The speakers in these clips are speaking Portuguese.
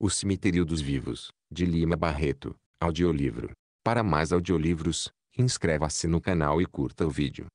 O Cemitério dos Vivos, de Lima Barreto. Audiolivro. Para mais audiolivros, inscreva-se no canal e curta o vídeo.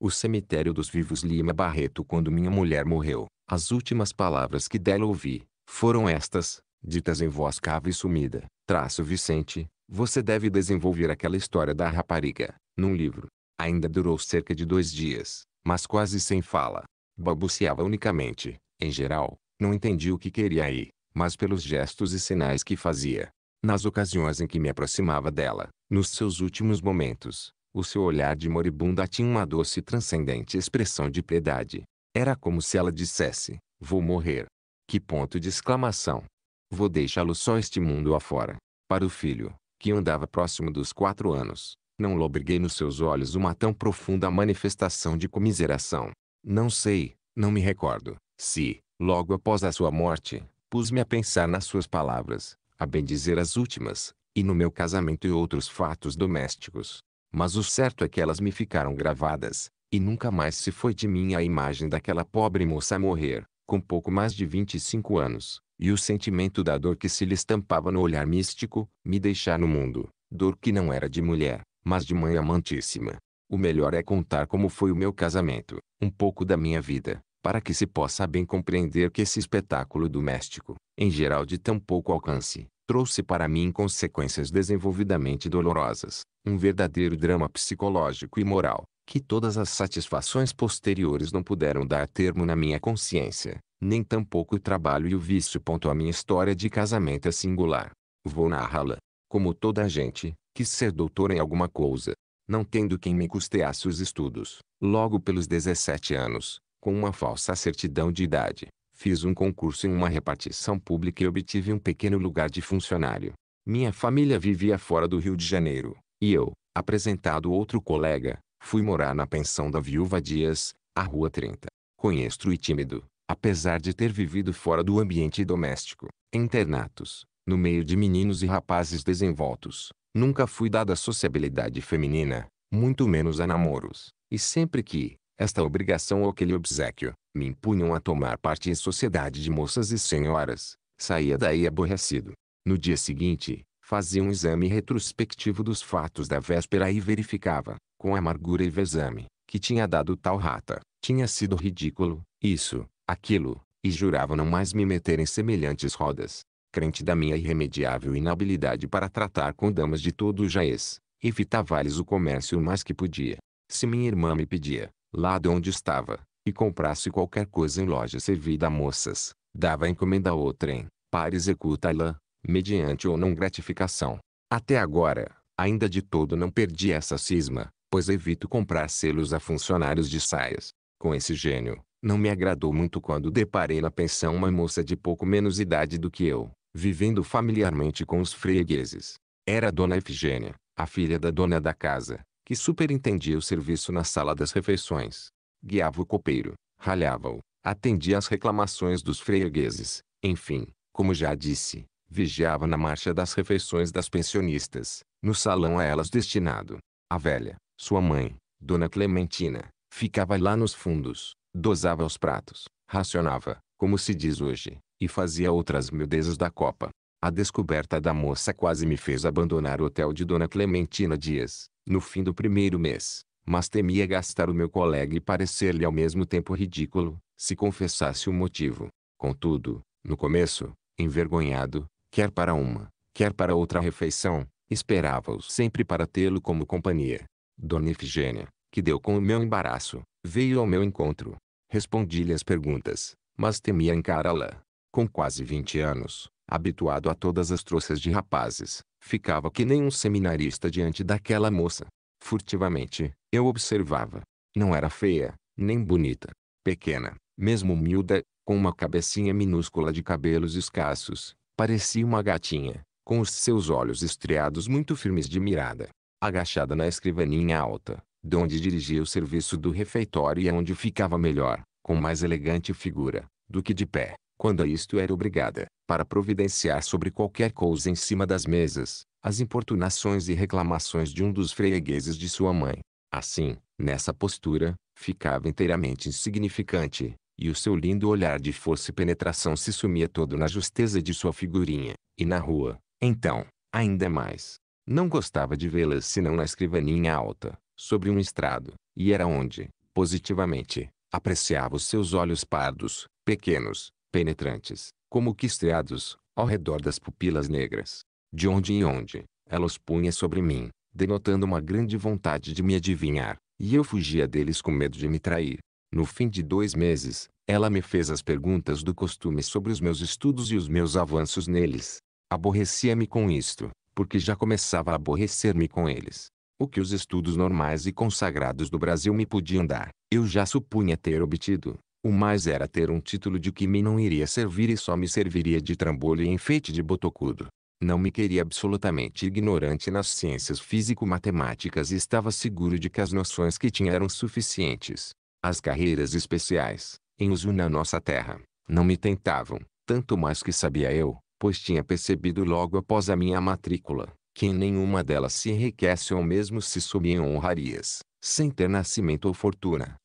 O Cemitério dos Vivos Lima Barreto Quando minha mulher morreu, as últimas palavras que dela ouvi, foram estas, ditas em voz cava e sumida. Traço Vicente, você deve desenvolver aquela história da rapariga, num livro. Ainda durou cerca de dois dias, mas quase sem fala. Balbuciava unicamente, em geral, não entendi o que queria aí mas pelos gestos e sinais que fazia. Nas ocasiões em que me aproximava dela, nos seus últimos momentos, o seu olhar de moribunda tinha uma doce e transcendente expressão de piedade. Era como se ela dissesse, vou morrer. Que ponto de exclamação. Vou deixá-lo só este mundo afora. Para o filho, que andava próximo dos quatro anos, não lobriguei nos seus olhos uma tão profunda manifestação de comiseração. Não sei, não me recordo, se, logo após a sua morte, Pus-me a pensar nas suas palavras, a bendizer as últimas, e no meu casamento e outros fatos domésticos. Mas o certo é que elas me ficaram gravadas, e nunca mais se foi de mim a imagem daquela pobre moça a morrer, com pouco mais de 25 anos, e o sentimento da dor que se lhe estampava no olhar místico, me deixar no mundo, dor que não era de mulher, mas de mãe amantíssima. O melhor é contar como foi o meu casamento, um pouco da minha vida, para que se possa bem compreender que esse espetáculo doméstico, em geral de tão pouco alcance, trouxe para mim consequências desenvolvidamente dolorosas, um verdadeiro drama psicológico e moral, que todas as satisfações posteriores não puderam dar termo na minha consciência, nem tampouco o trabalho e o vício. ponto A minha história de casamento é singular. Vou narrá-la, como toda a gente, quis ser doutor em alguma coisa, não tendo quem me custeasse os estudos. Logo pelos 17 anos, com uma falsa certidão de idade, fiz um concurso em uma repartição pública e obtive um pequeno lugar de funcionário. Minha família vivia fora do Rio de Janeiro, e eu, apresentado outro colega, fui morar na pensão da viúva Dias, a Rua 30. Conhestro e tímido, apesar de ter vivido fora do ambiente doméstico, internatos, no meio de meninos e rapazes desenvoltos, nunca fui dado à sociabilidade feminina, muito menos a namoros, e sempre que, esta obrigação ou aquele obsequio, me impunham a tomar parte em sociedade de moças e senhoras, saía daí aborrecido. No dia seguinte, fazia um exame retrospectivo dos fatos da véspera e verificava, com amargura e vexame, que tinha dado tal rata, tinha sido ridículo, isso, aquilo, e jurava não mais me meter em semelhantes rodas. Crente da minha irremediável inabilidade para tratar com damas de todo o jaez, evitava-lhes o comércio mais que podia. Se minha irmã me pedia, lá de onde estava, e comprasse qualquer coisa em loja servida a moças, dava encomenda a outrem, para executá-la, mediante ou não gratificação. Até agora, ainda de todo não perdi essa cisma, pois evito comprar selos a funcionários de saias. Com esse gênio, não me agradou muito quando deparei na pensão uma moça de pouco menos idade do que eu, vivendo familiarmente com os fregueses. Era dona Efigênia, a filha da dona da casa, que superintendia o serviço na sala das refeições. Guiava o copeiro, ralhava-o, atendia às reclamações dos fregueses, enfim, como já disse, vigiava na marcha das refeições das pensionistas, no salão a elas destinado. A velha, sua mãe, Dona Clementina, ficava lá nos fundos, dosava os pratos, racionava, como se diz hoje, e fazia outras miudezas da copa. A descoberta da moça quase me fez abandonar o hotel de Dona Clementina Dias no fim do primeiro mês, mas temia gastar o meu colega e parecer-lhe ao mesmo tempo ridículo, se confessasse o motivo. Contudo, no começo, envergonhado, quer para uma, quer para outra refeição, esperava-o sempre para tê-lo como companhia. Dona Ifigênia, que deu com o meu embaraço, veio ao meu encontro. Respondi-lhe as perguntas, mas temia encará-la. Com quase vinte anos, habituado a todas as troças de rapazes, Ficava que nem um seminarista diante daquela moça. Furtivamente, eu observava. Não era feia, nem bonita. Pequena, mesmo miúda, com uma cabecinha minúscula de cabelos escassos, parecia uma gatinha, com os seus olhos estriados muito firmes de mirada. Agachada na escrivaninha alta, de onde dirigia o serviço do refeitório e aonde ficava melhor, com mais elegante figura, do que de pé, quando a isto era obrigada, para providenciar sobre qualquer coisa em cima das mesas, as importunações e reclamações de um dos fregueses de sua mãe. Assim, nessa postura, ficava inteiramente insignificante, e o seu lindo olhar de força e penetração se sumia todo na justeza de sua figurinha, e na rua, então, ainda mais. Não gostava de vê-la senão na escrivaninha alta, sobre um estrado, e era onde, positivamente, apreciava os seus olhos pardos, pequenos, penetrantes, como que estreados, ao redor das pupilas negras. De onde em onde, ela os punha sobre mim, denotando uma grande vontade de me adivinhar, e eu fugia deles com medo de me trair. No fim de dois meses, ela me fez as perguntas do costume sobre os meus estudos e os meus avanços neles. Aborrecia-me com isto, porque já começava a aborrecer-me com eles. O que os estudos normais e consagrados do Brasil me podiam dar, eu já supunha ter obtido, o mais era ter um título de que me não iria servir e só me serviria de trambolho e enfeite de botocudo. Não me queria absolutamente ignorante nas ciências físico-matemáticas e estava seguro de que as noções que tinha eram suficientes. As carreiras especiais, em uso na nossa terra, não me tentavam, tanto mais que sabia eu, pois tinha percebido logo após a minha matrícula, que em nenhuma delas se enriquece ou mesmo se sumia em honrarias, sem ter nascimento ou fortuna,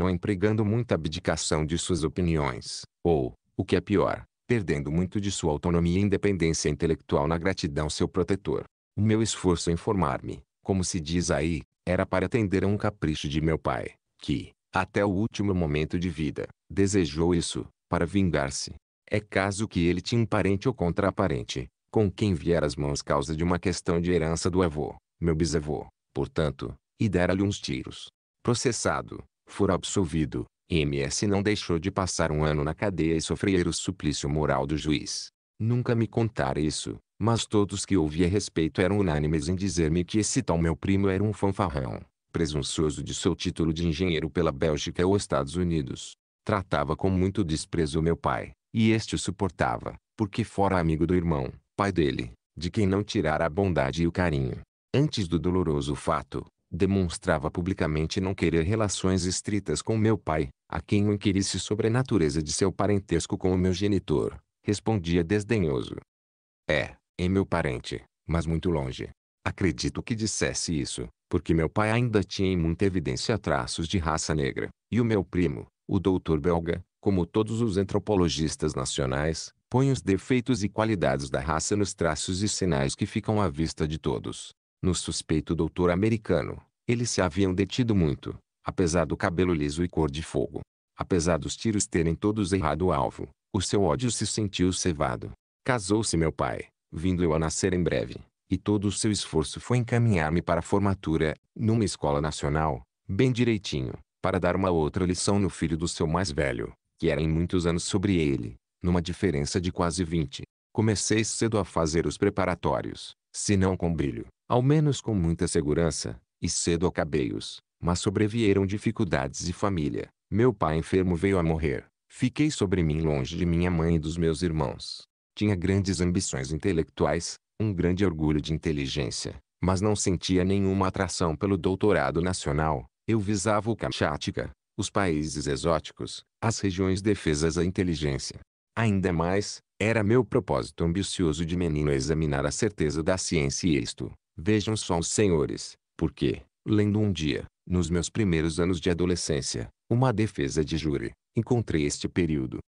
ou empregando muita abdicação de suas opiniões, ou, o que é pior, perdendo muito de sua autonomia e independência intelectual na gratidão seu protetor. O meu esforço em formar-me, como se diz aí, era para atender a um capricho de meu pai, que, até o último momento de vida, desejou isso, para vingar-se. É caso que ele tinha um parente ou contraparente, com quem vier as mãos causa de uma questão de herança do avô, meu bisavô, portanto, e dera-lhe uns tiros. Processado, fora absolvido, MS não deixou de passar um ano na cadeia e sofrer o suplício moral do juiz. Nunca me contara isso, mas todos que ouvi a respeito eram unânimes em dizer-me que esse tal meu primo era um fanfarrão, presunçoso de seu título de engenheiro pela Bélgica ou Estados Unidos. Tratava com muito desprezo meu pai, e este o suportava, porque fora amigo do irmão, pai dele, de quem não tirara a bondade e o carinho. Antes do doloroso fato, demonstrava publicamente não querer relações estritas com meu pai, a quem eu inquirisse sobre a natureza de seu parentesco com o meu genitor. Respondia desdenhoso. É, é meu parente, mas muito longe. Acredito que dissesse isso, porque meu pai ainda tinha em muita evidência traços de raça negra, e o meu primo, o doutor belga, como todos os antropologistas nacionais, põe os defeitos e qualidades da raça nos traços e sinais que ficam à vista de todos. No suspeito doutor americano, eles se haviam detido muito, apesar do cabelo liso e cor de fogo. Apesar dos tiros terem todos errado o alvo, o seu ódio se sentiu cevado. Casou-se meu pai, vindo eu a nascer em breve, e todo o seu esforço foi encaminhar-me para a formatura, numa escola nacional, bem direitinho, para dar uma outra lição no filho do seu mais velho, que era em muitos anos sobre ele, numa diferença de quase 20. Comecei cedo a fazer os preparatórios, se não com brilho, ao menos com muita segurança, e cedo acabei-os, mas sobrevieram dificuldades e família. Meu pai enfermo veio a morrer. Fiquei sobre mim longe de minha mãe e dos meus irmãos. Tinha grandes ambições intelectuais, um grande orgulho de inteligência, mas não sentia nenhuma atração pelo doutorado nacional. Eu visava o Kamchatka, os países exóticos, as regiões defesas à inteligência. Ainda mais, era meu propósito ambicioso de menino examinar a certeza da ciência e isto, Vejam só os senhores, porque, lendo um dia, nos meus primeiros anos de adolescência, uma defesa de júri, encontrei este período.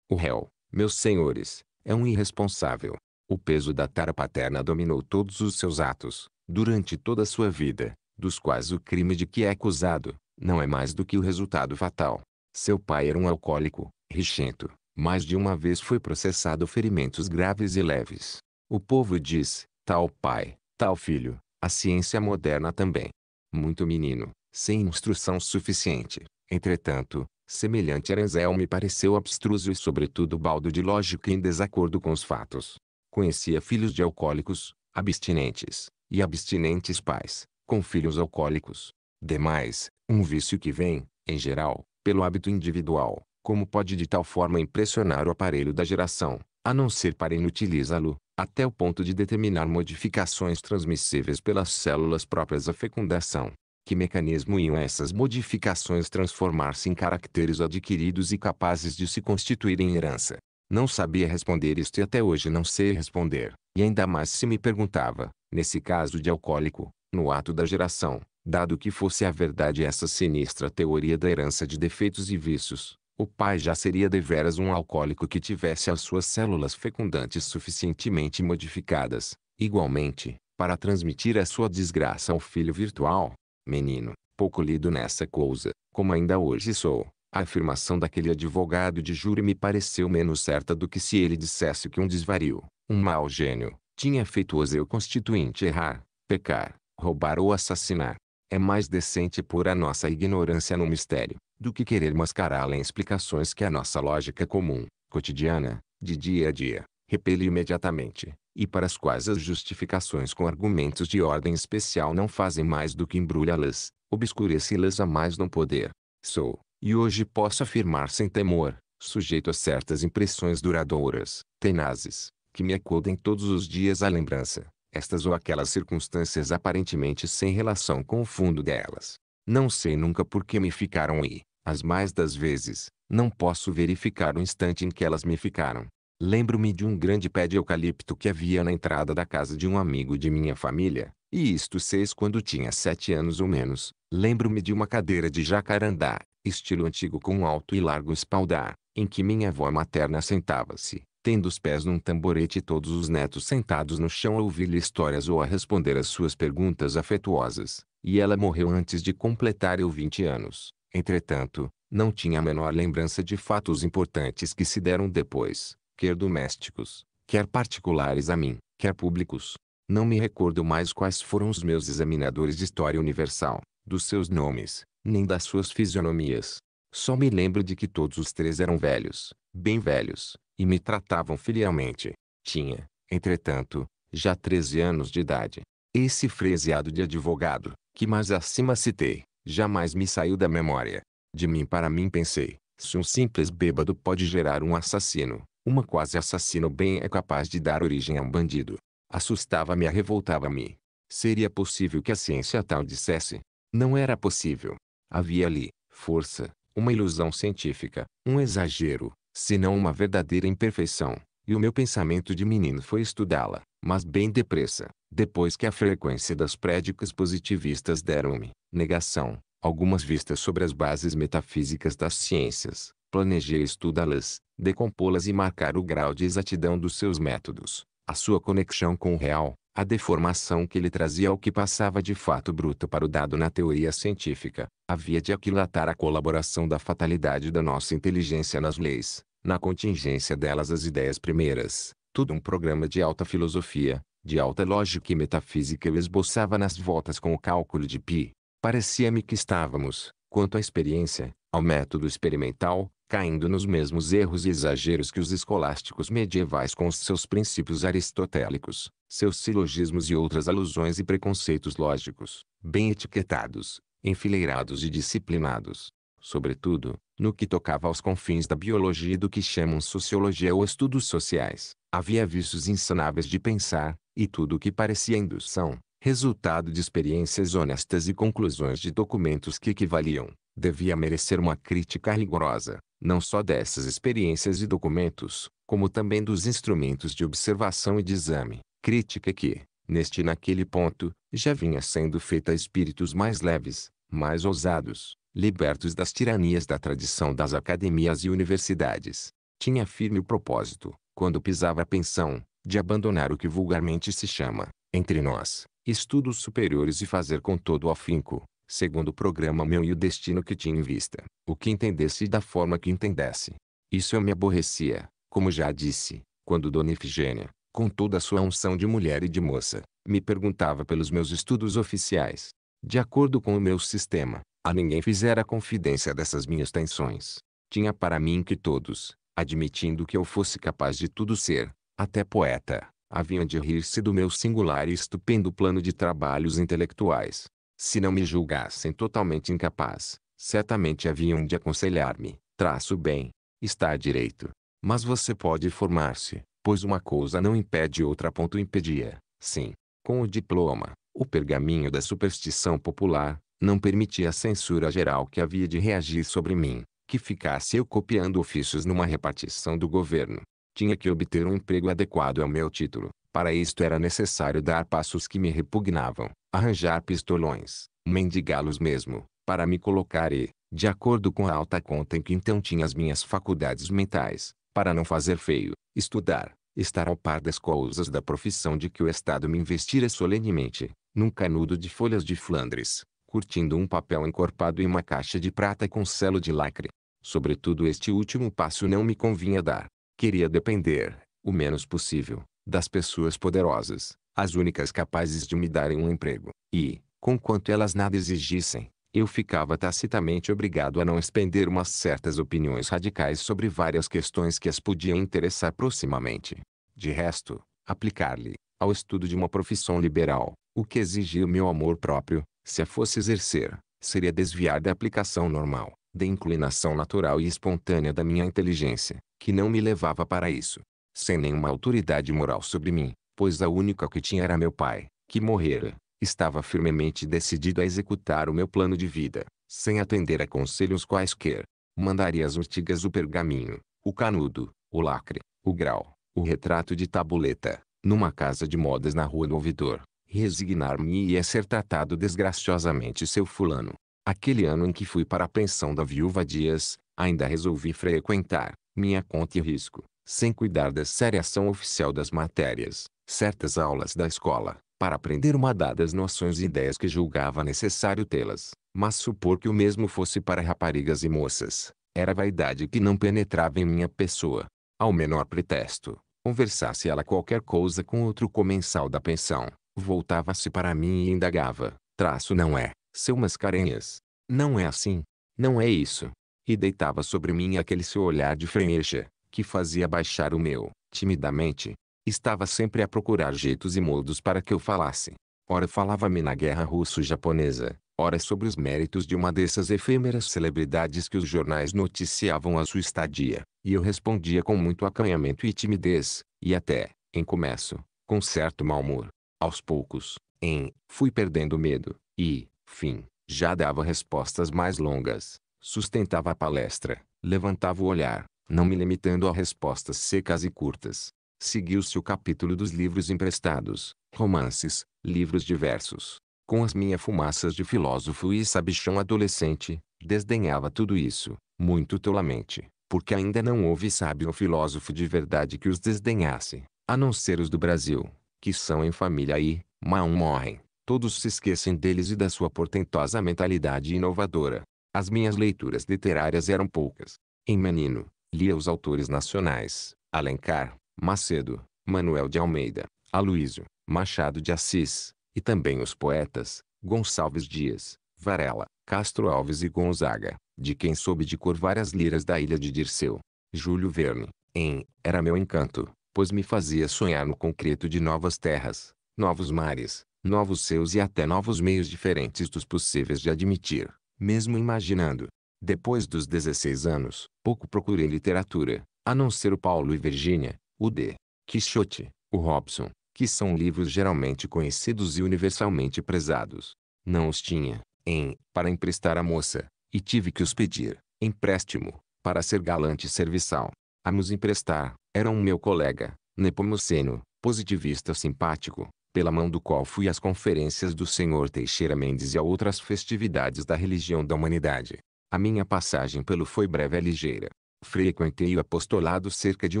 O réu, meus senhores, é um irresponsável. O peso da tara paterna dominou todos os seus atos, durante toda a sua vida, dos quais o crime de que é acusado, não é mais do que o resultado fatal. Seu pai era um alcoólico, richento, mais de uma vez foi processado ferimentos graves e leves. O povo diz, tal pai, Tal filho, a ciência moderna também. Muito menino, sem instrução suficiente, entretanto, semelhante a Renzel me pareceu abstruso e sobretudo baldo de lógica em desacordo com os fatos. Conhecia filhos de alcoólicos, abstinentes, e abstinentes pais, com filhos alcoólicos. Demais, um vício que vem, em geral, pelo hábito individual, como pode de tal forma impressionar o aparelho da geração, a não ser para inutilizá-lo, até o ponto de determinar modificações transmissíveis pelas células próprias à fecundação. Que mecanismo iam essas modificações transformar-se em caracteres adquiridos e capazes de se constituir em herança? Não sabia responder isto e até hoje não sei responder, e ainda mais se me perguntava, nesse caso de alcoólico, no ato da geração, dado que fosse a verdade essa sinistra teoria da herança de defeitos e vícios, o pai já seria deveras um alcoólico que tivesse as suas células fecundantes suficientemente modificadas, igualmente, para transmitir a sua desgraça ao filho virtual. Menino, pouco lido nessa coisa, como ainda hoje sou, a afirmação daquele advogado de júri me pareceu menos certa do que se ele dissesse que um desvario, um mau gênio, tinha feito o seu constituinte errar, pecar, roubar ou assassinar. É mais decente pôr a nossa ignorância no mistério, do que querer mascará-la em explicações que a nossa lógica comum, cotidiana, de dia a dia, repele imediatamente, e para as quais as justificações com argumentos de ordem especial não fazem mais do que embrulhá-las, obscurece-las a mais não poder. Sou, e hoje posso afirmar sem temor, sujeito a certas impressões duradouras, tenazes, que me acudem todos os dias à lembrança, estas ou aquelas circunstâncias aparentemente sem relação com o fundo delas. Não sei nunca por que me ficaram e, as mais das vezes, não posso verificar o instante em que elas me ficaram. Lembro-me de um grande pé de eucalipto que havia na entrada da casa de um amigo de minha família, e isto seis quando tinha sete anos ou menos. Lembro-me de uma cadeira de jacarandá, estilo antigo com um alto e largo espaldar, em que minha avó materna sentava-se, tendo os pés num tamborete e todos os netos sentados no chão a ouvir-lhe histórias ou a responder às suas perguntas afetuosas, e ela morreu antes de completar eu vinte anos. Entretanto, não tinha a menor lembrança de fatos importantes que se deram depois, quer domésticos, quer particulares a mim, quer públicos. Não me recordo mais quais foram os meus examinadores de história universal, dos seus nomes, nem das suas fisionomias. Só me lembro de que todos os três eram velhos, bem velhos, e me tratavam filialmente. Tinha, entretanto, já treze anos de idade. Esse freseado de advogado, que mais acima citei, Jamais me saiu da memória. De mim para mim pensei, se um simples bêbado pode gerar um assassino, uma quase assassino bem é capaz de dar origem a um bandido. Assustava-me e revoltava-me. Seria possível que a ciência tal dissesse? Não era possível. Havia ali, força, uma ilusão científica, um exagero, se não uma verdadeira imperfeição, e o meu pensamento de menino foi estudá-la mas bem depressa, depois que a frequência das prédicas positivistas deram-me, negação, algumas vistas sobre as bases metafísicas das ciências, planejei estudá-las, decompô-las e marcar o grau de exatidão dos seus métodos, a sua conexão com o real, a deformação que ele trazia ao que passava de fato bruto para o dado na teoria científica, havia de aquilatar a colaboração da fatalidade da nossa inteligência nas leis, na contingência delas as ideias primeiras, tudo um programa de alta filosofia, de alta lógica e metafísica eu esboçava nas voltas com o cálculo de Pi. Parecia-me que estávamos, quanto à experiência, ao método experimental, caindo nos mesmos erros e exageros que os escolásticos medievais com os seus princípios aristotélicos, seus silogismos e outras alusões e preconceitos lógicos, bem etiquetados, enfileirados e disciplinados, sobretudo, no que tocava aos confins da biologia e do que chamam sociologia ou estudos sociais, havia vícios insanáveis de pensar, e tudo o que parecia indução, resultado de experiências honestas e conclusões de documentos que equivaliam, devia merecer uma crítica rigorosa, não só dessas experiências e documentos, como também dos instrumentos de observação e de exame, crítica que, neste e naquele ponto, já vinha sendo feita a espíritos mais leves, mais ousados, libertos das tiranias da tradição das academias e universidades. Tinha firme o propósito, quando pisava a pensão, de abandonar o que vulgarmente se chama, entre nós, estudos superiores e fazer com todo o afinco, segundo o programa meu e o destino que tinha em vista, o que entendesse e da forma que entendesse. Isso eu me aborrecia, como já disse, quando Dona Ifigênia, com toda a sua unção de mulher e de moça, me perguntava pelos meus estudos oficiais. De acordo com o meu sistema, a ninguém fizera confidência dessas minhas tensões. Tinha para mim que todos, admitindo que eu fosse capaz de tudo ser, até poeta, haviam de rir-se do meu singular e estupendo plano de trabalhos intelectuais. Se não me julgassem totalmente incapaz, certamente haviam de aconselhar-me, traço bem, está direito. Mas você pode formar-se, pois uma coisa não impede outra ponto impedia, sim, com o diploma, o pergaminho da superstição popular, não permiti a censura geral que havia de reagir sobre mim, que ficasse eu copiando ofícios numa repartição do governo. Tinha que obter um emprego adequado ao é meu título. Para isto era necessário dar passos que me repugnavam, arranjar pistolões, mendigá-los mesmo, para me colocar e, de acordo com a alta conta em que então tinha as minhas faculdades mentais, para não fazer feio, estudar, estar ao par das coisas da profissão de que o Estado me investira solenemente, num canudo de folhas de Flandres, curtindo um papel encorpado e uma caixa de prata com selo de lacre. Sobretudo este último passo não me convinha dar. Queria depender, o menos possível, das pessoas poderosas, as únicas capazes de me darem um emprego. E, conquanto elas nada exigissem, eu ficava tacitamente obrigado a não expender umas certas opiniões radicais sobre várias questões que as podiam interessar proximamente. De resto, aplicar-lhe, ao estudo de uma profissão liberal, o que exigia o meu amor próprio, se a fosse exercer, seria desviar da aplicação normal, da inclinação natural e espontânea da minha inteligência, que não me levava para isso, sem nenhuma autoridade moral sobre mim, pois a única que tinha era meu pai, que morrera, estava firmemente decidido a executar o meu plano de vida, sem atender a conselhos quaisquer. Mandaria as urtigas o pergaminho, o canudo, o lacre, o grau, o retrato de tabuleta, numa casa de modas na rua do ouvidor, resignar-me e é ser tratado desgraciosamente seu fulano. Aquele ano em que fui para a pensão da viúva Dias, ainda resolvi frequentar, minha conta e risco, sem cuidar da seriação oficial das matérias, certas aulas da escola, para aprender uma dadas noções e ideias que julgava necessário tê-las, mas supor que o mesmo fosse para raparigas e moças, era vaidade que não penetrava em minha pessoa. Ao menor pretexto, conversasse ela qualquer coisa com outro comensal da pensão, voltava-se para mim e indagava. Traço não é, seu Mascarenhas. Não é assim. Não é isso. E deitava sobre mim aquele seu olhar de freixa, que fazia baixar o meu, timidamente. Estava sempre a procurar jeitos e modos para que eu falasse. Ora falava-me na guerra russo-japonesa, ora sobre os méritos de uma dessas efêmeras celebridades que os jornais noticiavam a sua estadia, e eu respondia com muito acanhamento e timidez, e até, em começo, com certo mau humor. Aos poucos, em Fui perdendo medo, e, fim, já dava respostas mais longas, sustentava a palestra, levantava o olhar, não me limitando a respostas secas e curtas. Seguiu-se o capítulo dos livros emprestados, romances, livros diversos. Com as minhas fumaças de filósofo e sabichão adolescente, desdenhava tudo isso, muito tolamente, porque ainda não houve sábio ou filósofo de verdade que os desdenhasse, a não ser os do Brasil que são em família e, mas morrem. Todos se esquecem deles e da sua portentosa mentalidade inovadora. As minhas leituras literárias eram poucas. Em menino, lia os autores nacionais, Alencar, Macedo, Manuel de Almeida, Aloísio, Machado de Assis, e também os poetas, Gonçalves Dias, Varela, Castro Alves e Gonzaga, de quem soube de cor várias liras da ilha de Dirceu. Júlio Verne, em Era Meu Encanto, pois me fazia sonhar no concreto de novas terras, novos mares, novos seus e até novos meios diferentes dos possíveis de admitir, mesmo imaginando. Depois dos 16 anos, pouco procurei literatura, a não ser o Paulo e Virgínia, o D. Quixote, o Robson, que são livros geralmente conhecidos e universalmente prezados. Não os tinha, em, para emprestar à moça, e tive que os pedir, empréstimo, para ser galante e serviçal, a nos emprestar, era um meu colega, Nepomuceno, positivista simpático, pela mão do qual fui às conferências do Senhor Teixeira Mendes e a outras festividades da religião da humanidade. A minha passagem pelo foi breve e é ligeira. Frequentei o apostolado cerca de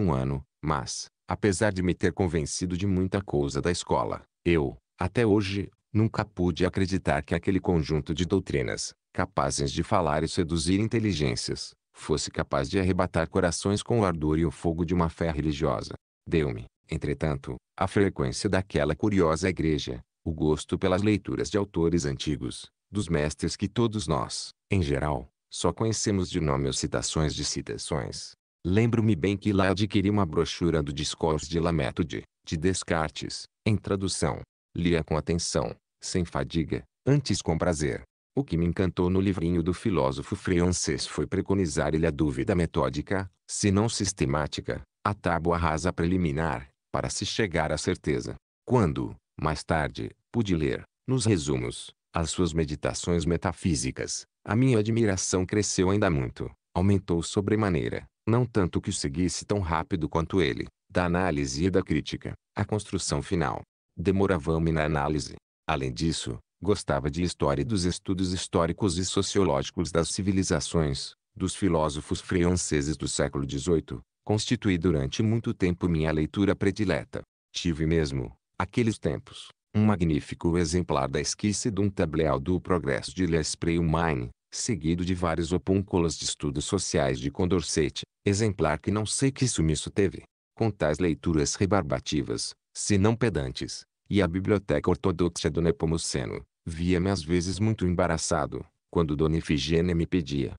um ano, mas, apesar de me ter convencido de muita coisa da escola, eu, até hoje, nunca pude acreditar que aquele conjunto de doutrinas, capazes de falar e seduzir inteligências, fosse capaz de arrebatar corações com o ardor e o fogo de uma fé religiosa. Deu-me, entretanto, a frequência daquela curiosa igreja, o gosto pelas leituras de autores antigos, dos mestres que todos nós, em geral, só conhecemos de nome ou citações de citações. Lembro-me bem que lá adquiri uma brochura do Discourse de la Méthode, de Descartes, em tradução. Lia com atenção, sem fadiga, antes com prazer, o que me encantou no livrinho do filósofo francês foi preconizar-lhe a dúvida metódica, se não sistemática, a tábua rasa preliminar, para se chegar à certeza. Quando, mais tarde, pude ler, nos resumos, as suas meditações metafísicas, a minha admiração cresceu ainda muito, aumentou sobremaneira, não tanto que o seguisse tão rápido quanto ele, da análise e da crítica, a construção final. demoravam me na análise. Além disso, Gostava de história e dos estudos históricos e sociológicos das civilizações, dos filósofos franceses do século XVIII, constituí durante muito tempo minha leitura predileta. Tive mesmo, aqueles tempos, um magnífico exemplar da esquisse de um tableau do progresso de L'Esprit Humain, seguido de vários opúnculos de estudos sociais de Condorcet, exemplar que não sei que sumiço teve. Com tais leituras rebarbativas, se não pedantes, e a biblioteca ortodoxa do Nepomuceno, Via-me às vezes muito embaraçado, quando Dona Ifigênia me pedia.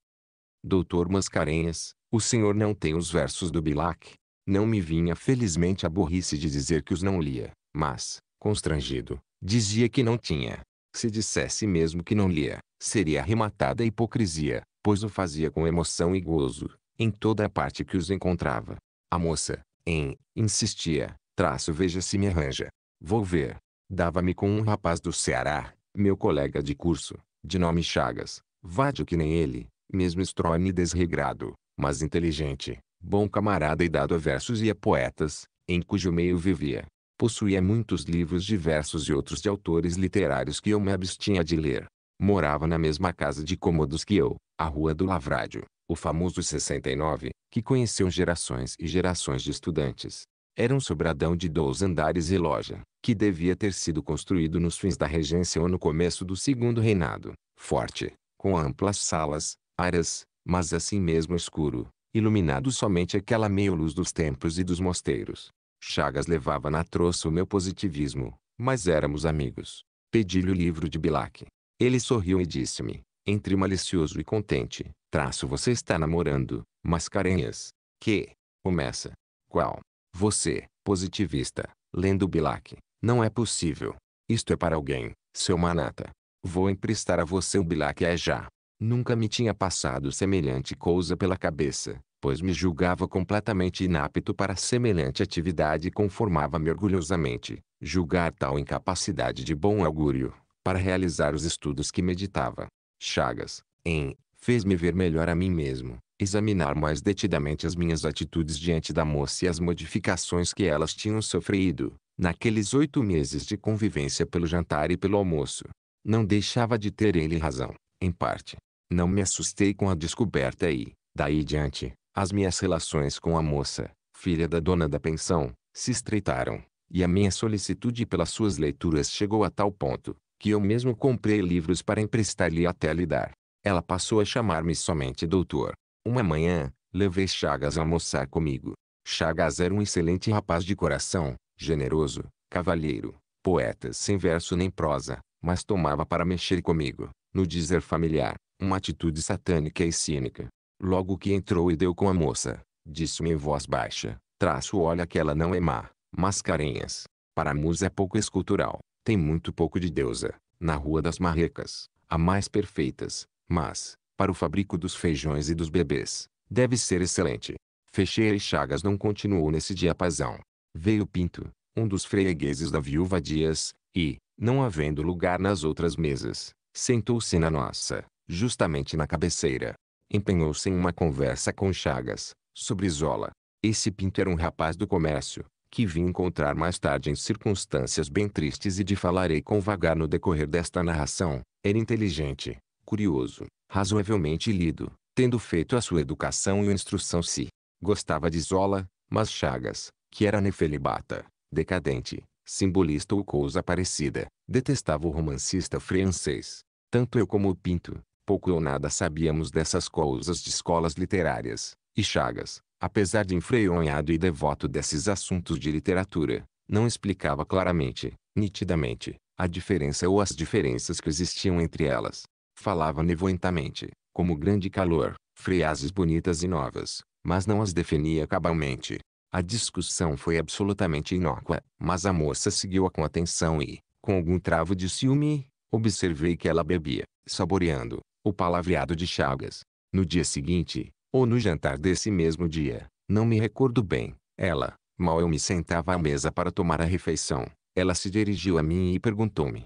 Doutor Mascarenhas, o senhor não tem os versos do Bilac? Não me vinha felizmente a burrice de dizer que os não lia, mas, constrangido, dizia que não tinha. Se dissesse mesmo que não lia, seria arrematada a hipocrisia, pois o fazia com emoção e gozo, em toda a parte que os encontrava. A moça, em, insistia, traço veja se me arranja. Vou ver. Dava-me com um rapaz do Ceará, meu colega de curso, de nome Chagas, vádio que nem ele, mesmo estrone e desregrado, mas inteligente, bom camarada e dado a versos e a poetas, em cujo meio vivia. Possuía muitos livros de versos e outros de autores literários que eu me abstinha de ler. Morava na mesma casa de cômodos que eu, a Rua do Lavrádio, o famoso 69, que conheceu gerações e gerações de estudantes. Era um sobradão de dois andares e loja, que devia ter sido construído nos fins da regência ou no começo do segundo reinado. Forte, com amplas salas, áreas, mas assim mesmo escuro, iluminado somente aquela meia-luz dos templos e dos mosteiros. Chagas levava na troça o meu positivismo, mas éramos amigos. Pedi-lhe o livro de Bilac. Ele sorriu e disse-me, entre malicioso e contente, traço você está namorando, mascarenhas. Que? Começa. Qual? Você, positivista, lendo Bilac, não é possível. Isto é para alguém, seu manata. Vou emprestar a você o Bilac é já. Nunca me tinha passado semelhante coisa pela cabeça, pois me julgava completamente inapto para semelhante atividade e conformava-me orgulhosamente, julgar tal incapacidade de bom augúrio, para realizar os estudos que meditava. Chagas, em, fez-me ver melhor a mim mesmo, examinar mais detidamente as minhas atitudes diante da moça e as modificações que elas tinham sofrido, naqueles oito meses de convivência pelo jantar e pelo almoço. Não deixava de ter ele razão, em parte. Não me assustei com a descoberta e, daí diante, as minhas relações com a moça, filha da dona da pensão, se estreitaram, e a minha solicitude pelas suas leituras chegou a tal ponto, que eu mesmo comprei livros para emprestar-lhe até lhe dar. Ela passou a chamar-me somente doutor. Uma manhã, levei Chagas a almoçar comigo. Chagas era um excelente rapaz de coração, generoso, cavalheiro, poeta sem verso nem prosa, mas tomava para mexer comigo, no dizer familiar, uma atitude satânica e cínica. Logo que entrou e deu com a moça, disse-me em voz baixa, traço olha que ela não é má, mas carenhas. Para a musa é pouco escultural, tem muito pouco de deusa, na Rua das Marrecas, a mais perfeitas, mas, para o fabrico dos feijões e dos bebês. Deve ser excelente. Fecheira e Chagas não continuou nesse diapasão. Veio Pinto, um dos fregueses da viúva Dias, e, não havendo lugar nas outras mesas, sentou-se na nossa, justamente na cabeceira. Empenhou-se em uma conversa com Chagas, sobre Zola. Esse Pinto era um rapaz do comércio, que vim encontrar mais tarde em circunstâncias bem tristes e de falarei com vagar no decorrer desta narração. Era inteligente, curioso, razoavelmente lido, tendo feito a sua educação e instrução se gostava de Zola, mas Chagas, que era nefelibata, decadente, simbolista ou coisa parecida, detestava o romancista francês. Tanto eu como o Pinto, pouco ou nada sabíamos dessas coisas de escolas literárias, e Chagas, apesar de enfreonhado e devoto desses assuntos de literatura, não explicava claramente, nitidamente, a diferença ou as diferenças que existiam entre elas. Falava nevoentamente, como grande calor, frases bonitas e novas, mas não as definia cabalmente. A discussão foi absolutamente inócua, mas a moça seguiu-a com atenção e, com algum travo de ciúme, observei que ela bebia, saboreando, o palavreado de Chagas. No dia seguinte, ou no jantar desse mesmo dia, não me recordo bem, ela, mal eu me sentava à mesa para tomar a refeição, ela se dirigiu a mim e perguntou-me.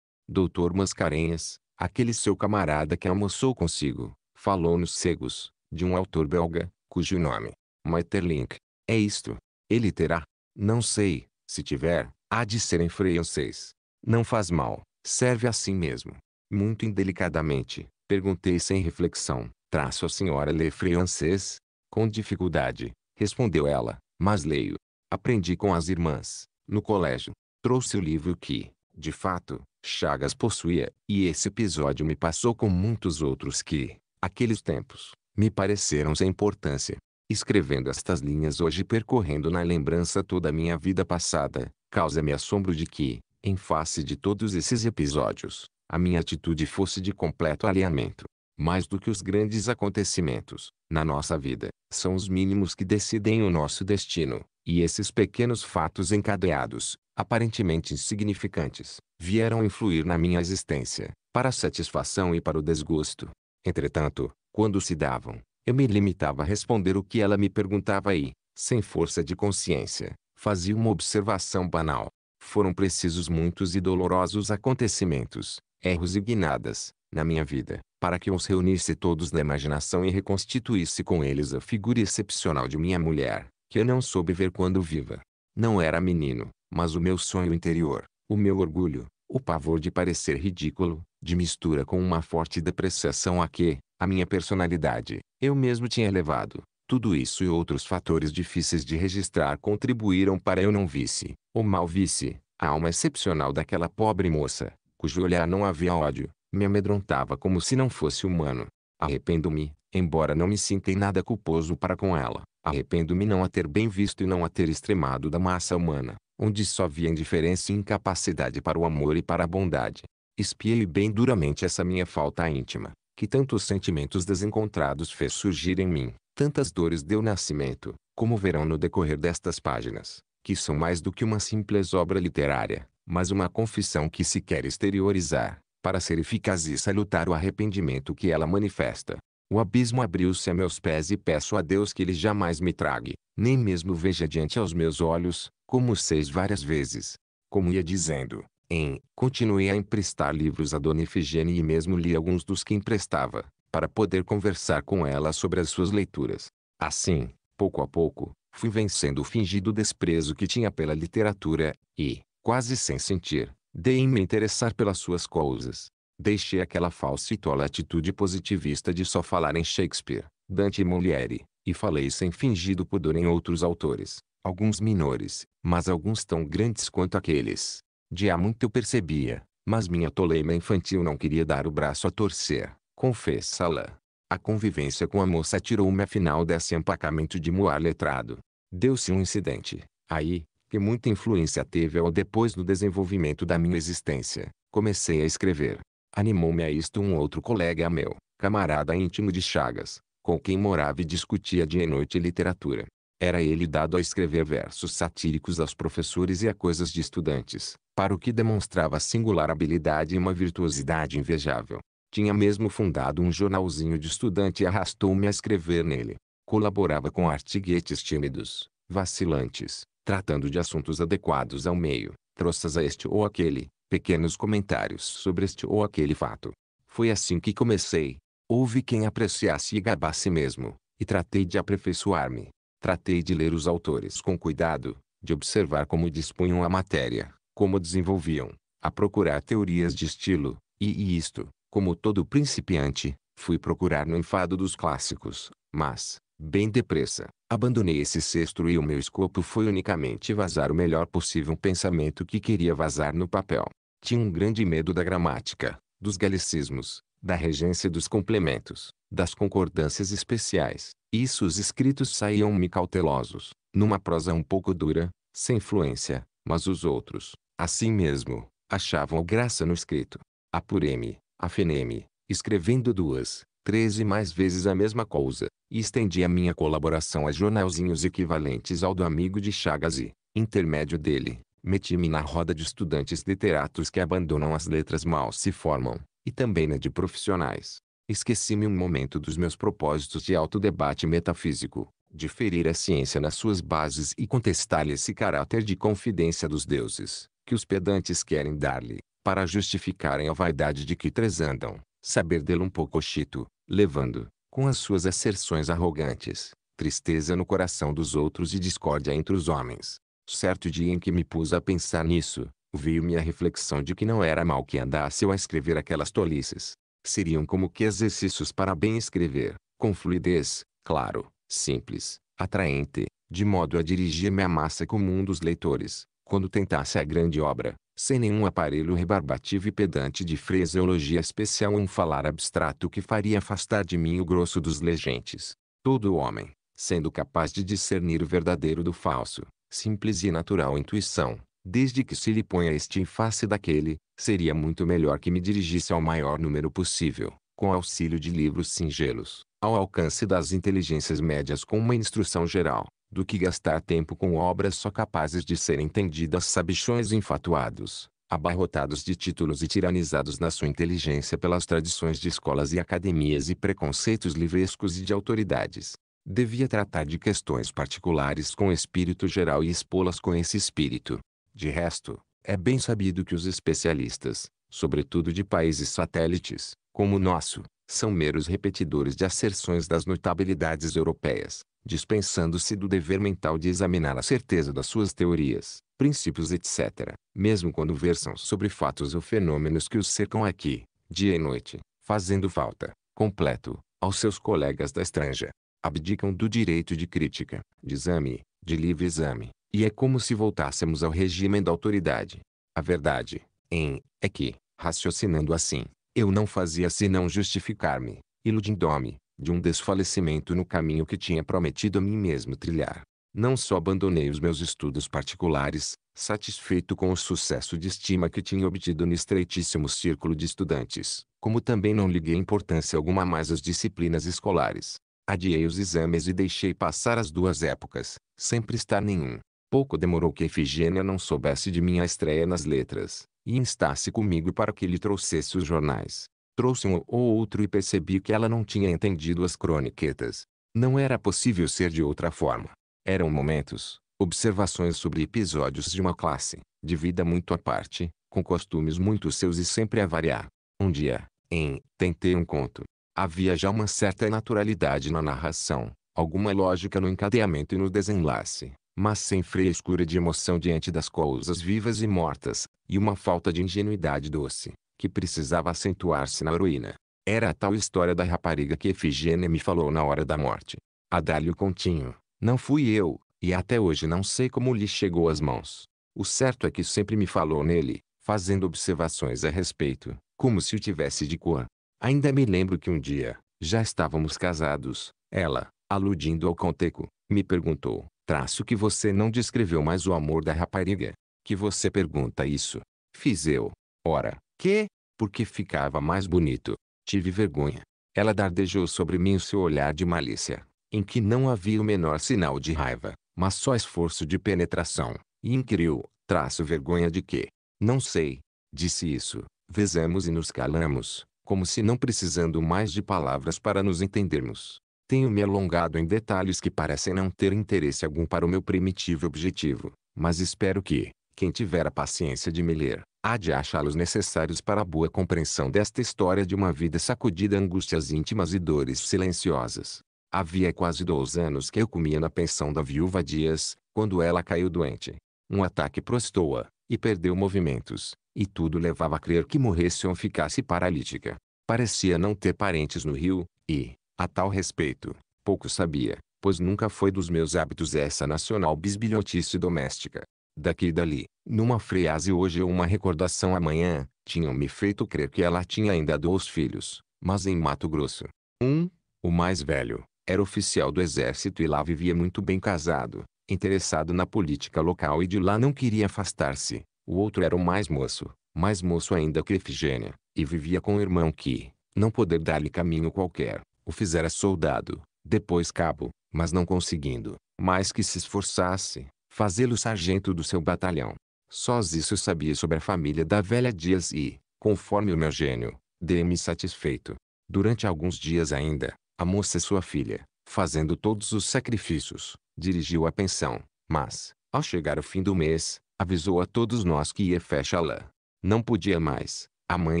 Doutor Mascarenhas, Aquele seu camarada que almoçou consigo, falou nos cegos, de um autor belga, cujo nome, Maeterlinck, é isto. Ele terá, não sei, se tiver, há de ser em francês. Não faz mal, serve assim mesmo. Muito indelicadamente, perguntei sem reflexão, traço a senhora ler francês? Com dificuldade, respondeu ela, mas leio. Aprendi com as irmãs, no colégio. Trouxe o livro que, de fato, Chagas possuía, e esse episódio me passou com muitos outros que, aqueles tempos, me pareceram sem importância. Escrevendo estas linhas hoje percorrendo na lembrança toda a minha vida passada, causa-me assombro de que, em face de todos esses episódios, a minha atitude fosse de completo alinhamento. Mais do que os grandes acontecimentos, na nossa vida, são os mínimos que decidem o nosso destino, e esses pequenos fatos encadeados, aparentemente insignificantes, vieram influir na minha existência, para a satisfação e para o desgosto. Entretanto, quando se davam, eu me limitava a responder o que ela me perguntava e, sem força de consciência, fazia uma observação banal. Foram precisos muitos e dolorosos acontecimentos, erros e guinadas, na minha vida, para que os reunisse todos na imaginação e reconstituísse com eles a figura excepcional de minha mulher que eu não soube ver quando viva. Não era menino, mas o meu sonho interior, o meu orgulho, o pavor de parecer ridículo, de mistura com uma forte depreciação a que, a minha personalidade, eu mesmo tinha levado. Tudo isso e outros fatores difíceis de registrar contribuíram para eu não visse, ou mal visse, a alma excepcional daquela pobre moça, cujo olhar não havia ódio, me amedrontava como se não fosse humano. Arrependo-me, embora não me sinta em nada culposo para com ela, Arrependo-me não a ter bem visto e não a ter extremado da massa humana, onde só havia indiferença e incapacidade para o amor e para a bondade. Espiei bem duramente essa minha falta íntima, que tantos sentimentos desencontrados fez surgir em mim, tantas dores deu nascimento, como verão no decorrer destas páginas, que são mais do que uma simples obra literária, mas uma confissão que se quer exteriorizar, para ser eficaz e salutar o arrependimento que ela manifesta. O abismo abriu-se a meus pés e peço a Deus que ele jamais me trague, nem mesmo veja diante aos meus olhos, como seis várias vezes. Como ia dizendo, em, continuei a emprestar livros a Dona Efigênia e mesmo li alguns dos que emprestava, para poder conversar com ela sobre as suas leituras. Assim, pouco a pouco, fui vencendo o fingido desprezo que tinha pela literatura, e, quase sem sentir, dei-me interessar pelas suas coisas. Deixei aquela falsa e tola atitude positivista de só falar em Shakespeare, Dante e Molière, e falei sem fingido pudor em outros autores, alguns menores, mas alguns tão grandes quanto aqueles. De há muito eu percebia, mas minha toleima infantil não queria dar o braço a torcer, confessa-la. A convivência com a moça tirou-me afinal desse empacamento de moar letrado. Deu-se um incidente, aí, que muita influência teve ao depois do desenvolvimento da minha existência. Comecei a escrever, Animou-me a isto um outro colega meu, camarada íntimo de Chagas, com quem morava e discutia dia e noite literatura. Era ele dado a escrever versos satíricos aos professores e a coisas de estudantes, para o que demonstrava singular habilidade e uma virtuosidade invejável. Tinha mesmo fundado um jornalzinho de estudante e arrastou-me a escrever nele. Colaborava com artiguetes tímidos, vacilantes, tratando de assuntos adequados ao meio, troças a este ou aquele, pequenos comentários sobre este ou aquele fato. Foi assim que comecei. Houve quem apreciasse e gabasse mesmo, e tratei de aperfeiçoar-me. Tratei de ler os autores com cuidado, de observar como dispunham a matéria, como desenvolviam, a procurar teorias de estilo, e, e isto, como todo principiante, fui procurar no enfado dos clássicos, mas, bem depressa, abandonei esse cestro e o meu escopo foi unicamente vazar o melhor possível pensamento que queria vazar no papel. Tinha um grande medo da gramática, dos galicismos, da regência dos complementos, das concordâncias especiais. Isso os escritos saíam-me cautelosos, numa prosa um pouco dura, sem fluência, mas os outros, assim mesmo, achavam graça no escrito. A me a me escrevendo duas, três e mais vezes a mesma coisa, e estendi a minha colaboração a jornalzinhos equivalentes ao do amigo de Chagas e, intermédio dele, Meti-me na roda de estudantes literatos que abandonam as letras mal se formam, e também na de profissionais. Esqueci-me um momento dos meus propósitos de autodebate metafísico, de ferir a ciência nas suas bases e contestar-lhe esse caráter de confidência dos deuses, que os pedantes querem dar-lhe, para justificarem a vaidade de que transandam, saber dele um pouco chito, levando, com as suas asserções arrogantes, tristeza no coração dos outros e discórdia entre os homens. Certo dia em que me pus a pensar nisso, veio-me a reflexão de que não era mal que andasse eu a escrever aquelas tolices. Seriam como que exercícios para bem escrever, com fluidez, claro, simples, atraente, de modo a dirigir-me à massa comum dos leitores, quando tentasse a grande obra, sem nenhum aparelho rebarbativo e pedante de fraseologia especial ou um falar abstrato que faria afastar de mim o grosso dos legentes. Todo homem, sendo capaz de discernir o verdadeiro do falso, simples e natural intuição, desde que se lhe ponha este em face daquele, seria muito melhor que me dirigisse ao maior número possível, com auxílio de livros singelos, ao alcance das inteligências médias com uma instrução geral, do que gastar tempo com obras só capazes de serem entendidas sabichões infatuados, abarrotados de títulos e tiranizados na sua inteligência pelas tradições de escolas e academias e preconceitos livrescos e de autoridades, devia tratar de questões particulares com espírito geral e expô-las com esse espírito. De resto, é bem sabido que os especialistas, sobretudo de países satélites, como o nosso, são meros repetidores de asserções das notabilidades europeias, dispensando-se do dever mental de examinar a certeza das suas teorias, princípios etc., mesmo quando versam sobre fatos ou fenômenos que os cercam aqui, dia e noite, fazendo falta, completo, aos seus colegas da estranja abdicam do direito de crítica, de exame, de livre exame, e é como se voltássemos ao regime da autoridade. A verdade, em, é que, raciocinando assim, eu não fazia senão justificar-me, iludindo-me, de um desfalecimento no caminho que tinha prometido a mim mesmo trilhar. Não só abandonei os meus estudos particulares, satisfeito com o sucesso de estima que tinha obtido no estreitíssimo círculo de estudantes, como também não liguei importância alguma mais às disciplinas escolares. Adiei os exames e deixei passar as duas épocas, sem prestar nenhum. Pouco demorou que Efigênia não soubesse de minha estreia nas letras, e instasse comigo para que lhe trouxesse os jornais. Trouxe um ou outro e percebi que ela não tinha entendido as croniquetas. Não era possível ser de outra forma. Eram momentos, observações sobre episódios de uma classe, de vida muito à parte, com costumes muito seus e sempre a variar. Um dia, em Tentei um Conto, Havia já uma certa naturalidade na narração, alguma lógica no encadeamento e no desenlace, mas sem frescura de emoção diante das coisas vivas e mortas, e uma falta de ingenuidade doce, que precisava acentuar-se na heroína. Era a tal história da rapariga que Efigênia me falou na hora da morte. o Continho, não fui eu, e até hoje não sei como lhe chegou às mãos. O certo é que sempre me falou nele, fazendo observações a respeito, como se o tivesse de cor. Ainda me lembro que um dia, já estávamos casados, ela, aludindo ao conteco, me perguntou, traço que você não descreveu mais o amor da rapariga, que você pergunta isso. Fiz eu, ora, que? Porque ficava mais bonito. Tive vergonha. Ela dardejou sobre mim o seu olhar de malícia, em que não havia o menor sinal de raiva, mas só esforço de penetração, e inquiriu, traço vergonha de quê?". Não sei. Disse isso, vezemos e nos calamos como se não precisando mais de palavras para nos entendermos. Tenho me alongado em detalhes que parecem não ter interesse algum para o meu primitivo objetivo, mas espero que, quem tiver a paciência de me ler, há de achá-los necessários para a boa compreensão desta história de uma vida sacudida angústias íntimas e dores silenciosas. Havia quase dois anos que eu comia na pensão da viúva Dias, quando ela caiu doente. Um ataque prostou-a, e perdeu movimentos, e tudo levava a crer que morresse ou ficasse paralítica. Parecia não ter parentes no rio, e, a tal respeito, pouco sabia, pois nunca foi dos meus hábitos essa nacional bisbilhotice doméstica. Daqui e dali, numa frase hoje ou uma recordação amanhã, tinham-me feito crer que ela tinha ainda dois filhos, mas em Mato Grosso. Um, o mais velho, era oficial do exército e lá vivia muito bem casado, interessado na política local e de lá não queria afastar-se. O outro era o mais moço, mais moço ainda que Efigênia, e vivia com o irmão que, não poder dar-lhe caminho qualquer, o fizera soldado, depois cabo, mas não conseguindo, mais que se esforçasse, fazê-lo sargento do seu batalhão. Sós isso sabia sobre a família da velha Dias e, conforme o meu gênio, dei-me satisfeito. Durante alguns dias ainda, a moça e sua filha, fazendo todos os sacrifícios, dirigiu a pensão, mas, ao chegar o fim do mês, avisou a todos nós que ia fechá-la. Não podia mais, a mãe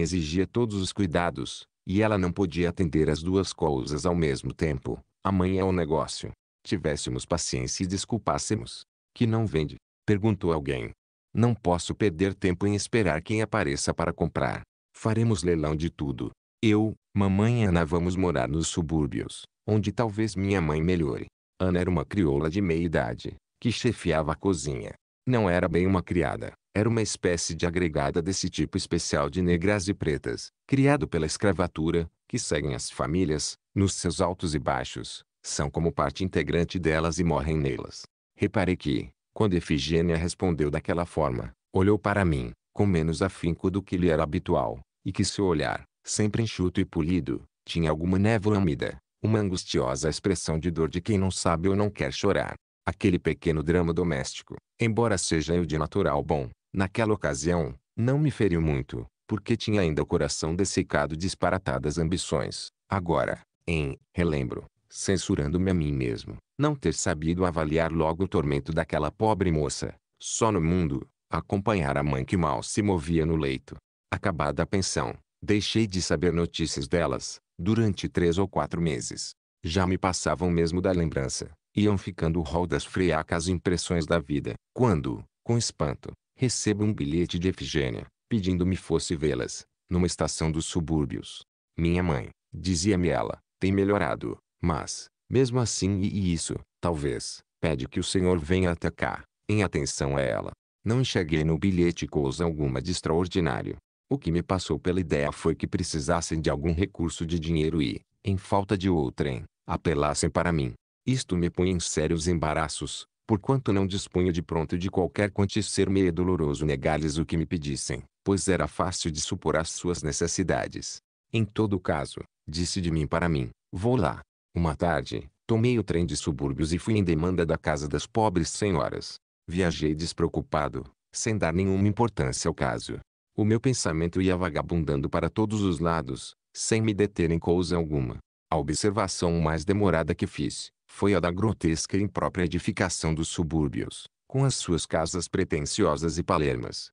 exigia todos os cuidados, e ela não podia atender as duas coisas ao mesmo tempo. A mãe é um negócio. Tivéssemos paciência e desculpássemos. Que não vende? Perguntou alguém. Não posso perder tempo em esperar quem apareça para comprar. Faremos leilão de tudo. Eu, mamãe e Ana vamos morar nos subúrbios, onde talvez minha mãe melhore. Ana era uma crioula de meia idade, que chefiava a cozinha. Não era bem uma criada, era uma espécie de agregada desse tipo especial de negras e pretas, criado pela escravatura, que seguem as famílias, nos seus altos e baixos, são como parte integrante delas e morrem nelas. Reparei que, quando Efigênia respondeu daquela forma, olhou para mim, com menos afinco do que lhe era habitual, e que seu olhar, sempre enxuto e polido, tinha alguma névoa úmida, uma angustiosa expressão de dor de quem não sabe ou não quer chorar. Aquele pequeno drama doméstico, embora seja eu de natural bom, naquela ocasião, não me feriu muito, porque tinha ainda o coração dessecado de disparatadas ambições. Agora, em relembro, censurando-me a mim mesmo, não ter sabido avaliar logo o tormento daquela pobre moça, só no mundo, acompanhar a mãe que mal se movia no leito. Acabada a pensão, deixei de saber notícias delas, durante três ou quatro meses. Já me passavam mesmo da lembrança, iam ficando o rol das friacas impressões da vida, quando, com espanto, recebo um bilhete de Efigênia, pedindo-me fosse vê-las, numa estação dos subúrbios. Minha mãe, dizia-me ela, tem melhorado, mas, mesmo assim e isso, talvez, pede que o senhor venha até cá, em atenção a ela. Não enxerguei no bilhete coisa alguma de extraordinário, o que me passou pela ideia foi que precisassem de algum recurso de dinheiro e, em falta de outrem, apelassem para mim. Isto me punha em sérios embaraços, porquanto não disponho de pronto de qualquer quantia ser meio doloroso negar-lhes o que me pedissem, pois era fácil de supor as suas necessidades. Em todo caso, disse de mim para mim, vou lá. Uma tarde, tomei o trem de subúrbios e fui em demanda da casa das pobres senhoras. Viajei despreocupado, sem dar nenhuma importância ao caso, o meu pensamento ia vagabundando para todos os lados, sem me deter em coisa alguma. A observação mais demorada que fiz, foi a da grotesca e imprópria edificação dos subúrbios, com as suas casas pretensiosas e palermas,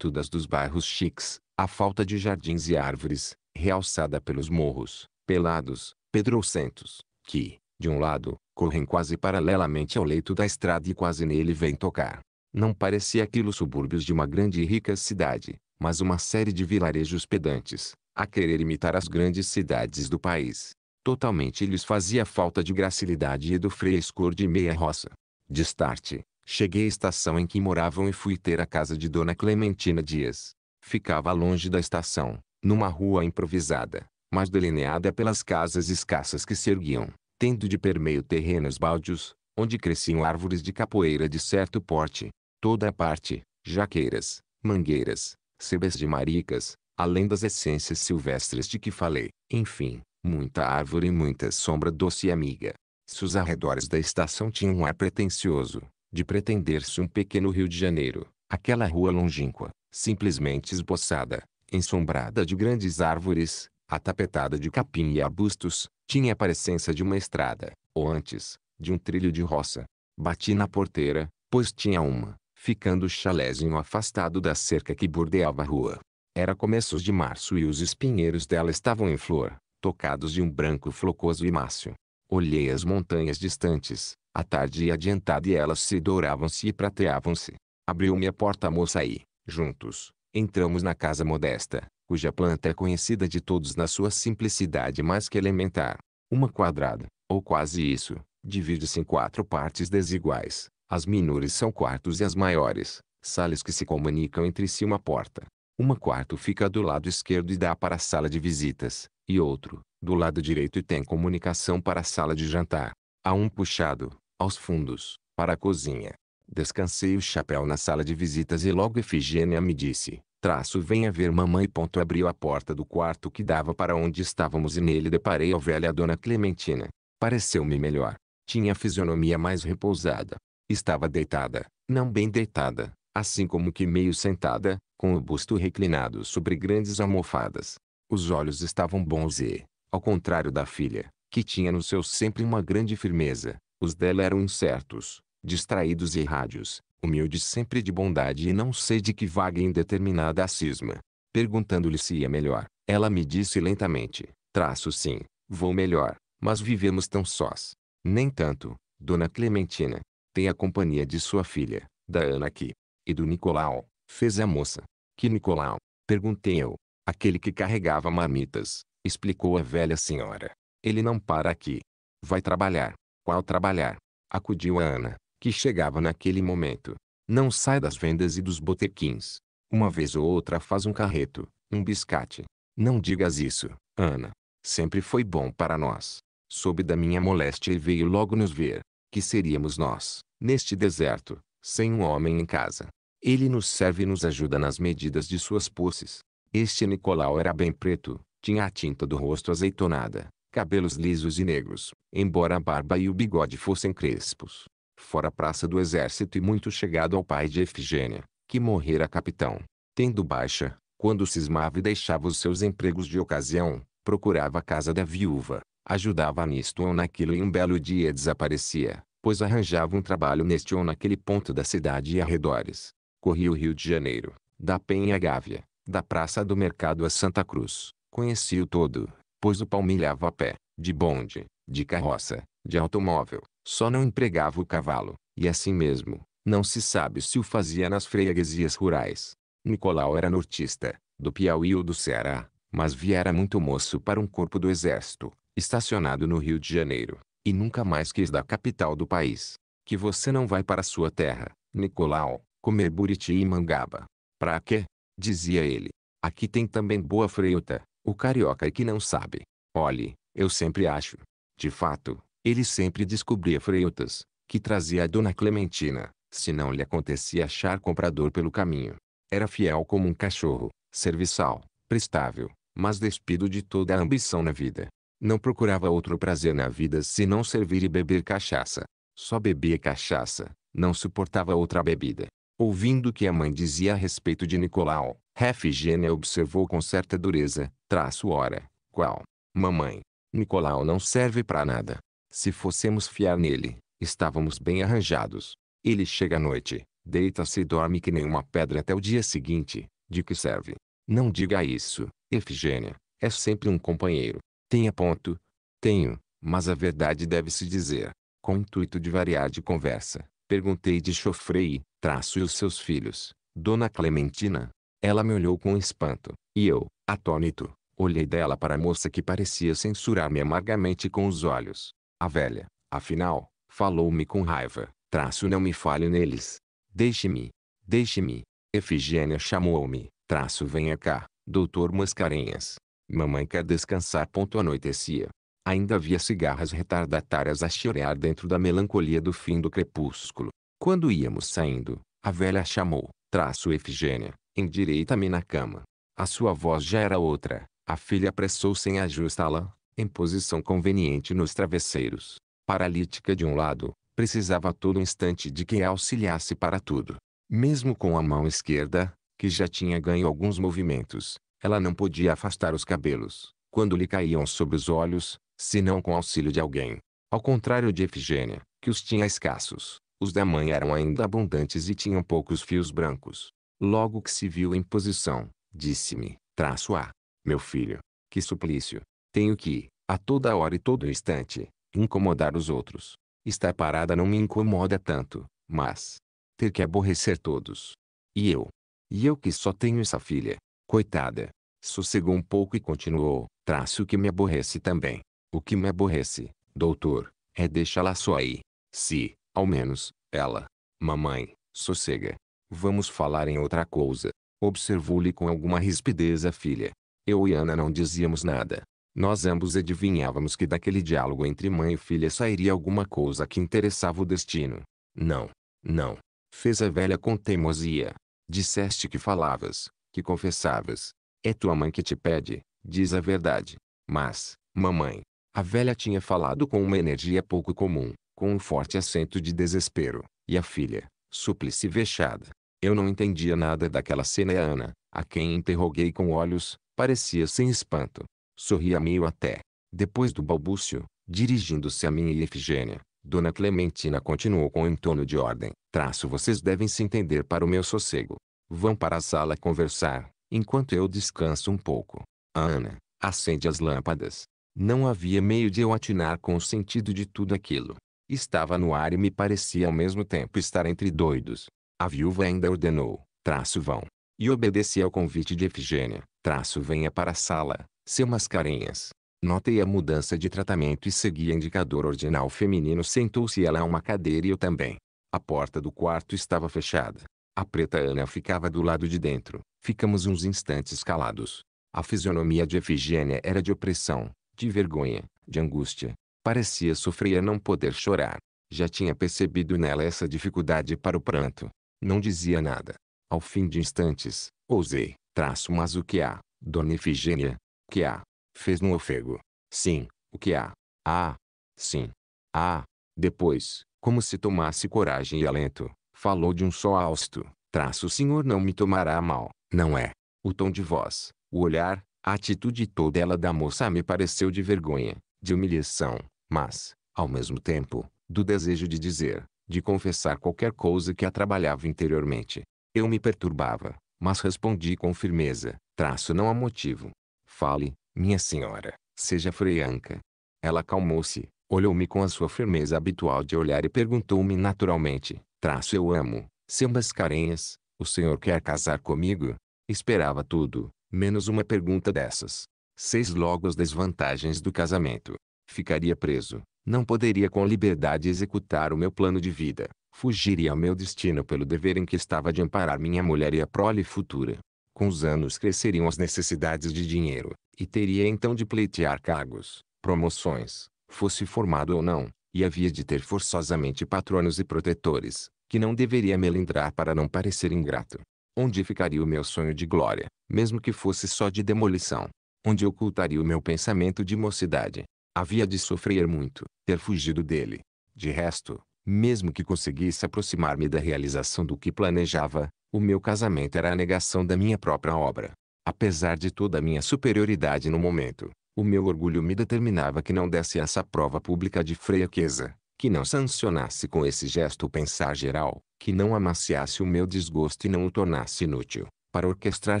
das dos bairros chiques, a falta de jardins e árvores, realçada pelos morros, pelados, pedroucentos, que, de um lado, correm quase paralelamente ao leito da estrada e quase nele vêm tocar. Não parecia aquilo subúrbios de uma grande e rica cidade, mas uma série de vilarejos pedantes, a querer imitar as grandes cidades do país. Totalmente lhes fazia falta de gracilidade e do frescor de meia roça. de start cheguei à estação em que moravam e fui ter a casa de Dona Clementina Dias. Ficava longe da estação, numa rua improvisada, mas delineada pelas casas escassas que se erguiam, tendo de permeio terrenos baldios, onde cresciam árvores de capoeira de certo porte. Toda a parte, jaqueiras, mangueiras, sebas de maricas, além das essências silvestres de que falei, enfim, muita árvore e muita sombra doce e amiga. Se os arredores da estação tinham um ar pretensioso, de pretender-se um pequeno Rio de Janeiro, aquela rua longínqua, simplesmente esboçada, ensombrada de grandes árvores, atapetada de capim e arbustos, tinha a parecência de uma estrada, ou antes, de um trilho de roça. Bati na porteira, pois tinha uma, ficando o chalézinho afastado da cerca que bordeava a rua. Era começos de março e os espinheiros dela estavam em flor, tocados de um branco flocoso e mácio. Olhei as montanhas distantes, a tarde ia adiantada e elas se douravam-se e prateavam-se. Abriu-me a porta a moça e, juntos, entramos na casa modesta, cuja planta é conhecida de todos na sua simplicidade mais que elementar. Uma quadrada, ou quase isso, divide-se em quatro partes desiguais, as menores são quartos e as maiores, salas que se comunicam entre si uma porta. Uma quarto fica do lado esquerdo e dá para a sala de visitas, e outro, do lado direito e tem comunicação para a sala de jantar. Há um puxado, aos fundos, para a cozinha. Descansei o chapéu na sala de visitas e logo Efigênia me disse, traço venha ver mamãe. Ponto abriu a porta do quarto que dava para onde estávamos e nele deparei a velha dona Clementina. Pareceu-me melhor. Tinha a fisionomia mais repousada, Estava deitada, não bem deitada, assim como que meio sentada, com o busto reclinado sobre grandes almofadas. Os olhos estavam bons e, ao contrário da filha, que tinha no seu sempre uma grande firmeza, os dela eram incertos, distraídos e rádios, humildes sempre de bondade e não sei de que vaga e indeterminada cisma. Perguntando-lhe se ia melhor, ela me disse lentamente, traço sim, vou melhor, mas vivemos tão sós. Nem tanto, dona Clementina, a companhia de sua filha, da Ana aqui, e do Nicolau, fez a moça. Que Nicolau? Perguntei eu. Aquele que carregava marmitas, explicou a velha senhora. Ele não para aqui. Vai trabalhar. Qual trabalhar? Acudiu a Ana, que chegava naquele momento. Não sai das vendas e dos botequins. Uma vez ou outra faz um carreto, um biscate. Não digas isso, Ana. Sempre foi bom para nós. Soube da minha moléstia e veio logo nos ver. Que seríamos nós? neste deserto, sem um homem em casa. Ele nos serve e nos ajuda nas medidas de suas posses. Este Nicolau era bem preto, tinha a tinta do rosto azeitonada, cabelos lisos e negros, embora a barba e o bigode fossem crespos. Fora praça do exército e muito chegado ao pai de Efigênia, que morrera capitão. Tendo baixa, quando cismava e deixava os seus empregos de ocasião, procurava a casa da viúva, ajudava nisto ou naquilo e um belo dia desaparecia pois arranjava um trabalho neste ou naquele ponto da cidade e arredores. Corria o Rio de Janeiro, da Penha à Gávea, da Praça do Mercado a Santa Cruz. Conhecia-o todo, pois o palmilhava a pé, de bonde, de carroça, de automóvel. Só não empregava o cavalo, e assim mesmo, não se sabe se o fazia nas freguesias rurais. Nicolau era nortista, do Piauí ou do Ceará, mas viera muito moço para um corpo do exército, estacionado no Rio de Janeiro e nunca mais quis da capital do país. Que você não vai para sua terra, Nicolau, comer buriti e mangaba. Pra quê? Dizia ele. Aqui tem também boa freuta, o carioca é que não sabe. Olhe, eu sempre acho. De fato, ele sempre descobria freutas, que trazia a dona Clementina, se não lhe acontecia achar comprador pelo caminho. Era fiel como um cachorro, serviçal, prestável, mas despido de toda a ambição na vida. Não procurava outro prazer na vida senão servir e beber cachaça. Só bebia cachaça, não suportava outra bebida. Ouvindo o que a mãe dizia a respeito de Nicolau, Refigênia observou com certa dureza, traço ora, qual? Mamãe, Nicolau não serve para nada. Se fossemos fiar nele, estávamos bem arranjados. Ele chega à noite, deita-se e dorme que nem uma pedra até o dia seguinte. De que serve? Não diga isso, Efigênia. É sempre um companheiro. Tenha ponto. Tenho, mas a verdade deve-se dizer. Com o intuito de variar de conversa, perguntei de Chofrei, traço e os seus filhos, Dona Clementina. Ela me olhou com espanto, e eu, atônito, olhei dela para a moça que parecia censurar-me amargamente com os olhos. A velha, afinal, falou-me com raiva, traço não me falho neles. Deixe-me, deixe-me. Efigênia chamou-me, traço venha cá, doutor Mascarenhas. Mamãe quer descansar. Ponto anoitecia. Ainda havia cigarras retardatárias a chorear dentro da melancolia do fim do crepúsculo. Quando íamos saindo, a velha chamou, traço Efigênia, endireita-me na cama. A sua voz já era outra. A filha apressou-se em ajustá-la, em posição conveniente nos travesseiros. Paralítica de um lado, precisava a todo instante de que a auxiliasse para tudo. Mesmo com a mão esquerda, que já tinha ganho alguns movimentos, ela não podia afastar os cabelos, quando lhe caíam sobre os olhos, senão com auxílio de alguém. Ao contrário de Efigênia, que os tinha escassos, os da mãe eram ainda abundantes e tinham poucos fios brancos. Logo que se viu em posição, disse-me, traço A. Meu filho, que suplício. Tenho que, a toda hora e todo instante, incomodar os outros. Estar parada não me incomoda tanto, mas ter que aborrecer todos. E eu? E eu que só tenho essa filha, Coitada. Sossegou um pouco e continuou. Traço que me aborrece também. O que me aborrece, doutor, é deixá-la só aí. Se, ao menos, ela. Mamãe, sossega. Vamos falar em outra coisa. Observou-lhe com alguma rispidez a filha. Eu e Ana não dizíamos nada. Nós ambos adivinhávamos que daquele diálogo entre mãe e filha sairia alguma coisa que interessava o destino. Não, não. Fez a velha com teimosia. Disseste que falavas, que confessavas. É tua mãe que te pede, diz a verdade. Mas, mamãe, a velha tinha falado com uma energia pouco comum, com um forte acento de desespero, e a filha, súplice vexada. Eu não entendia nada daquela cena e a Ana, a quem interroguei com olhos, parecia sem espanto. Sorria meio até. Depois do balbúcio, dirigindo-se a mim e Efigênia, Dona Clementina continuou com um entono de ordem. Traço vocês devem se entender para o meu sossego. Vão para a sala conversar, enquanto eu descanso um pouco. Ana, acende as lâmpadas. Não havia meio de eu atinar com o sentido de tudo aquilo. Estava no ar e me parecia ao mesmo tempo estar entre doidos. A viúva ainda ordenou, traço vão. E obedeci ao convite de Efigênia, traço venha para a sala, seu mascarenhas. Notei a mudança de tratamento e segui a indicador ordinal feminino sentou-se ela a uma cadeira e eu também. A porta do quarto estava fechada. A preta Ana ficava do lado de dentro. Ficamos uns instantes calados. A fisionomia de Efigênia era de opressão, de vergonha, de angústia. Parecia sofrer não poder chorar. Já tinha percebido nela essa dificuldade para o pranto. Não dizia nada. Ao fim de instantes, ousei. Traço mas o que há, dona Efigênia? O que há? Fez um ofego. Sim, o que há? Ah, sim. Ah. Depois, como se tomasse coragem e alento, falou de um só hausto, traço o senhor não me tomará mal, não é? O tom de voz, o olhar, a atitude toda ela da moça me pareceu de vergonha, de humilhação, mas, ao mesmo tempo, do desejo de dizer, de confessar qualquer coisa que a trabalhava interiormente. Eu me perturbava, mas respondi com firmeza, traço não há motivo. Fale, minha senhora, seja freianca. Ela acalmou-se, olhou-me com a sua firmeza habitual de olhar e perguntou-me naturalmente, Traço eu amo, seu Mascarenhas, o senhor quer casar comigo? Esperava tudo, menos uma pergunta dessas. Seis logo as desvantagens do casamento. Ficaria preso, não poderia com liberdade executar o meu plano de vida. Fugiria ao meu destino pelo dever em que estava de amparar minha mulher e a prole futura. Com os anos cresceriam as necessidades de dinheiro, e teria então de pleitear cargos, promoções, fosse formado ou não. E havia de ter forçosamente patronos e protetores, que não deveria melindrar para não parecer ingrato. Onde ficaria o meu sonho de glória, mesmo que fosse só de demolição? Onde ocultaria o meu pensamento de mocidade? Havia de sofrer muito, ter fugido dele. De resto, mesmo que conseguisse aproximar-me da realização do que planejava, o meu casamento era a negação da minha própria obra. Apesar de toda a minha superioridade no momento, o meu orgulho me determinava que não desse essa prova pública de fraqueza, que não sancionasse com esse gesto o pensar geral, que não amaciasse o meu desgosto e não o tornasse inútil, para orquestrar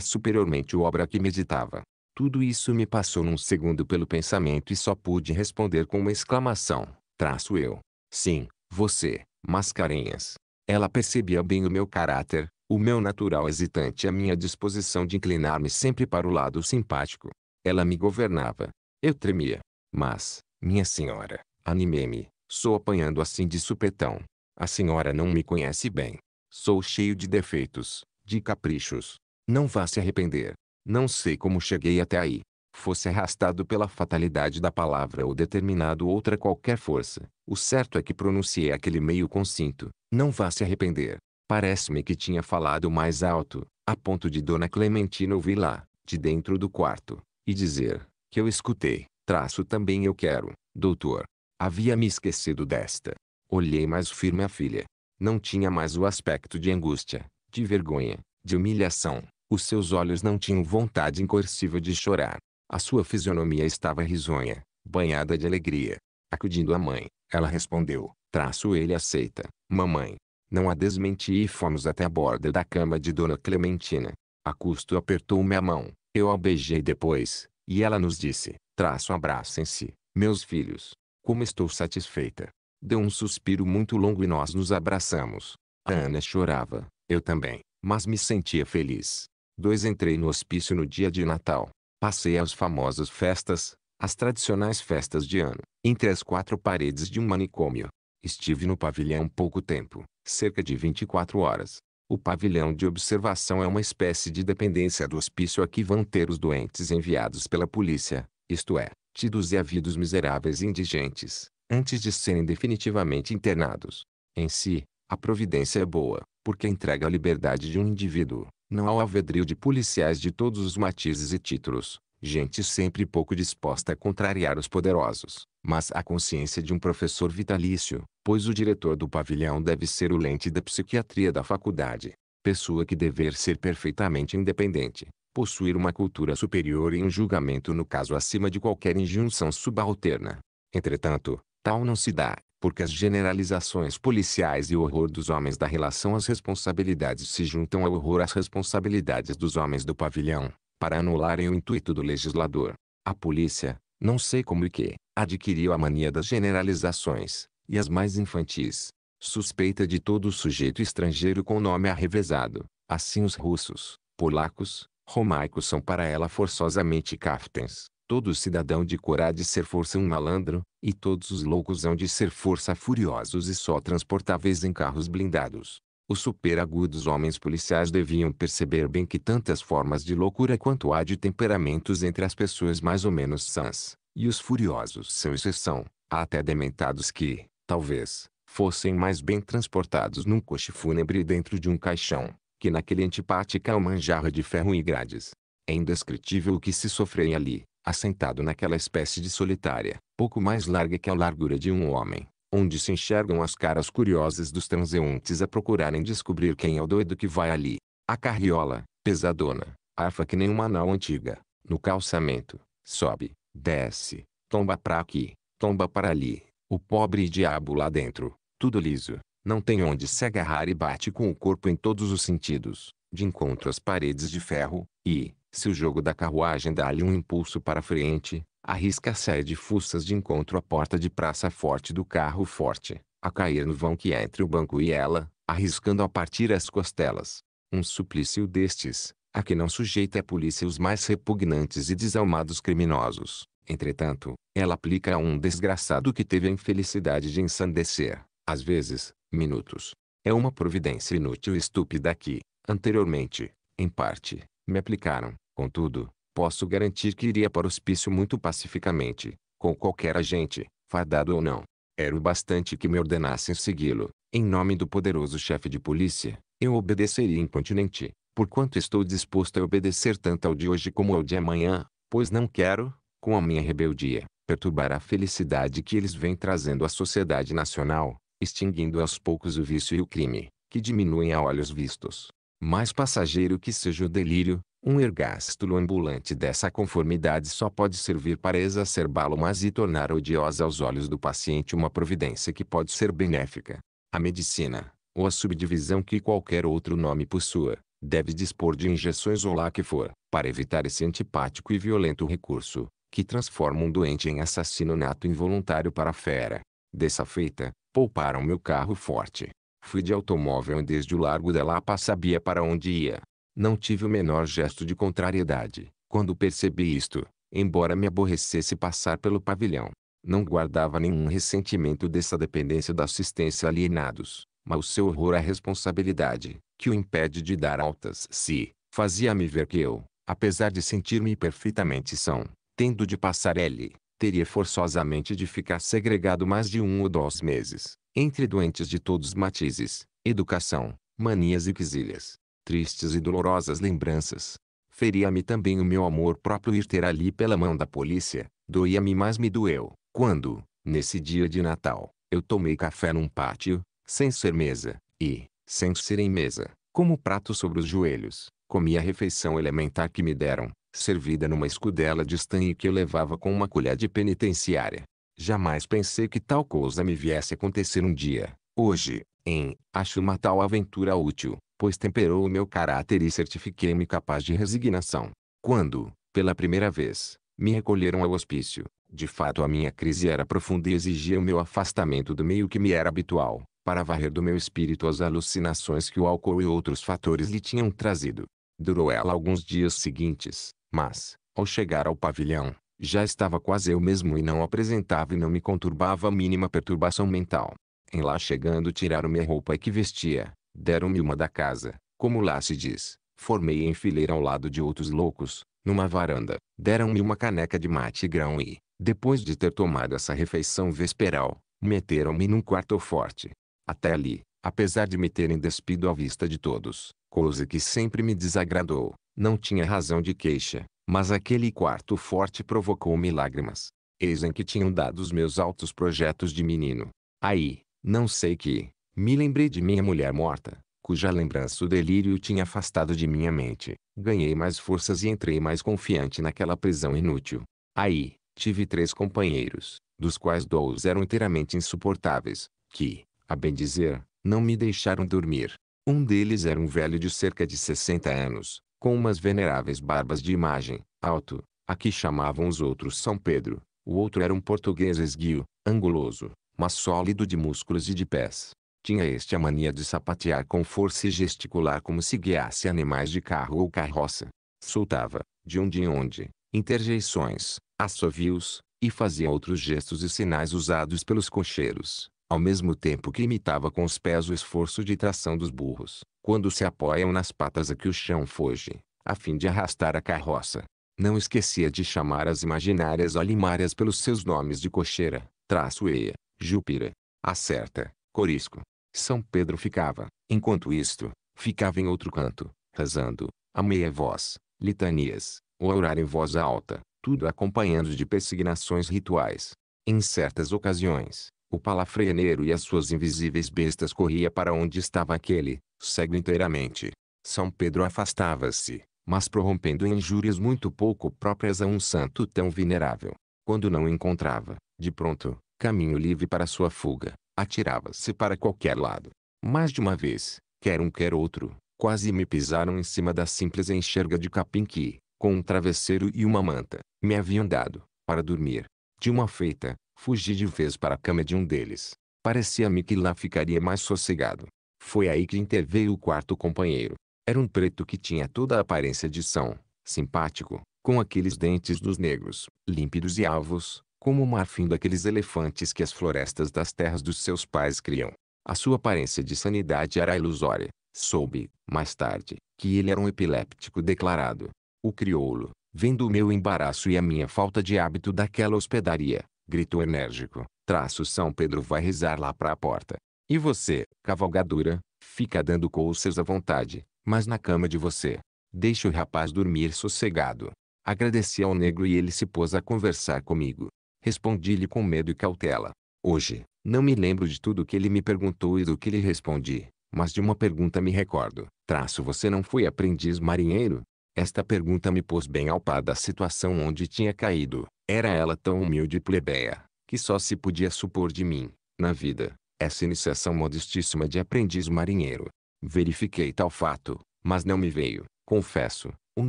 superiormente a obra que meditava. Tudo isso me passou num segundo pelo pensamento e só pude responder com uma exclamação. Traço eu. Sim, você, Mascarenhas. Ela percebia bem o meu caráter, o meu natural hesitante e a minha disposição de inclinar-me sempre para o lado simpático. Ela me governava. Eu tremia. Mas, minha senhora, animei-me. Sou apanhando assim de supetão. A senhora não me conhece bem. Sou cheio de defeitos, de caprichos. Não vá se arrepender. Não sei como cheguei até aí. Fosse arrastado pela fatalidade da palavra ou determinado outra qualquer força. O certo é que pronunciei aquele meio consinto. Não vá se arrepender. Parece-me que tinha falado mais alto, a ponto de Dona Clementina ouvir lá, de dentro do quarto e dizer, que eu escutei, traço também eu quero, doutor. Havia me esquecido desta. Olhei mais firme a filha. Não tinha mais o aspecto de angústia, de vergonha, de humilhação. Os seus olhos não tinham vontade incoercível de chorar. A sua fisionomia estava risonha, banhada de alegria. Acudindo a mãe, ela respondeu, traço ele aceita, mamãe. Não a desmenti e fomos até a borda da cama de Dona Clementina. A custo apertou-me a mão, eu a beijei depois, e ela nos disse, traço abracem-se, meus filhos. Como estou satisfeita. Deu um suspiro muito longo e nós nos abraçamos. A Ana chorava, eu também, mas me sentia feliz. dois Entrei no hospício no dia de Natal. Passei as famosas festas, as tradicionais festas de ano, entre as quatro paredes de um manicômio. Estive no pavilhão pouco tempo, cerca de 24 horas. O pavilhão de observação é uma espécie de dependência do hospício a que vão ter os doentes enviados pela polícia, isto é, tidos e havidos miseráveis e indigentes, antes de serem definitivamente internados. Em si, a providência é boa, porque entrega a liberdade de um indivíduo, não ao avedrio de policiais de todos os matizes e títulos, gente sempre pouco disposta a contrariar os poderosos, mas a consciência de um professor vitalício, pois o diretor do pavilhão deve ser o lente da psiquiatria da faculdade, pessoa que dever ser perfeitamente independente, possuir uma cultura superior e um julgamento no caso acima de qualquer injunção subalterna. Entretanto, tal não se dá, porque as generalizações policiais e o horror dos homens da relação às responsabilidades se juntam ao horror às responsabilidades dos homens do pavilhão, para anularem o intuito do legislador. A polícia, não sei como e que, adquiriu a mania das generalizações, e as mais infantis. Suspeita de todo sujeito estrangeiro com nome arrevezado. Assim os russos, polacos, romaicos são para ela forçosamente caftens. Todo cidadão de corá de ser força um malandro, e todos os loucos hão de ser força furiosos e só transportáveis em carros blindados. Os superagudos homens policiais deviam perceber bem que tantas formas de loucura quanto há de temperamentos entre as pessoas mais ou menos sãs, e os furiosos são exceção, há até dementados que, talvez, fossem mais bem transportados num coche fúnebre dentro de um caixão, que naquele antipática é almanjarra de ferro e grades. É indescritível o que se sofreu ali, assentado naquela espécie de solitária, pouco mais larga que a largura de um homem, onde se enxergam as caras curiosas dos transeuntes a procurarem descobrir quem é o doido que vai ali. A carriola, pesadona, arfa que nem uma nau antiga, no calçamento, sobe, desce, tomba pra aqui, tomba para ali, o pobre diabo lá dentro, tudo liso, não tem onde se agarrar e bate com o corpo em todos os sentidos, de encontro às paredes de ferro, e, se o jogo da carruagem dá-lhe um impulso para frente, arrisca sair de fuças de encontro à porta de praça forte do carro forte, a cair no vão que é entre o banco e ela, arriscando a partir as costelas. Um suplício destes, a que não sujeita a polícia os mais repugnantes e desalmados criminosos. Entretanto, ela aplica a um desgraçado que teve a infelicidade de ensandecer, às vezes, minutos. É uma providência inútil e estúpida que, anteriormente, em parte, me aplicaram, contudo, posso garantir que iria para o hospício muito pacificamente, com qualquer agente, fardado ou não. Era o bastante que me ordenassem segui-lo, em nome do poderoso chefe de polícia, eu obedeceria incontinente, porquanto estou disposto a obedecer tanto ao de hoje como ao de amanhã, pois não quero, com a minha rebeldia, perturbar a felicidade que eles vêm trazendo à sociedade nacional, extinguindo aos poucos o vício e o crime, que diminuem a olhos vistos. Mais passageiro que seja o delírio, um ergástulo ambulante dessa conformidade só pode servir para exacerbá-lo mas e tornar odiosa aos olhos do paciente uma providência que pode ser benéfica. A medicina, ou a subdivisão que qualquer outro nome possua, deve dispor de injeções ou lá que for, para evitar esse antipático e violento recurso, que transforma um doente em assassino nato involuntário para a fera. Dessa feita, pouparam meu carro forte. Fui de automóvel desde o largo da Lapa sabia para onde ia. Não tive o menor gesto de contrariedade, quando percebi isto, embora me aborrecesse passar pelo pavilhão. Não guardava nenhum ressentimento dessa dependência da assistência alienados, mas o seu horror à responsabilidade, que o impede de dar altas se, fazia-me ver que eu, apesar de sentir-me perfeitamente são, tendo de passar ele, teria forçosamente de ficar segregado mais de um ou dois meses, entre doentes de todos matizes, educação, manias e quesilhas, tristes e dolorosas lembranças. Feria-me também o meu amor próprio ir ter ali pela mão da polícia. Doía-me mais me doeu. Quando, nesse dia de Natal, eu tomei café num pátio, sem ser mesa, e, sem ser em mesa, como prato sobre os joelhos, comi a refeição elementar que me deram, servida numa escudela de estanho que eu levava com uma colher de penitenciária. Jamais pensei que tal coisa me viesse acontecer um dia. Hoje, em, acho uma tal aventura útil, pois temperou o meu caráter e certifiquei-me capaz de resignação. Quando, pela primeira vez, me recolheram ao hospício, de fato a minha crise era profunda e exigia o meu afastamento do meio que me era habitual, para varrer do meu espírito as alucinações que o álcool e outros fatores lhe tinham trazido. Durou ela alguns dias seguintes, mas, ao chegar ao pavilhão, já estava quase eu mesmo e não apresentava e não me conturbava a mínima perturbação mental. Em lá chegando tiraram minha roupa que vestia, Deram-me uma da casa, como lá se diz. Formei em fileira ao lado de outros loucos, numa varanda. Deram-me uma caneca de mate e grão e, depois de ter tomado essa refeição vesperal, meteram-me num quarto forte. Até ali, apesar de me terem despido à vista de todos, coisa que sempre me desagradou, não tinha razão de queixa, mas aquele quarto forte provocou-me lágrimas. Eis em que tinham dado os meus altos projetos de menino. Aí, não sei que, me lembrei de minha mulher morta, cuja lembrança o delírio tinha afastado de minha mente. Ganhei mais forças e entrei mais confiante naquela prisão inútil. Aí, tive três companheiros, dos quais dois eram inteiramente insuportáveis, que, a bem dizer, não me deixaram dormir. Um deles era um velho de cerca de 60 anos, com umas veneráveis barbas de imagem, alto, a que chamavam os outros São Pedro. O outro era um português esguio, anguloso, mas sólido de músculos e de pés, tinha este a mania de sapatear com força e gesticular como se guiasse animais de carro ou carroça. Soltava, de onde em onde, interjeições, assovios, e fazia outros gestos e sinais usados pelos cocheiros, ao mesmo tempo que imitava com os pés o esforço de tração dos burros, quando se apoiam nas patas a que o chão foge, a fim de arrastar a carroça. Não esquecia de chamar as imaginárias olimárias pelos seus nomes de cocheira, traçoeia, júpira, acerta, corisco. São Pedro ficava, enquanto isto, ficava em outro canto, rezando, a meia voz, litanias, ou a orar em voz alta, tudo acompanhando de persignações rituais. Em certas ocasiões, o palafreneiro e as suas invisíveis bestas corria para onde estava aquele, cego inteiramente. São Pedro afastava-se, mas prorrompendo em injúrias muito pouco próprias a um santo tão venerável. Quando não encontrava, de pronto, caminho livre para sua fuga, Atirava-se para qualquer lado. Mais de uma vez, quer um quer outro, quase me pisaram em cima da simples enxerga de capim que, com um travesseiro e uma manta, me haviam dado, para dormir. De uma feita, fugi de vez para a cama de um deles. Parecia-me que lá ficaria mais sossegado. Foi aí que interveio o quarto companheiro. Era um preto que tinha toda a aparência de são, simpático, com aqueles dentes dos negros, límpidos e alvos, como o marfim daqueles elefantes que as florestas das terras dos seus pais criam. A sua aparência de sanidade era ilusória. Soube, mais tarde, que ele era um epiléptico declarado. O crioulo, vendo o meu embaraço e a minha falta de hábito daquela hospedaria, gritou enérgico. Traço São Pedro vai rezar lá para a porta. E você, cavalgadura, fica dando coices à vontade, mas na cama de você. Deixa o rapaz dormir sossegado. Agradeci ao negro e ele se pôs a conversar comigo. Respondi-lhe com medo e cautela. Hoje, não me lembro de tudo que ele me perguntou e do que lhe respondi, mas de uma pergunta me recordo. Traço você não foi aprendiz marinheiro? Esta pergunta me pôs bem ao par da situação onde tinha caído. Era ela tão humilde e plebeia, que só se podia supor de mim, na vida, essa iniciação modestíssima de aprendiz marinheiro. Verifiquei tal fato, mas não me veio, confesso, um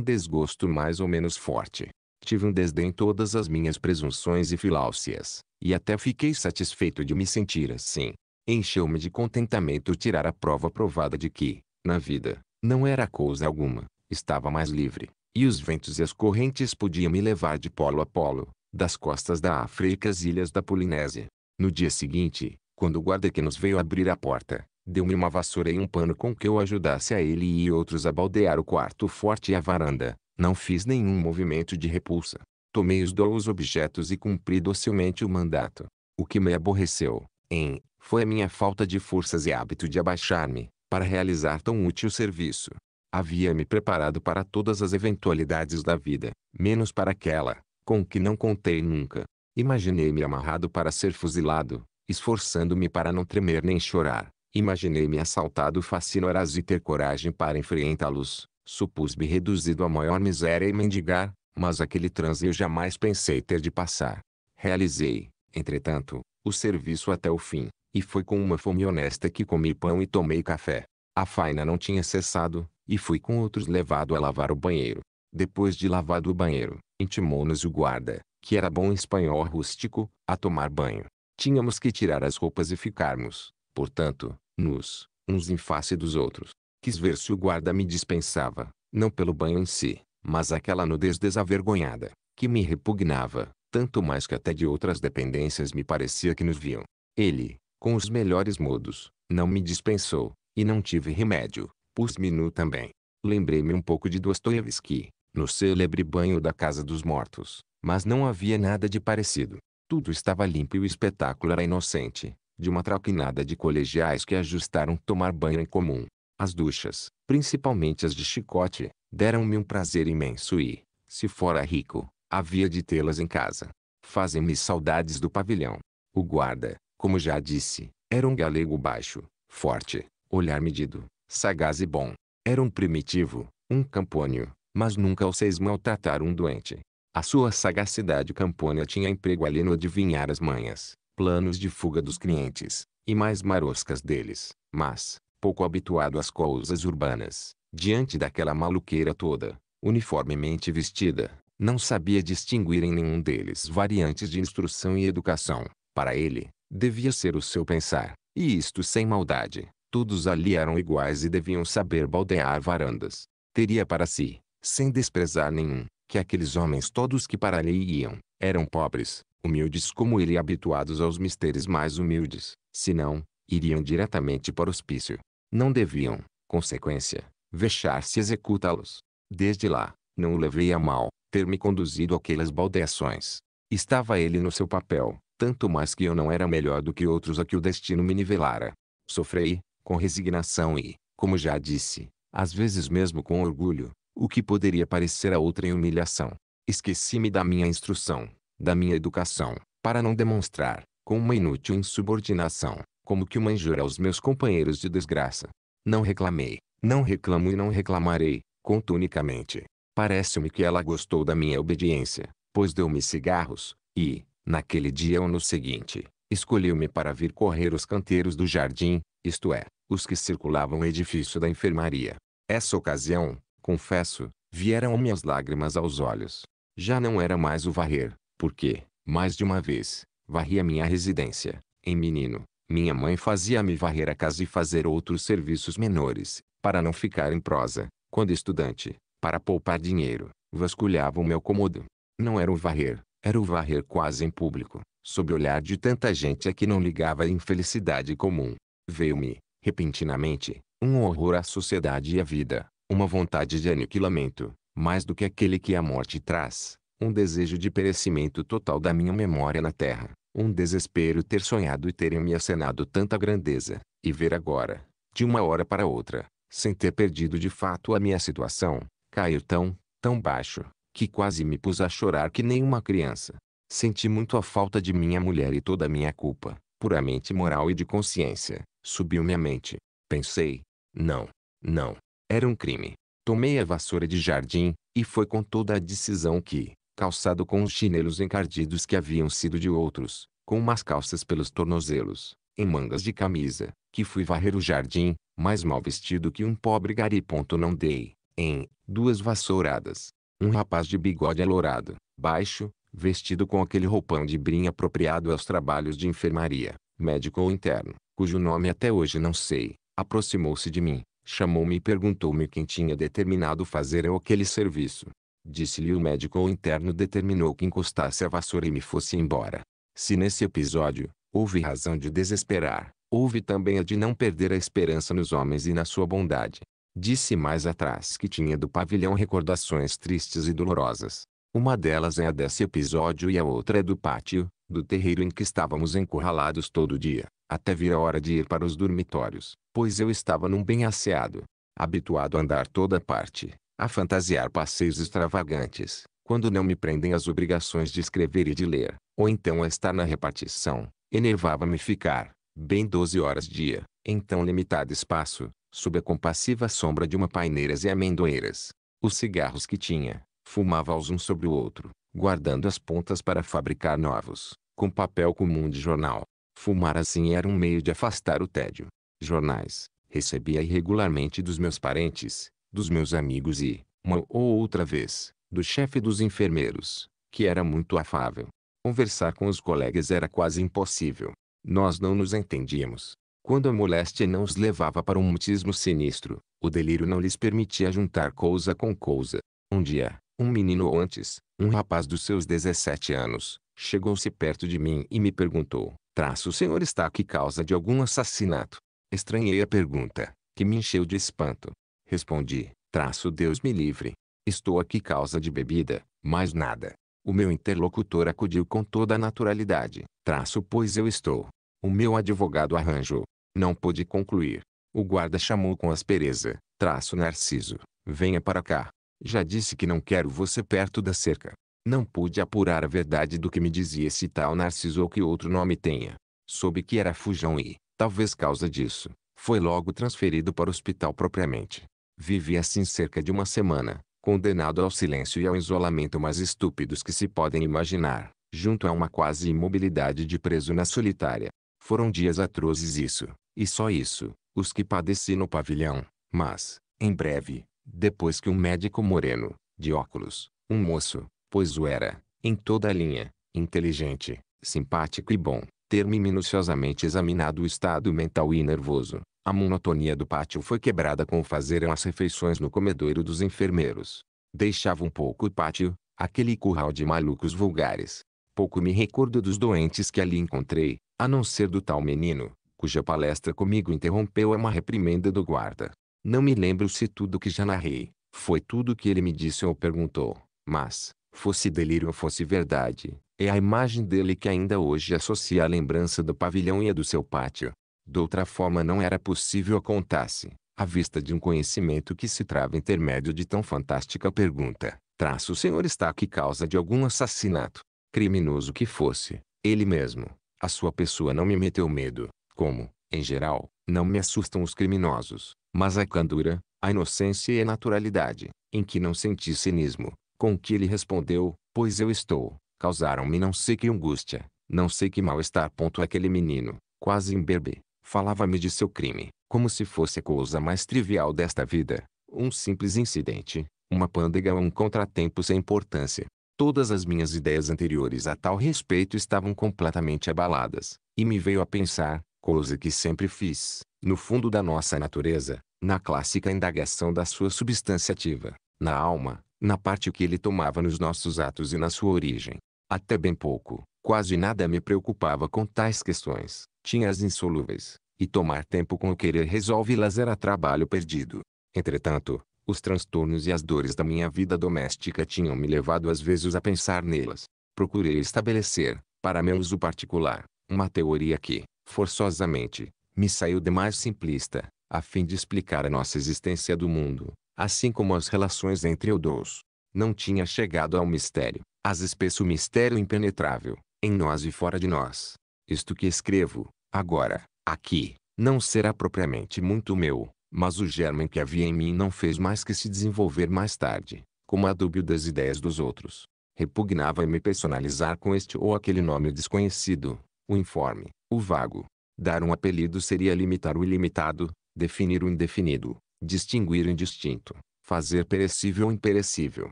desgosto mais ou menos forte. Tive um desdém todas as minhas presunções e filáusias e até fiquei satisfeito de me sentir assim. Encheu-me de contentamento tirar a prova provada de que, na vida, não era coisa alguma, estava mais livre, e os ventos e as correntes podiam me levar de polo a polo, das costas da África às ilhas da Polinésia. No dia seguinte, quando o guarda que nos veio abrir a porta, deu-me uma vassoura e um pano com que eu ajudasse a ele e outros a baldear o quarto forte e a varanda, não fiz nenhum movimento de repulsa. Tomei os dois objetos e cumpri docilmente o mandato. O que me aborreceu, em, foi a minha falta de forças e hábito de abaixar-me, para realizar tão útil serviço. Havia-me preparado para todas as eventualidades da vida, menos para aquela, com que não contei nunca. Imaginei-me amarrado para ser fuzilado, esforçando-me para não tremer nem chorar. Imaginei-me assaltado fascinoras e ter coragem para enfrentá-los. Supus-me reduzido à maior miséria e mendigar, mas aquele transe eu jamais pensei ter de passar. Realizei, entretanto, o serviço até o fim, e foi com uma fome honesta que comi pão e tomei café. A faina não tinha cessado, e fui com outros levado a lavar o banheiro. Depois de lavado o banheiro, intimou-nos o guarda, que era bom espanhol rústico, a tomar banho. Tínhamos que tirar as roupas e ficarmos, portanto, nus, uns em face dos outros. Quis ver se o guarda me dispensava, não pelo banho em si, mas aquela nudez desavergonhada, que me repugnava, tanto mais que até de outras dependências me parecia que nos viam. Ele, com os melhores modos, não me dispensou, e não tive remédio, pus-me nu também. Lembrei-me um pouco de Dostoevsky, no célebre banho da Casa dos Mortos, mas não havia nada de parecido. Tudo estava limpo e o espetáculo era inocente, de uma traquinada de colegiais que ajustaram tomar banho em comum. As duchas, principalmente as de chicote, deram-me um prazer imenso e, se fora rico, havia de tê-las em casa. Fazem-me saudades do pavilhão. O guarda, como já disse, era um galego baixo, forte, olhar medido, sagaz e bom. Era um primitivo, um campônio, mas nunca o seis maltratar um doente. A sua sagacidade campônia tinha emprego ali no adivinhar as manhas, planos de fuga dos clientes, e mais maroscas deles. Mas, pouco habituado às coisas urbanas, diante daquela maluqueira toda, uniformemente vestida, não sabia distinguir em nenhum deles variantes de instrução e educação. Para ele, devia ser o seu pensar, e isto sem maldade. Todos ali eram iguais e deviam saber baldear varandas. Teria para si, sem desprezar nenhum, que aqueles homens todos que para ali iam, eram pobres, humildes como ele e habituados aos mistérios mais humildes, senão, iriam diretamente para o hospício não deviam, consequência, vexar-se executá-los. Desde lá, não o levei a mal, ter me conduzido àquelas baldeações. Estava ele no seu papel, tanto mais que eu não era melhor do que outros a que o destino me nivelara. Sofrei, com resignação e, como já disse, às vezes mesmo com orgulho, o que poderia parecer a outra em humilhação. Esqueci-me da minha instrução, da minha educação, para não demonstrar, com uma inútil insubordinação, como que uma injúria aos meus companheiros de desgraça. Não reclamei, não reclamo e não reclamarei, conto unicamente. Parece-me que ela gostou da minha obediência, pois deu-me cigarros, e, naquele dia ou no seguinte, escolheu-me para vir correr os canteiros do jardim, isto é, os que circulavam o edifício da enfermaria. Essa ocasião, confesso, vieram-me as lágrimas aos olhos. Já não era mais o varrer, porque, mais de uma vez, varria minha residência, em menino, minha mãe fazia-me varrer a casa e fazer outros serviços menores, para não ficar em prosa, quando estudante, para poupar dinheiro, vasculhava o meu cômodo. Não era o varrer, era o varrer quase em público, sob o olhar de tanta gente a que não ligava a infelicidade comum. Veio-me, repentinamente, um horror à sociedade e à vida, uma vontade de aniquilamento, mais do que aquele que a morte traz, um desejo de perecimento total da minha memória na terra. Um desespero ter sonhado e terem me acenado tanta grandeza, e ver agora, de uma hora para outra, sem ter perdido de fato a minha situação, caiu tão, tão baixo, que quase me pus a chorar que nem uma criança. Senti muito a falta de minha mulher e toda a minha culpa, puramente moral e de consciência, subiu minha mente. Pensei, não, não, era um crime. Tomei a vassoura de jardim, e foi com toda a decisão que, calçado com os chinelos encardidos que haviam sido de outros, com umas calças pelos tornozelos, em mangas de camisa, que fui varrer o jardim, mais mal vestido que um pobre gari. Não dei, em, duas vassouradas. Um rapaz de bigode alourado, baixo, vestido com aquele roupão de brim apropriado aos trabalhos de enfermaria, médico ou interno, cujo nome até hoje não sei, aproximou-se de mim, chamou-me e perguntou-me quem tinha determinado fazer eu aquele serviço. Disse-lhe o médico ao interno determinou que encostasse a vassoura e me fosse embora. Se nesse episódio, houve razão de desesperar, houve também a de não perder a esperança nos homens e na sua bondade. Disse mais atrás que tinha do pavilhão recordações tristes e dolorosas. Uma delas é a desse episódio e a outra é do pátio, do terreiro em que estávamos encurralados todo dia, até vir a hora de ir para os dormitórios, pois eu estava num bem asseado, habituado a andar toda parte, a fantasiar passeios extravagantes, quando não me prendem as obrigações de escrever e de ler, ou então a estar na repartição, enervava-me ficar, bem doze horas dia, em tão limitado espaço, sob a compassiva sombra de uma paineiras e amendoeiras. Os cigarros que tinha, fumava-os um sobre o outro, guardando as pontas para fabricar novos, com papel comum de jornal. Fumar assim era um meio de afastar o tédio. Jornais, recebia irregularmente dos meus parentes, dos meus amigos e, uma ou outra vez, do chefe dos enfermeiros, que era muito afável. Conversar com os colegas era quase impossível. Nós não nos entendíamos. Quando a moléstia não os levava para um mutismo sinistro, o delírio não lhes permitia juntar coisa com coisa. Um dia, um menino ou antes, um rapaz dos seus 17 anos, chegou-se perto de mim e me perguntou: Traço, o senhor está aqui causa de algum assassinato? Estranhei a pergunta, que me encheu de espanto. Respondi, traço Deus me livre. Estou aqui causa de bebida, mais nada. O meu interlocutor acudiu com toda a naturalidade, traço pois eu estou. O meu advogado arranjo. Não pôde concluir. O guarda chamou com aspereza, traço Narciso, venha para cá. Já disse que não quero você perto da cerca. Não pude apurar a verdade do que me dizia esse tal Narciso ou que outro nome tenha. Soube que era fujão e, talvez causa disso, foi logo transferido para o hospital propriamente. Vivi assim cerca de uma semana, condenado ao silêncio e ao isolamento mais estúpidos que se podem imaginar, junto a uma quase imobilidade de preso na solitária. Foram dias atrozes isso, e só isso, os que padeci no pavilhão, mas, em breve, depois que um médico moreno, de óculos, um moço, pois o era, em toda a linha, inteligente, simpático e bom, ter-me minuciosamente examinado o estado mental e nervoso, a monotonia do pátio foi quebrada com o fazerem as refeições no comedouro dos enfermeiros. Deixava um pouco o pátio, aquele curral de malucos vulgares. Pouco me recordo dos doentes que ali encontrei, a não ser do tal menino, cuja palestra comigo interrompeu a uma reprimenda do guarda. Não me lembro se tudo que já narrei, foi tudo que ele me disse ou perguntou, mas, fosse delírio ou fosse verdade, é a imagem dele que ainda hoje associa a lembrança do pavilhão e a do seu pátio. Doutra forma não era possível contasse, se à vista de um conhecimento que se trava intermédio de tão fantástica pergunta. Traço o senhor está que causa de algum assassinato, criminoso que fosse, ele mesmo. A sua pessoa não me meteu medo, como, em geral, não me assustam os criminosos, mas a candura, a inocência e a naturalidade, em que não senti cinismo, com que ele respondeu, pois eu estou, causaram-me não sei que angústia, não sei que mal-estar. Aquele menino, quase imberbe, Falava-me de seu crime, como se fosse a coisa mais trivial desta vida, um simples incidente, uma pândega ou um contratempo sem importância. Todas as minhas ideias anteriores a tal respeito estavam completamente abaladas, e me veio a pensar, coisa que sempre fiz, no fundo da nossa natureza, na clássica indagação da sua substância ativa, na alma, na parte que ele tomava nos nossos atos e na sua origem. Até bem pouco, quase nada me preocupava com tais questões tinha as insolúveis, e tomar tempo com o querer resolve-las era trabalho perdido. Entretanto, os transtornos e as dores da minha vida doméstica tinham me levado às vezes a pensar nelas. Procurei estabelecer, para meu uso particular, uma teoria que, forçosamente, me saiu demais simplista, a fim de explicar a nossa existência do mundo, assim como as relações entre eu dois. Não tinha chegado ao mistério, às espesso mistério impenetrável, em nós e fora de nós, isto que escrevo, agora, aqui, não será propriamente muito meu, mas o germe que havia em mim não fez mais que se desenvolver mais tarde, como adúbio das ideias dos outros. Repugnava-me personalizar com este ou aquele nome desconhecido, o informe, o vago. Dar um apelido seria limitar o ilimitado, definir o indefinido, distinguir o indistinto, fazer perecível o imperecível.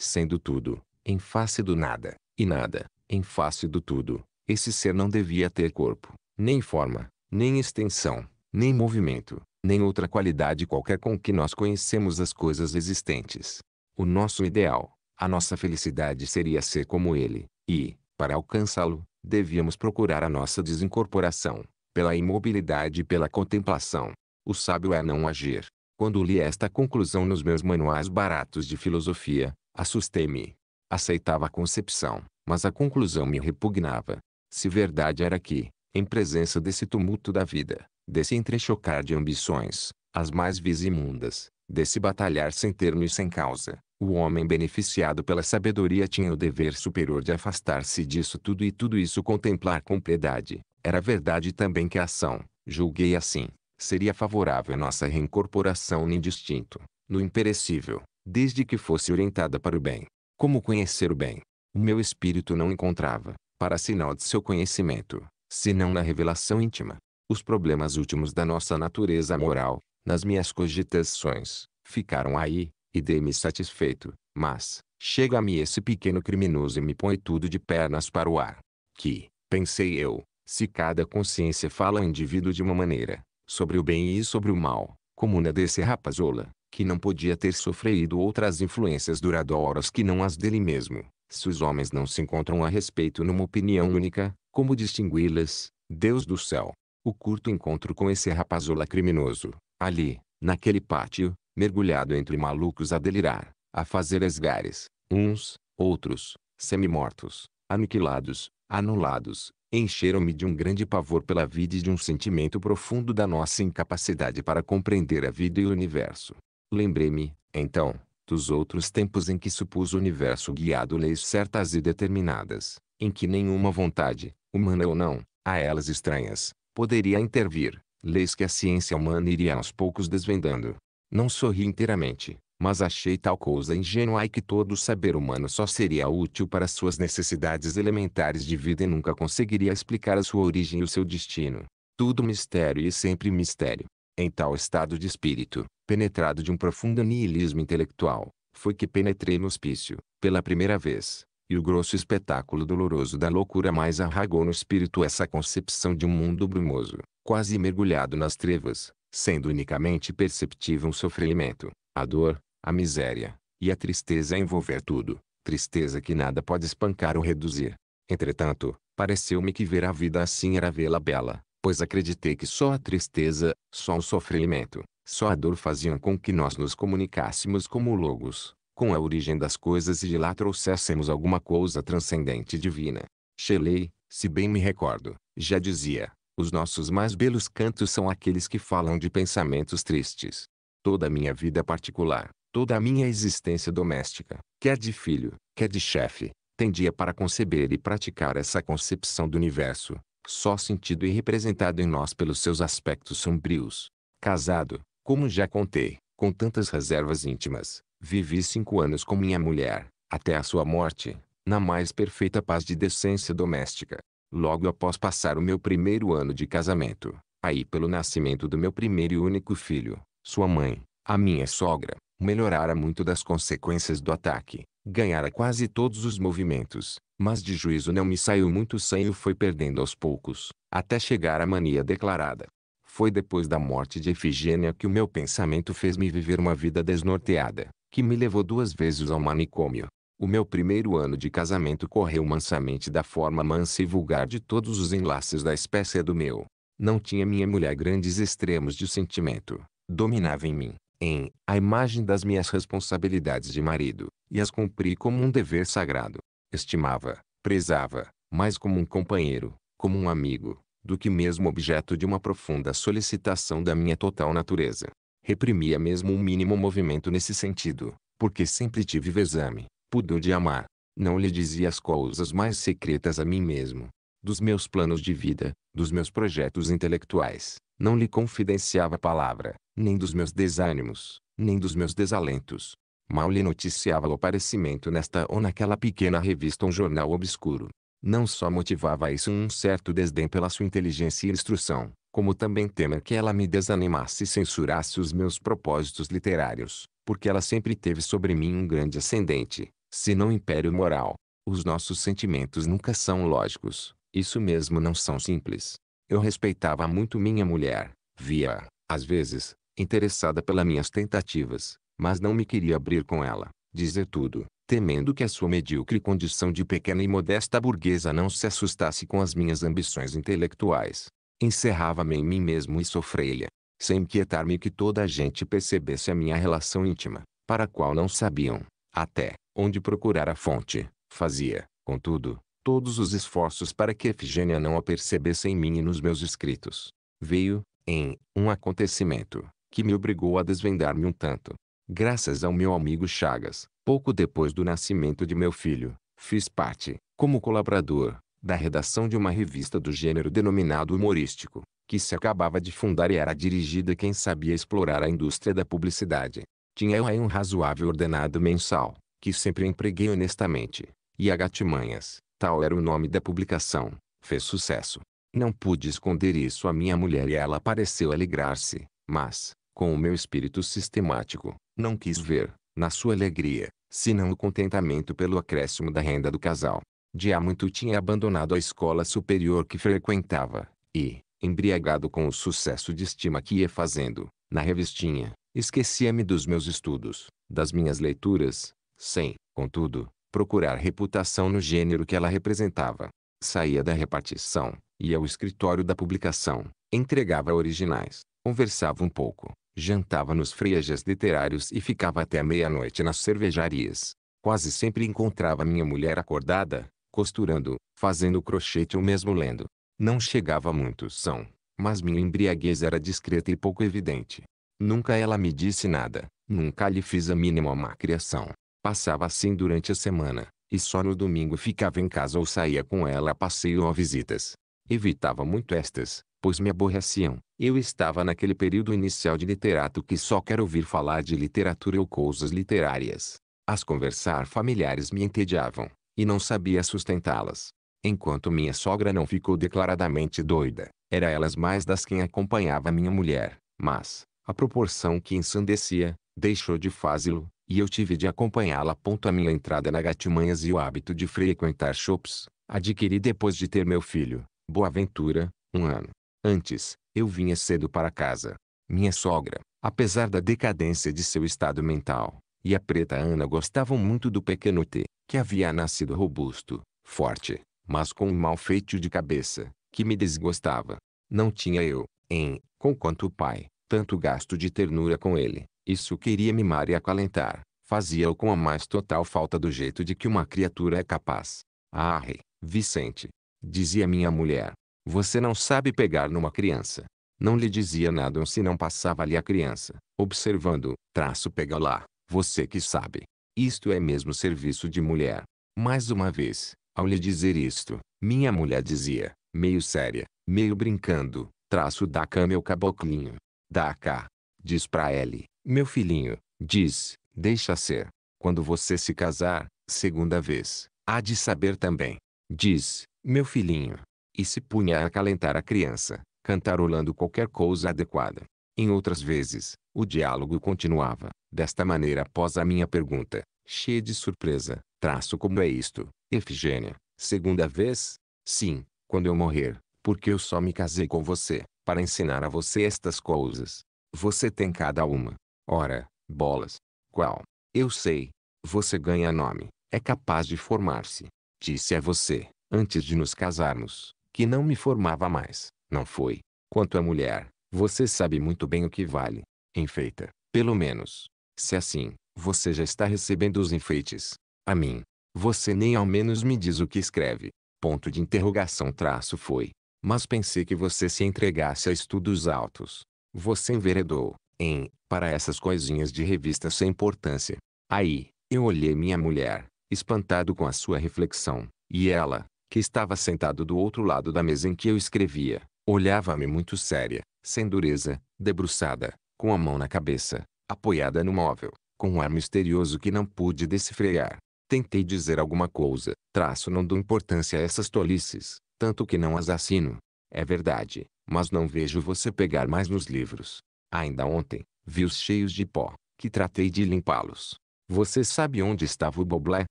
Sendo tudo, em face do nada, e nada, em face do tudo, esse ser não devia ter corpo, nem forma, nem extensão, nem movimento, nem outra qualidade qualquer com que nós conhecemos as coisas existentes. O nosso ideal, a nossa felicidade seria ser como ele, e, para alcançá-lo, devíamos procurar a nossa desincorporação, pela imobilidade e pela contemplação. O sábio é não agir. Quando li esta conclusão nos meus manuais baratos de filosofia, assustei-me. Aceitava a concepção, mas a conclusão me repugnava. Se verdade era que, em presença desse tumulto da vida, desse entrechocar de ambições, as mais visimundas, imundas, desse batalhar sem termo e sem causa, o homem beneficiado pela sabedoria tinha o dever superior de afastar-se disso tudo e tudo isso contemplar com piedade. Era verdade também que a ação, julguei assim, seria favorável à nossa reincorporação no indistinto, no imperecível, desde que fosse orientada para o bem. Como conhecer o bem? O meu espírito não encontrava, para sinal de seu conhecimento, senão na revelação íntima. Os problemas últimos da nossa natureza moral, nas minhas cogitações, ficaram aí, e dei-me satisfeito, mas, chega-me esse pequeno criminoso e me põe tudo de pernas para o ar. Que, pensei eu, se cada consciência fala ao indivíduo de uma maneira, sobre o bem e sobre o mal, como na desse rapazola, que não podia ter sofrido outras influências duradouras que não as dele mesmo, se os homens não se encontram a respeito numa opinião única, como distingui-las, Deus do céu? O curto encontro com esse rapazola criminoso, ali, naquele pátio, mergulhado entre malucos a delirar, a fazer esgares, uns, outros, semi-mortos, aniquilados, anulados, encheram-me de um grande pavor pela vida e de um sentimento profundo da nossa incapacidade para compreender a vida e o universo. Lembrei-me, então, dos outros tempos em que supus o universo guiado leis certas e determinadas, em que nenhuma vontade, humana ou não, a elas estranhas, poderia intervir, leis que a ciência humana iria aos poucos desvendando. Não sorri inteiramente, mas achei tal coisa ingênua e que todo o saber humano só seria útil para suas necessidades elementares de vida e nunca conseguiria explicar a sua origem e o seu destino. Tudo mistério e sempre mistério. Em tal estado de espírito, penetrado de um profundo nihilismo intelectual, foi que penetrei no hospício, pela primeira vez, e o grosso espetáculo doloroso da loucura mais arragou no espírito essa concepção de um mundo brumoso, quase mergulhado nas trevas, sendo unicamente perceptível um sofrimento, a dor, a miséria, e a tristeza envolver tudo, tristeza que nada pode espancar ou reduzir. Entretanto, pareceu-me que ver a vida assim era vê-la bela, pois acreditei que só a tristeza, só o sofrimento, só a dor faziam com que nós nos comunicássemos como logos, com a origem das coisas e de lá trouxéssemos alguma coisa transcendente e divina. Shelley, se bem me recordo, já dizia, os nossos mais belos cantos são aqueles que falam de pensamentos tristes. Toda a minha vida particular, toda a minha existência doméstica, quer de filho, quer de chefe, tendia para conceber e praticar essa concepção do universo, só sentido e representado em nós pelos seus aspectos sombrios. Casado, como já contei, com tantas reservas íntimas, vivi cinco anos com minha mulher, até a sua morte, na mais perfeita paz de decência doméstica. Logo após passar o meu primeiro ano de casamento, aí pelo nascimento do meu primeiro e único filho, sua mãe, a minha sogra, melhorara muito das consequências do ataque, ganhara quase todos os movimentos, mas de juízo não me saiu muito sem e o foi perdendo aos poucos, até chegar à mania declarada. Foi depois da morte de Efigênia que o meu pensamento fez-me viver uma vida desnorteada, que me levou duas vezes ao manicômio. O meu primeiro ano de casamento correu mansamente da forma mansa e vulgar de todos os enlaces da espécie do meu. Não tinha minha mulher grandes extremos de sentimento. Dominava em mim, em a imagem das minhas responsabilidades de marido, e as cumpri como um dever sagrado. Estimava, prezava, mais como um companheiro, como um amigo, do que mesmo objeto de uma profunda solicitação da minha total natureza. Reprimia mesmo um mínimo movimento nesse sentido, porque sempre tive vexame, pudor de amar. Não lhe dizia as coisas mais secretas a mim mesmo, dos meus planos de vida, dos meus projetos intelectuais. Não lhe confidenciava palavra, nem dos meus desânimos, nem dos meus desalentos. Mal lhe noticiava o aparecimento nesta ou naquela pequena revista um jornal obscuro. Não só motivava isso um certo desdém pela sua inteligência e instrução, como também tema que ela me desanimasse e censurasse os meus propósitos literários, porque ela sempre teve sobre mim um grande ascendente, se não império moral. Os nossos sentimentos nunca são lógicos, isso mesmo não são simples. Eu respeitava muito minha mulher, via às vezes, interessada pelas minhas tentativas, mas não me queria abrir com ela, dizer tudo, temendo que a sua medíocre condição de pequena e modesta burguesa não se assustasse com as minhas ambições intelectuais. Encerrava-me em mim mesmo e sofria, sem inquietar-me que toda a gente percebesse a minha relação íntima, para a qual não sabiam, até, onde procurar a fonte, fazia, contudo, todos os esforços para que Efigênia não a percebesse em mim e nos meus escritos. Veio, em, um acontecimento, que me obrigou a desvendar-me um tanto. Graças ao meu amigo Chagas, pouco depois do nascimento de meu filho, fiz parte, como colaborador, da redação de uma revista do gênero denominado humorístico, que se acabava de fundar e era dirigida a quem sabia explorar a indústria da publicidade. Tinha eu aí um razoável ordenado mensal, que sempre empreguei honestamente, e a gatimanhas, tal era o nome da publicação, fez sucesso. Não pude esconder isso a minha mulher e ela pareceu alegrar-se, mas, com o meu espírito sistemático, não quis ver, na sua alegria, senão o contentamento pelo acréscimo da renda do casal. De há muito tinha abandonado a escola superior que frequentava, e, embriagado com o sucesso de estima que ia fazendo, na revistinha, esquecia-me dos meus estudos, das minhas leituras, sem, contudo, procurar reputação no gênero que ela representava. Saía da repartição, ia ao escritório da publicação, entregava originais, conversava um pouco, jantava nos frejas literários e ficava até meia-noite nas cervejarias. Quase sempre encontrava minha mulher acordada, costurando, fazendo crochete ou mesmo lendo. Não chegava muito são, mas minha embriaguez era discreta e pouco evidente. Nunca ela me disse nada, nunca lhe fiz a mínima má criação. Passava assim durante a semana, e só no domingo ficava em casa ou saía com ela a passeio ou a visitas. Evitava muito estas, pois me aborreciam. Eu estava naquele período inicial de literato que só quer ouvir falar de literatura ou coisas literárias. As conversar familiares me entediavam, e não sabia sustentá-las. Enquanto minha sogra não ficou declaradamente doida, era elas mais das quem acompanhava minha mulher, mas, a proporção que ensandecia, deixou de fazê-lo, e eu tive de acompanhá-la. A minha entrada na Gatimanhas e o hábito de frequentar shops, adquiri depois de ter meu filho, Boaventura, um ano. Antes, eu vinha cedo para casa. Minha sogra, apesar da decadência de seu estado mental, e a preta Ana gostavam muito do pequeno T, que havia nascido robusto, forte, mas com um mau feitio de cabeça, que me desgostava. Não tinha eu, em, conquanto o pai, tanto gasto de ternura com ele, isso queria mimar e acalentar. Fazia-o com a mais total falta do jeito de que uma criatura é capaz. Ah, Vicente! Dizia minha mulher. Você não sabe pegar numa criança. Não lhe dizia nada se não passava-lhe a criança, observando, traço pega lá, você que sabe. Isto é mesmo serviço de mulher. Mais uma vez, ao lhe dizer isto, minha mulher dizia, meio séria, meio brincando, traço dá cá meu caboclinho. Dá cá. Diz pra ele, meu filhinho, diz, deixa ser. Quando você se casar, segunda vez, há de saber também. Diz, meu filhinho. E se punha a acalentar a criança, cantarolando qualquer coisa adequada. Em outras vezes, o diálogo continuava, desta maneira após a minha pergunta, cheia de surpresa. Traço como é isto, Efigênia, segunda vez? Sim, quando eu morrer, porque eu só me casei com você, para ensinar a você estas coisas. Você tem cada uma, Ora, bolas, qual, eu sei, você ganha nome, é capaz de formar-se. Disse a você, antes de nos casarmos, que não me formava mais, não foi? Quanto à mulher, você sabe muito bem o que vale. Enfeita, pelo menos. Se assim, você já está recebendo os enfeites. A mim, você nem ao menos me diz o que escreve. Ponto de interrogação traço foi. Mas pensei que você se entregasse a estudos altos. Você enveredou, em, para essas coisinhas de revista sem importância. Aí, eu olhei minha mulher, espantado com a sua reflexão, e ela, que estava sentado do outro lado da mesa em que eu escrevia, olhava-me muito séria, sem dureza, debruçada, com a mão na cabeça, apoiada no móvel, com um ar misterioso que não pude decifrar. Tentei dizer alguma coisa, traço não dou importância a essas tolices, tanto que não as assino. É verdade, mas não vejo você pegar mais nos livros. Ainda ontem, vi-os cheios de pó, que tratei de limpá-los. Você sabe onde estava o Boblé?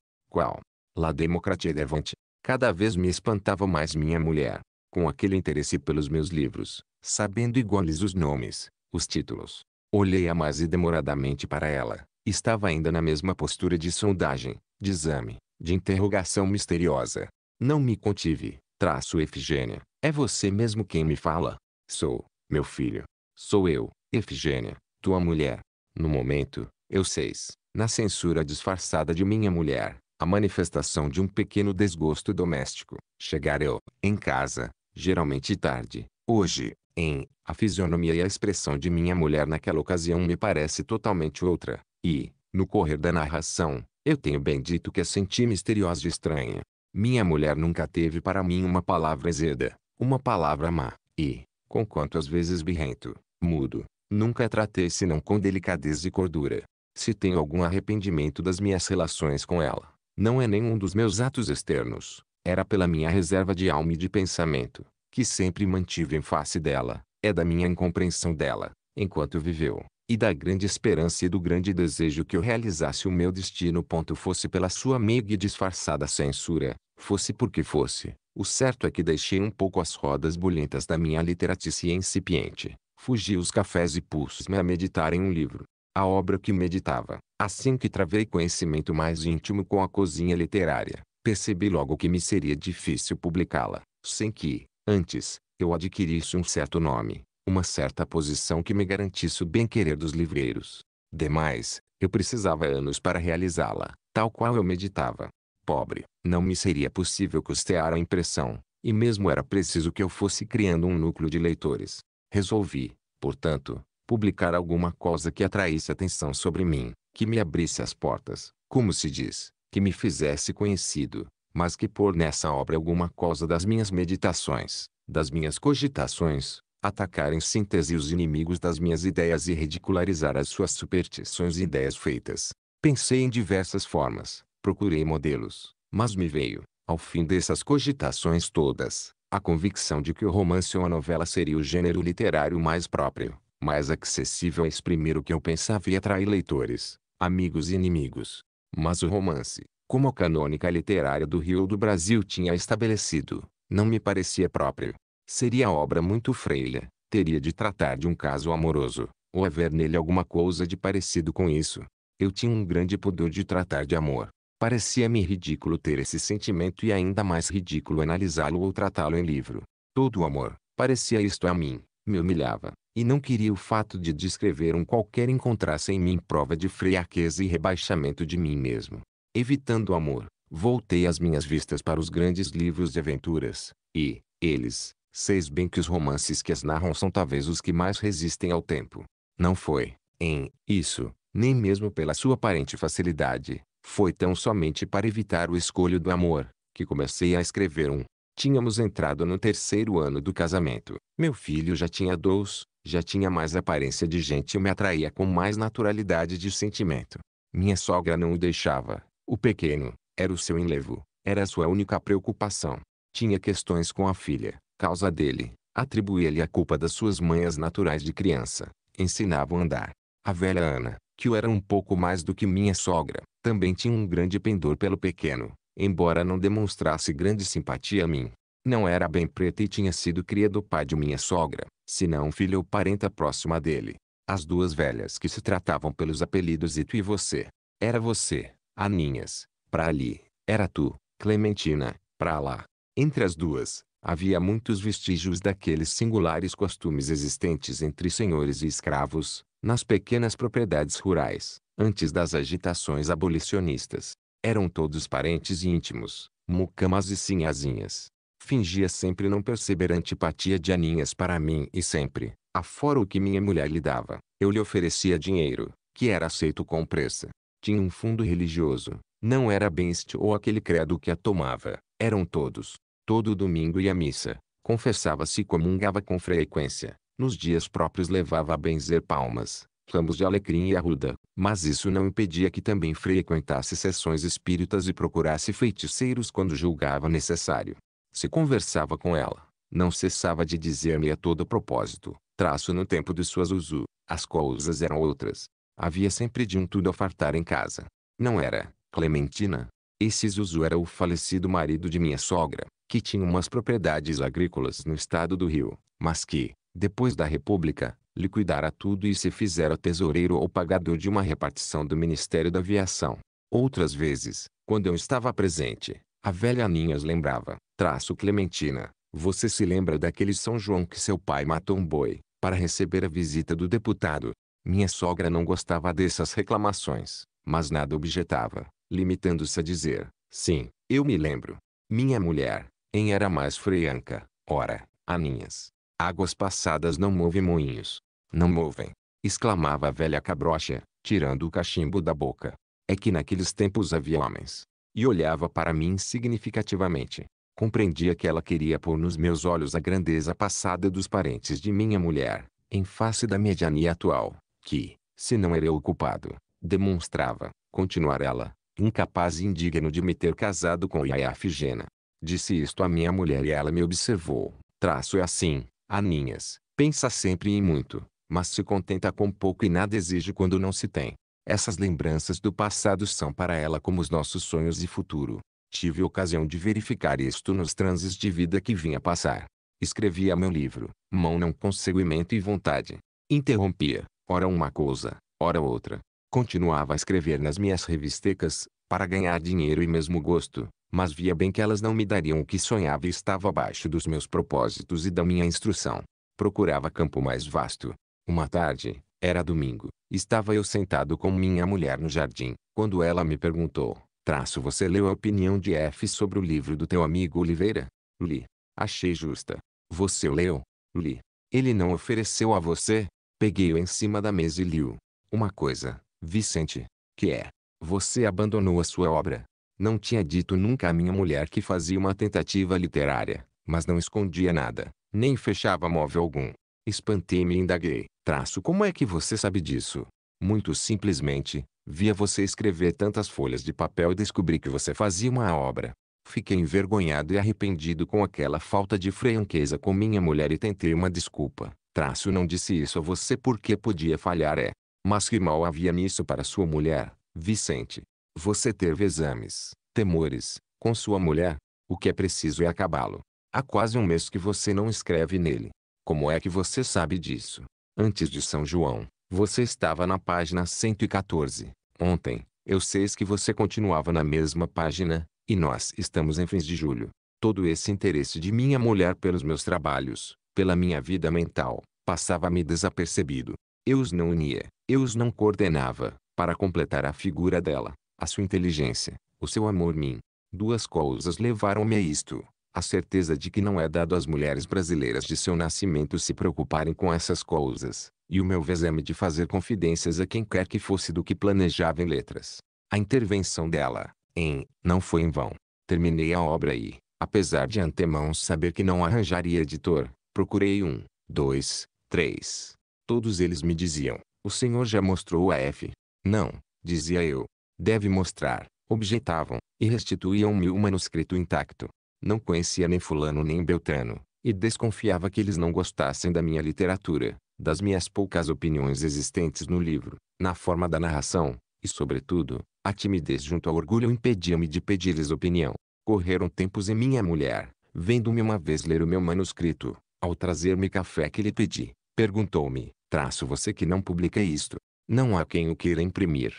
Qual? La Democracia Devante. Cada vez me espantava mais minha mulher, com aquele interesse pelos meus livros, sabendo iguais os nomes, os títulos. Olhei-a mais e demoradamente para ela. Estava ainda na mesma postura de sondagem, de exame, de interrogação misteriosa. Não me contive, traço Efigênia. É você mesmo quem me fala? Sou, meu filho. Sou eu. Efigênia, tua mulher. No momento, eu seis, na censura disfarçada de minha mulher, a manifestação de um pequeno desgosto doméstico. Chegar eu, em casa, geralmente tarde, hoje, em, a fisionomia e a expressão de minha mulher naquela ocasião me parece totalmente outra, e, no correr da narração, eu tenho bem dito que a senti misteriosa e estranha. Minha mulher nunca teve para mim uma palavra azeda, uma palavra má, e, conquanto às vezes birrento, mudo, Nunca tratei senão com delicadeza e cordura. Se tenho algum arrependimento das minhas relações com ela, não é nenhum dos meus atos externos. Era pela minha reserva de alma e de pensamento, que sempre mantive em face dela, é da minha incompreensão dela, enquanto viveu, e da grande esperança e do grande desejo que eu realizasse o meu destino. Ponto fosse pela sua meiga e disfarçada censura, fosse porque fosse, o certo é que deixei um pouco as rodas bulhentas da minha literatice incipiente, fugi os cafés e pus-me a meditar em um livro. A obra que meditava, assim que travei conhecimento mais íntimo com a cozinha literária, percebi logo que me seria difícil publicá-la, sem que, antes, eu adquirisse um certo nome, uma certa posição que me garantisse o bem-querer dos livreiros. Demais, eu precisava anos para realizá-la, tal qual eu meditava. Pobre, não me seria possível custear a impressão, e mesmo era preciso que eu fosse criando um núcleo de leitores. Resolvi, portanto, publicar alguma coisa que atraísse atenção sobre mim, que me abrisse as portas, como se diz, que me fizesse conhecido, mas que pôr nessa obra alguma coisa das minhas meditações, das minhas cogitações, atacar em síntese os inimigos das minhas ideias e ridicularizar as suas superstições e ideias feitas. Pensei em diversas formas, procurei modelos, mas me veio, ao fim dessas cogitações todas, a convicção de que o romance ou a novela seria o gênero literário mais próprio, mais acessível a exprimir o que eu pensava e atrair leitores, amigos e inimigos. Mas o romance, como a canônica literária do Rio do Brasil tinha estabelecido, não me parecia próprio. Seria obra muito freira, teria de tratar de um caso amoroso, ou haver nele alguma coisa de parecido com isso. Eu tinha um grande pudor de tratar de amor, Parecia-me ridículo ter esse sentimento e ainda mais ridículo analisá-lo ou tratá-lo em livro. Todo o amor, parecia isto a mim, me humilhava, e não queria o fato de descrever um qualquer encontrasse em mim prova de fraqueza e rebaixamento de mim mesmo. Evitando o amor, voltei as minhas vistas para os grandes livros de aventuras, e, eles, seis bem que os romances que as narram são talvez os que mais resistem ao tempo. Não foi, em, isso, nem mesmo pela sua aparente facilidade, foi tão somente para evitar o escolho do amor, que comecei a escrever um. Tínhamos entrado no terceiro ano do casamento. Meu filho já tinha dois, já tinha mais aparência de gente e me atraía com mais naturalidade de sentimento. Minha sogra não o deixava. O pequeno, era o seu enlevo, era a sua única preocupação. Tinha questões com a filha, causa dele, atribuía-lhe a culpa das suas manhas naturais de criança. Ensinava a andar. A velha Ana, que o era um pouco mais do que minha sogra, também tinha um grande pendor pelo pequeno, embora não demonstrasse grande simpatia a mim. Não era bem preta e tinha sido cria do pai de minha sogra, senão filha ou parenta próxima dele. As duas velhas que se tratavam pelos apelidos "tu" e você. Era você, Aninhas, para ali, era tu, Clementina, para lá. Entre as duas, havia muitos vestígios daqueles singulares costumes existentes entre senhores e escravos, nas pequenas propriedades rurais, antes das agitações abolicionistas. Eram todos parentes íntimos, mucamas e sinhazinhas. Fingia sempre não perceber a antipatia de Aninhas para mim e sempre, afora o que minha mulher lhe dava, eu lhe oferecia dinheiro, que era aceito com pressa. Tinha um fundo religioso, não era bem ou aquele credo que a tomava, eram todos. Todo domingo ia à missa, confessava-se e comungava com frequência nos dias próprios levava a benzer palmas, ramos de alecrim e arruda, mas isso não impedia que também frequentasse sessões espíritas e procurasse feiticeiros quando julgava necessário. Se conversava com ela, não cessava de dizer-me a todo propósito, traço no tempo de suas usu, as coisas eram outras. Havia sempre de um tudo a fartar em casa. Não era, Clementina. Esse Zuzu era o falecido marido de minha sogra, que tinha umas propriedades agrícolas no estado do Rio, mas que, depois da República, liquidara tudo e se fizera tesoureiro ou pagador de uma repartição do Ministério da Aviação. Outras vezes, quando eu estava presente, a velha Aninhas lembrava, traço Clementina, você se lembra daquele São João que seu pai matou um boi, para receber a visita do deputado? Minha sogra não gostava dessas reclamações, mas nada objetava, limitando-se a dizer, sim, eu me lembro. Minha mulher, em era mais freanca, ora, Aninhas, Águas passadas não movem moinhos. Não movem. Exclamava a velha cabrocha, tirando o cachimbo da boca. É que naqueles tempos havia homens. E olhava para mim significativamente. Compreendia que ela queria pôr nos meus olhos a grandeza passada dos parentes de minha mulher, em face da mediania atual, que, se não era eu o culpado, demonstrava, continuar ela, incapaz e indigno de me ter casado com Yaya Figena. Disse isto à minha mulher e ela me observou. Traço é assim, Aninhas, pensa sempre em muito, mas se contenta com pouco e nada exige quando não se tem. Essas lembranças do passado são para ela como os nossos sonhos e futuro. Tive ocasião de verificar isto nos transes de vida que vinha passar. Escrevia meu livro, mão não conseguimento e vontade. Interrompia, ora uma coisa, ora outra. Continuava a escrever nas minhas revistecas, para ganhar dinheiro e mesmo gosto, mas via bem que elas não me dariam o que sonhava e estava abaixo dos meus propósitos e da minha instrução. Procurava campo mais vasto. Uma tarde, era domingo, estava eu sentado com minha mulher no jardim, quando ela me perguntou, traço você leu a opinião de F sobre o livro do teu amigo Oliveira? Li. Achei justa. Você o leu? Li. Ele não ofereceu a você? Peguei-o em cima da mesa e li-o. Uma coisa, Vicente, que é, você abandonou a sua obra. Não tinha dito nunca à minha mulher que fazia uma tentativa literária, mas não escondia nada, nem fechava móvel algum. Espantei-me e indaguei. Traço, como é que você sabe disso? Muito simplesmente, via você escrever tantas folhas de papel e descobri que você fazia uma obra. Fiquei envergonhado e arrependido com aquela falta de franqueza com minha mulher e tentei uma desculpa. Traço não disse isso a você porque podia falhar é. Mas que mal havia nisso para sua mulher, Vicente. Você teve exames, temores, com sua mulher. O que é preciso é acabá-lo. Há quase um mês que você não escreve nele. Como é que você sabe disso? Antes de São João, você estava na página 114. Ontem, eu sei que você continuava na mesma página, e nós estamos em fins de julho. Todo esse interesse de minha mulher pelos meus trabalhos, pela minha vida mental, passava-me desapercebido. Eu os não unia, eu os não coordenava, para completar a figura dela a sua inteligência, o seu amor mim. Duas coisas levaram-me a isto. A certeza de que não é dado às mulheres brasileiras de seu nascimento se preocuparem com essas coisas, e o meu vexame de fazer confidências a quem quer que fosse do que planejava em letras. A intervenção dela, em, não foi em vão. Terminei a obra e, apesar de antemão saber que não arranjaria editor, procurei um, dois, três. Todos eles me diziam, o senhor já mostrou a F. Não, dizia eu, deve mostrar, objetavam, e restituíam-me o manuscrito intacto. Não conhecia nem fulano nem beltrano, e desconfiava que eles não gostassem da minha literatura, das minhas poucas opiniões existentes no livro, na forma da narração, e sobretudo, a timidez junto ao orgulho impedia-me de pedir-lhes opinião. Correram tempos e minha mulher, vendo-me uma vez ler o meu manuscrito, ao trazer-me café que lhe pedi, perguntou-me, traço você que não publica isto, não há quem o queira imprimir.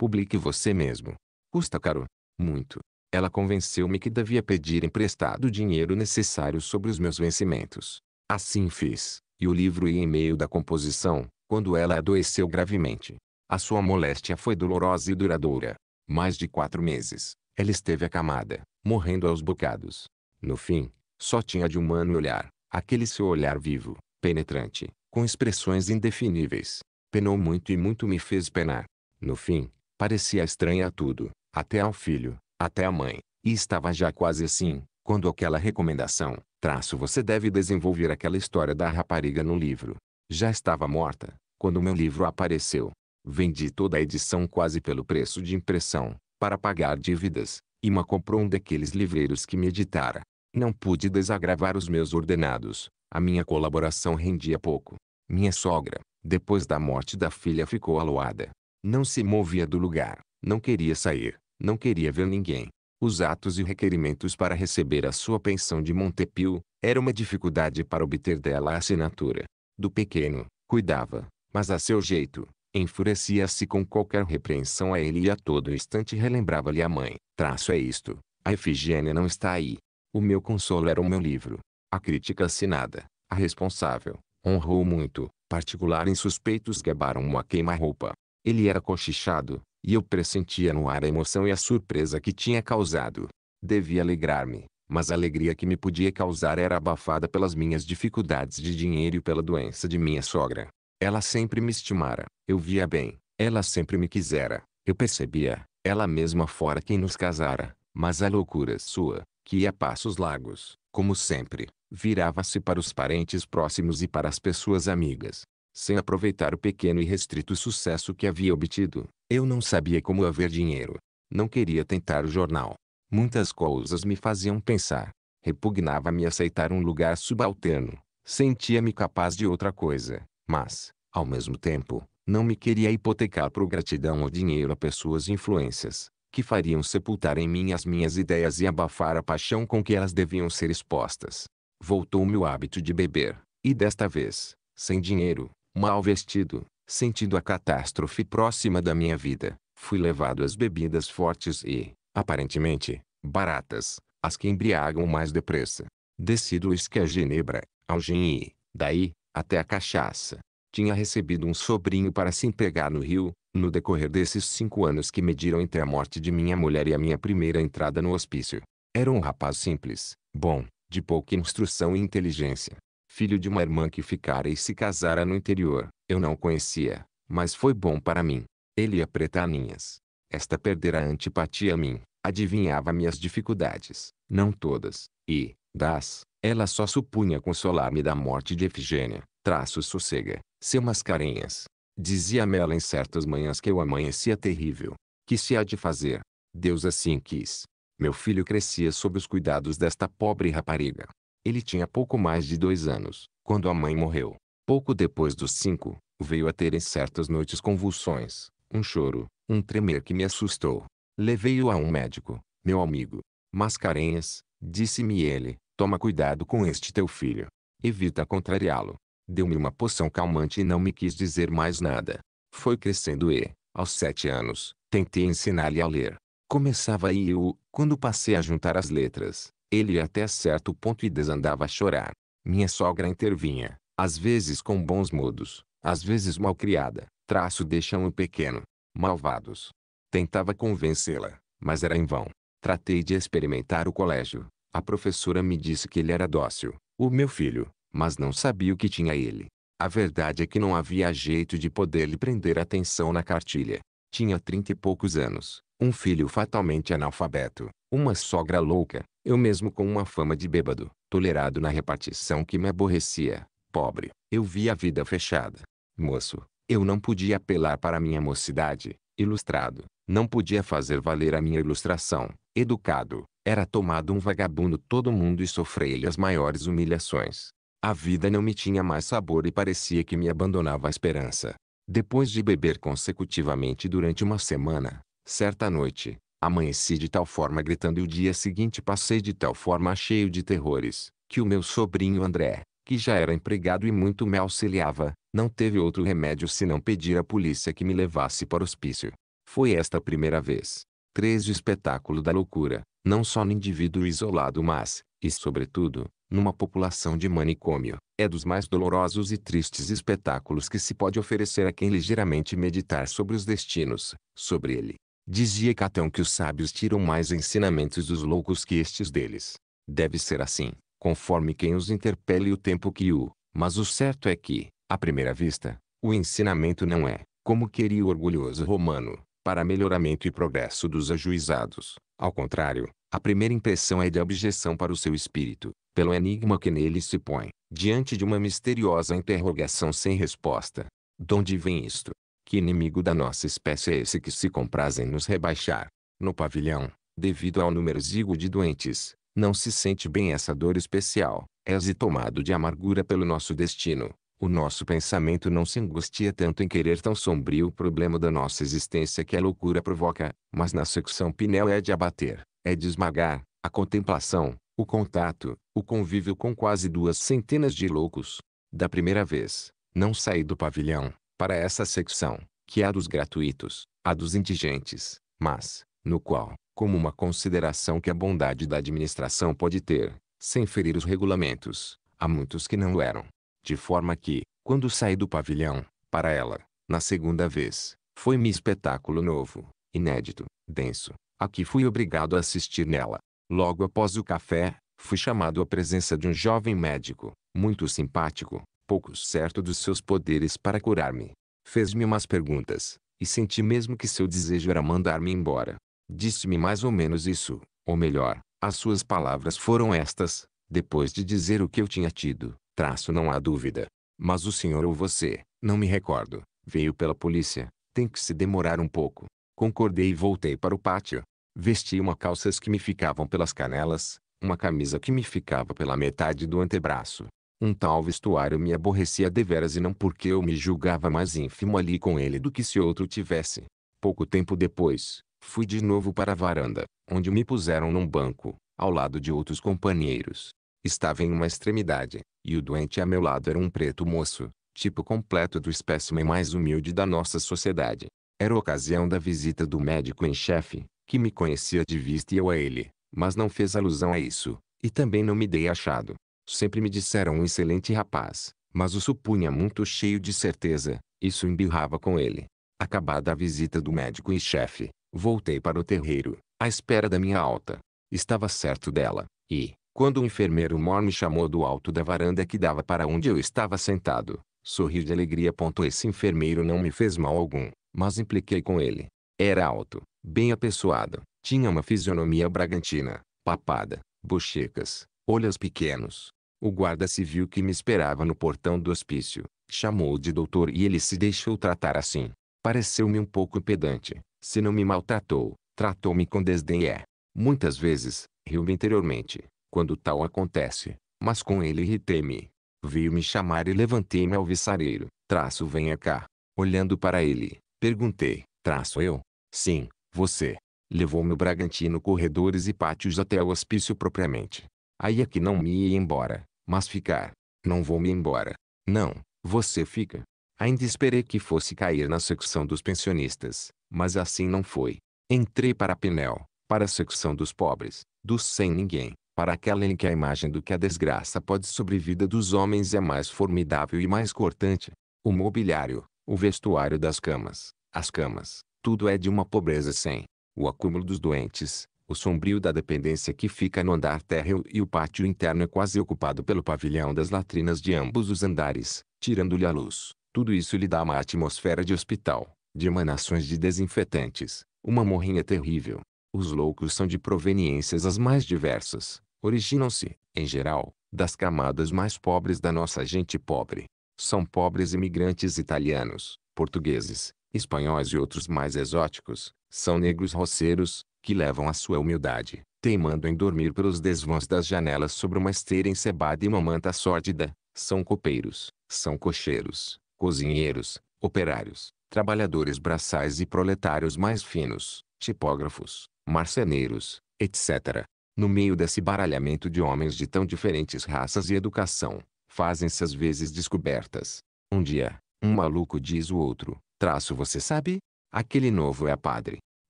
Publique você mesmo. Custa caro. Muito. Ela convenceu-me que devia pedir emprestado o dinheiro necessário sobre os meus vencimentos. Assim fiz, e o livro ia em meio da composição, quando ela adoeceu gravemente. A sua moléstia foi dolorosa e duradoura. Mais de quatro meses, ela esteve acamada, morrendo aos bocados. No fim, só tinha de humano olhar, aquele seu olhar vivo, penetrante, com expressões indefiníveis. Penou muito e muito me fez penar. No fim, Parecia estranha a tudo, até ao filho, até à mãe, e estava já quase assim, quando aquela recomendação, traço você deve desenvolver aquela história da rapariga no livro. Já estava morta, quando meu livro apareceu. Vendi toda a edição quase pelo preço de impressão, para pagar dívidas, e ma comprou um daqueles livreiros que me editara. Não pude desagravar os meus ordenados, a minha colaboração rendia pouco. Minha sogra, depois da morte da filha ficou aloada, não se movia do lugar, não queria sair, não queria ver ninguém. Os atos e requerimentos para receber a sua pensão de Montepio, era uma dificuldade para obter dela a assinatura. Do pequeno, cuidava, mas a seu jeito, enfurecia-se com qualquer repreensão a ele e a todo instante relembrava-lhe a mãe. Traço é isto, a Efigênia não está aí. O meu consolo era o meu livro. A crítica assinada, a responsável, honrou muito, particular suspeitos gabaram-o a queima-roupa. Ele era cochichado, e eu pressentia no ar a emoção e a surpresa que tinha causado. Devia alegrar-me, mas a alegria que me podia causar era abafada pelas minhas dificuldades de dinheiro e pela doença de minha sogra. Ela sempre me estimara, eu via bem, ela sempre me quisera, eu percebia, ela mesma fora quem nos casara, mas a loucura sua, que ia passos largos, como sempre, virava-se para os parentes próximos e para as pessoas amigas, sem aproveitar o pequeno e restrito sucesso que havia obtido. Eu não sabia como haver dinheiro. Não queria tentar o jornal. Muitas coisas me faziam pensar. Repugnava-me aceitar um lugar subalterno. Sentia-me capaz de outra coisa, mas, ao mesmo tempo, não me queria hipotecar por gratidão ou dinheiro a pessoas e influências, que fariam sepultar em mim as minhas ideias e abafar a paixão com que elas deviam ser expostas. Voltou meu hábito de beber, e desta vez, sem dinheiro, mal vestido, sentindo a catástrofe próxima da minha vida, fui levado às bebidas fortes e, aparentemente, baratas, as que embriagam mais depressa. Desci do uísque a genebra, ao gin e, daí, até a cachaça. Tinha recebido um sobrinho para se empregar no Rio, no decorrer desses cinco anos que mediram entre a morte de minha mulher e a minha primeira entrada no hospício. Era um rapaz simples, bom, de pouca instrução e inteligência filho de uma irmã que ficara e se casara no interior. Eu não conhecia, mas foi bom para mim. Ele ia é preta ninhas. Esta perdera a antipatia a mim, adivinhava minhas dificuldades, não todas, e, das, ela só supunha consolar-me da morte de Efigênia, traço sossega, seu mascarenhas. Dizia-me ela em certas manhãs que eu amanhecia terrível. Que se há de fazer? Deus assim quis. Meu filho crescia sob os cuidados desta pobre rapariga. Ele tinha pouco mais de dois anos, quando a mãe morreu. Pouco depois dos cinco, veio a ter em certas noites convulsões, um choro, um tremer que me assustou. Levei-o a um médico, meu amigo. Mascarenhas, disse-me ele, toma cuidado com este teu filho. Evita contrariá-lo. Deu-me uma poção calmante e não me quis dizer mais nada. Foi crescendo e, aos sete anos, tentei ensinar-lhe a ler. Começava aí eu, quando passei a juntar as letras, ele até certo ponto e desandava a chorar. Minha sogra intervinha, às vezes com bons modos, às vezes malcriada, traço de chão pequeno, malvados. Tentava convencê-la, mas era em vão. Tratei de experimentar o colégio. A professora me disse que ele era dócil, o meu filho, mas não sabia o que tinha ele. A verdade é que não havia jeito de poder lhe prender atenção na cartilha. Tinha trinta e poucos anos, um filho fatalmente analfabeto, uma sogra louca, eu mesmo com uma fama de bêbado, tolerado na repartição que me aborrecia, pobre, eu via a vida fechada. Moço, eu não podia apelar para minha mocidade, ilustrado, não podia fazer valer a minha ilustração, educado, era tomado um vagabundo todo mundo e sofrei-lhe as maiores humilhações. A vida não me tinha mais sabor e parecia que me abandonava a esperança. Depois de beber consecutivamente durante uma semana, certa noite, Amanheci de tal forma gritando e o dia seguinte passei de tal forma cheio de terrores, que o meu sobrinho André, que já era empregado e muito me auxiliava, não teve outro remédio senão pedir à polícia que me levasse para o hospício. Foi esta a primeira vez. 13 espetáculo da loucura, não só no indivíduo isolado mas, e sobretudo, numa população de manicômio, é dos mais dolorosos e tristes espetáculos que se pode oferecer a quem ligeiramente meditar sobre os destinos, sobre ele, Dizia Catão que os sábios tiram mais ensinamentos dos loucos que estes deles. Deve ser assim, conforme quem os interpele o tempo que o... Mas o certo é que, à primeira vista, o ensinamento não é, como queria o orgulhoso romano, para melhoramento e progresso dos ajuizados. Ao contrário, a primeira impressão é de objeção para o seu espírito, pelo enigma que nele se põe, diante de uma misteriosa interrogação sem resposta. onde vem isto? Que inimigo da nossa espécie é esse que se compraz em nos rebaixar? No pavilhão, devido ao número exíguo de doentes, não se sente bem essa dor especial. És tomado de amargura pelo nosso destino. O nosso pensamento não se angustia tanto em querer tão sombrio problema da nossa existência que a loucura provoca, mas na secção pinel é de abater, é de esmagar, a contemplação, o contato, o convívio com quase duas centenas de loucos. Da primeira vez, não saí do pavilhão, para essa secção, que é a dos gratuitos, a dos indigentes, mas, no qual, como uma consideração que a bondade da administração pode ter, sem ferir os regulamentos, há muitos que não o eram. De forma que, quando saí do pavilhão, para ela, na segunda vez, foi-me espetáculo novo, inédito, denso, a que fui obrigado a assistir nela. Logo após o café, fui chamado à presença de um jovem médico, muito simpático, pouco certo dos seus poderes para curar-me. Fez-me umas perguntas, e senti mesmo que seu desejo era mandar-me embora. Disse-me mais ou menos isso, ou melhor, as suas palavras foram estas, depois de dizer o que eu tinha tido, traço não há dúvida. Mas o senhor ou você, não me recordo, veio pela polícia, tem que se demorar um pouco. Concordei e voltei para o pátio. Vesti uma calças que me ficavam pelas canelas, uma camisa que me ficava pela metade do antebraço, um tal vestuário me aborrecia deveras e não porque eu me julgava mais ínfimo ali com ele do que se outro tivesse. Pouco tempo depois, fui de novo para a varanda, onde me puseram num banco, ao lado de outros companheiros. Estava em uma extremidade, e o doente a meu lado era um preto moço, tipo completo do espécime mais humilde da nossa sociedade. Era ocasião da visita do médico em chefe, que me conhecia de vista e eu a ele, mas não fez alusão a isso, e também não me dei achado. Sempre me disseram um excelente rapaz, mas o supunha muito cheio de certeza, isso embirrava com ele. Acabada a visita do médico e chefe, voltei para o terreiro, à espera da minha alta. Estava certo dela, e, quando o enfermeiro mor me chamou do alto da varanda que dava para onde eu estava sentado, sorri de alegria. Esse enfermeiro não me fez mal algum, mas impliquei com ele. Era alto, bem apessoado, tinha uma fisionomia bragantina, papada, bochecas, olhos pequenos, o guarda civil que me esperava no portão do hospício, chamou de doutor e ele se deixou tratar assim. Pareceu-me um pouco pedante, se não me maltratou, tratou-me com desdém é. Muitas vezes, riu-me interiormente, quando tal acontece, mas com ele irritei-me. Viu-me chamar e levantei-me ao viçareiro, traço venha cá. Olhando para ele, perguntei, traço eu? Sim, você. Levou-me o Bragantino corredores e pátios até o hospício propriamente. Aí é que não me ia embora, mas ficar. Não vou me embora. Não, você fica. Ainda esperei que fosse cair na secção dos pensionistas, mas assim não foi. Entrei para a Pinel, para a secção dos pobres, dos sem ninguém, para aquela em que a imagem do que a desgraça pode sobre a vida dos homens é mais formidável e mais cortante. O mobiliário, o vestuário das camas, as camas, tudo é de uma pobreza sem. O acúmulo dos doentes, o sombrio da dependência que fica no andar térreo e o pátio interno é quase ocupado pelo pavilhão das latrinas de ambos os andares, tirando-lhe a luz. Tudo isso lhe dá uma atmosfera de hospital, de emanações de desinfetantes, uma morrinha terrível. Os loucos são de proveniências as mais diversas. Originam-se, em geral, das camadas mais pobres da nossa gente pobre. São pobres imigrantes italianos, portugueses, espanhóis e outros mais exóticos. São negros roceiros, que levam a sua humildade, teimando em dormir pelos desvãos das janelas sobre uma esteira encebada e uma manta sórdida, são copeiros, são cocheiros, cozinheiros, operários, trabalhadores braçais e proletários mais finos, tipógrafos, marceneiros, etc. No meio desse baralhamento de homens de tão diferentes raças e educação, fazem-se às vezes descobertas. Um dia, um maluco diz o outro, traço você sabe? Aquele novo é padre.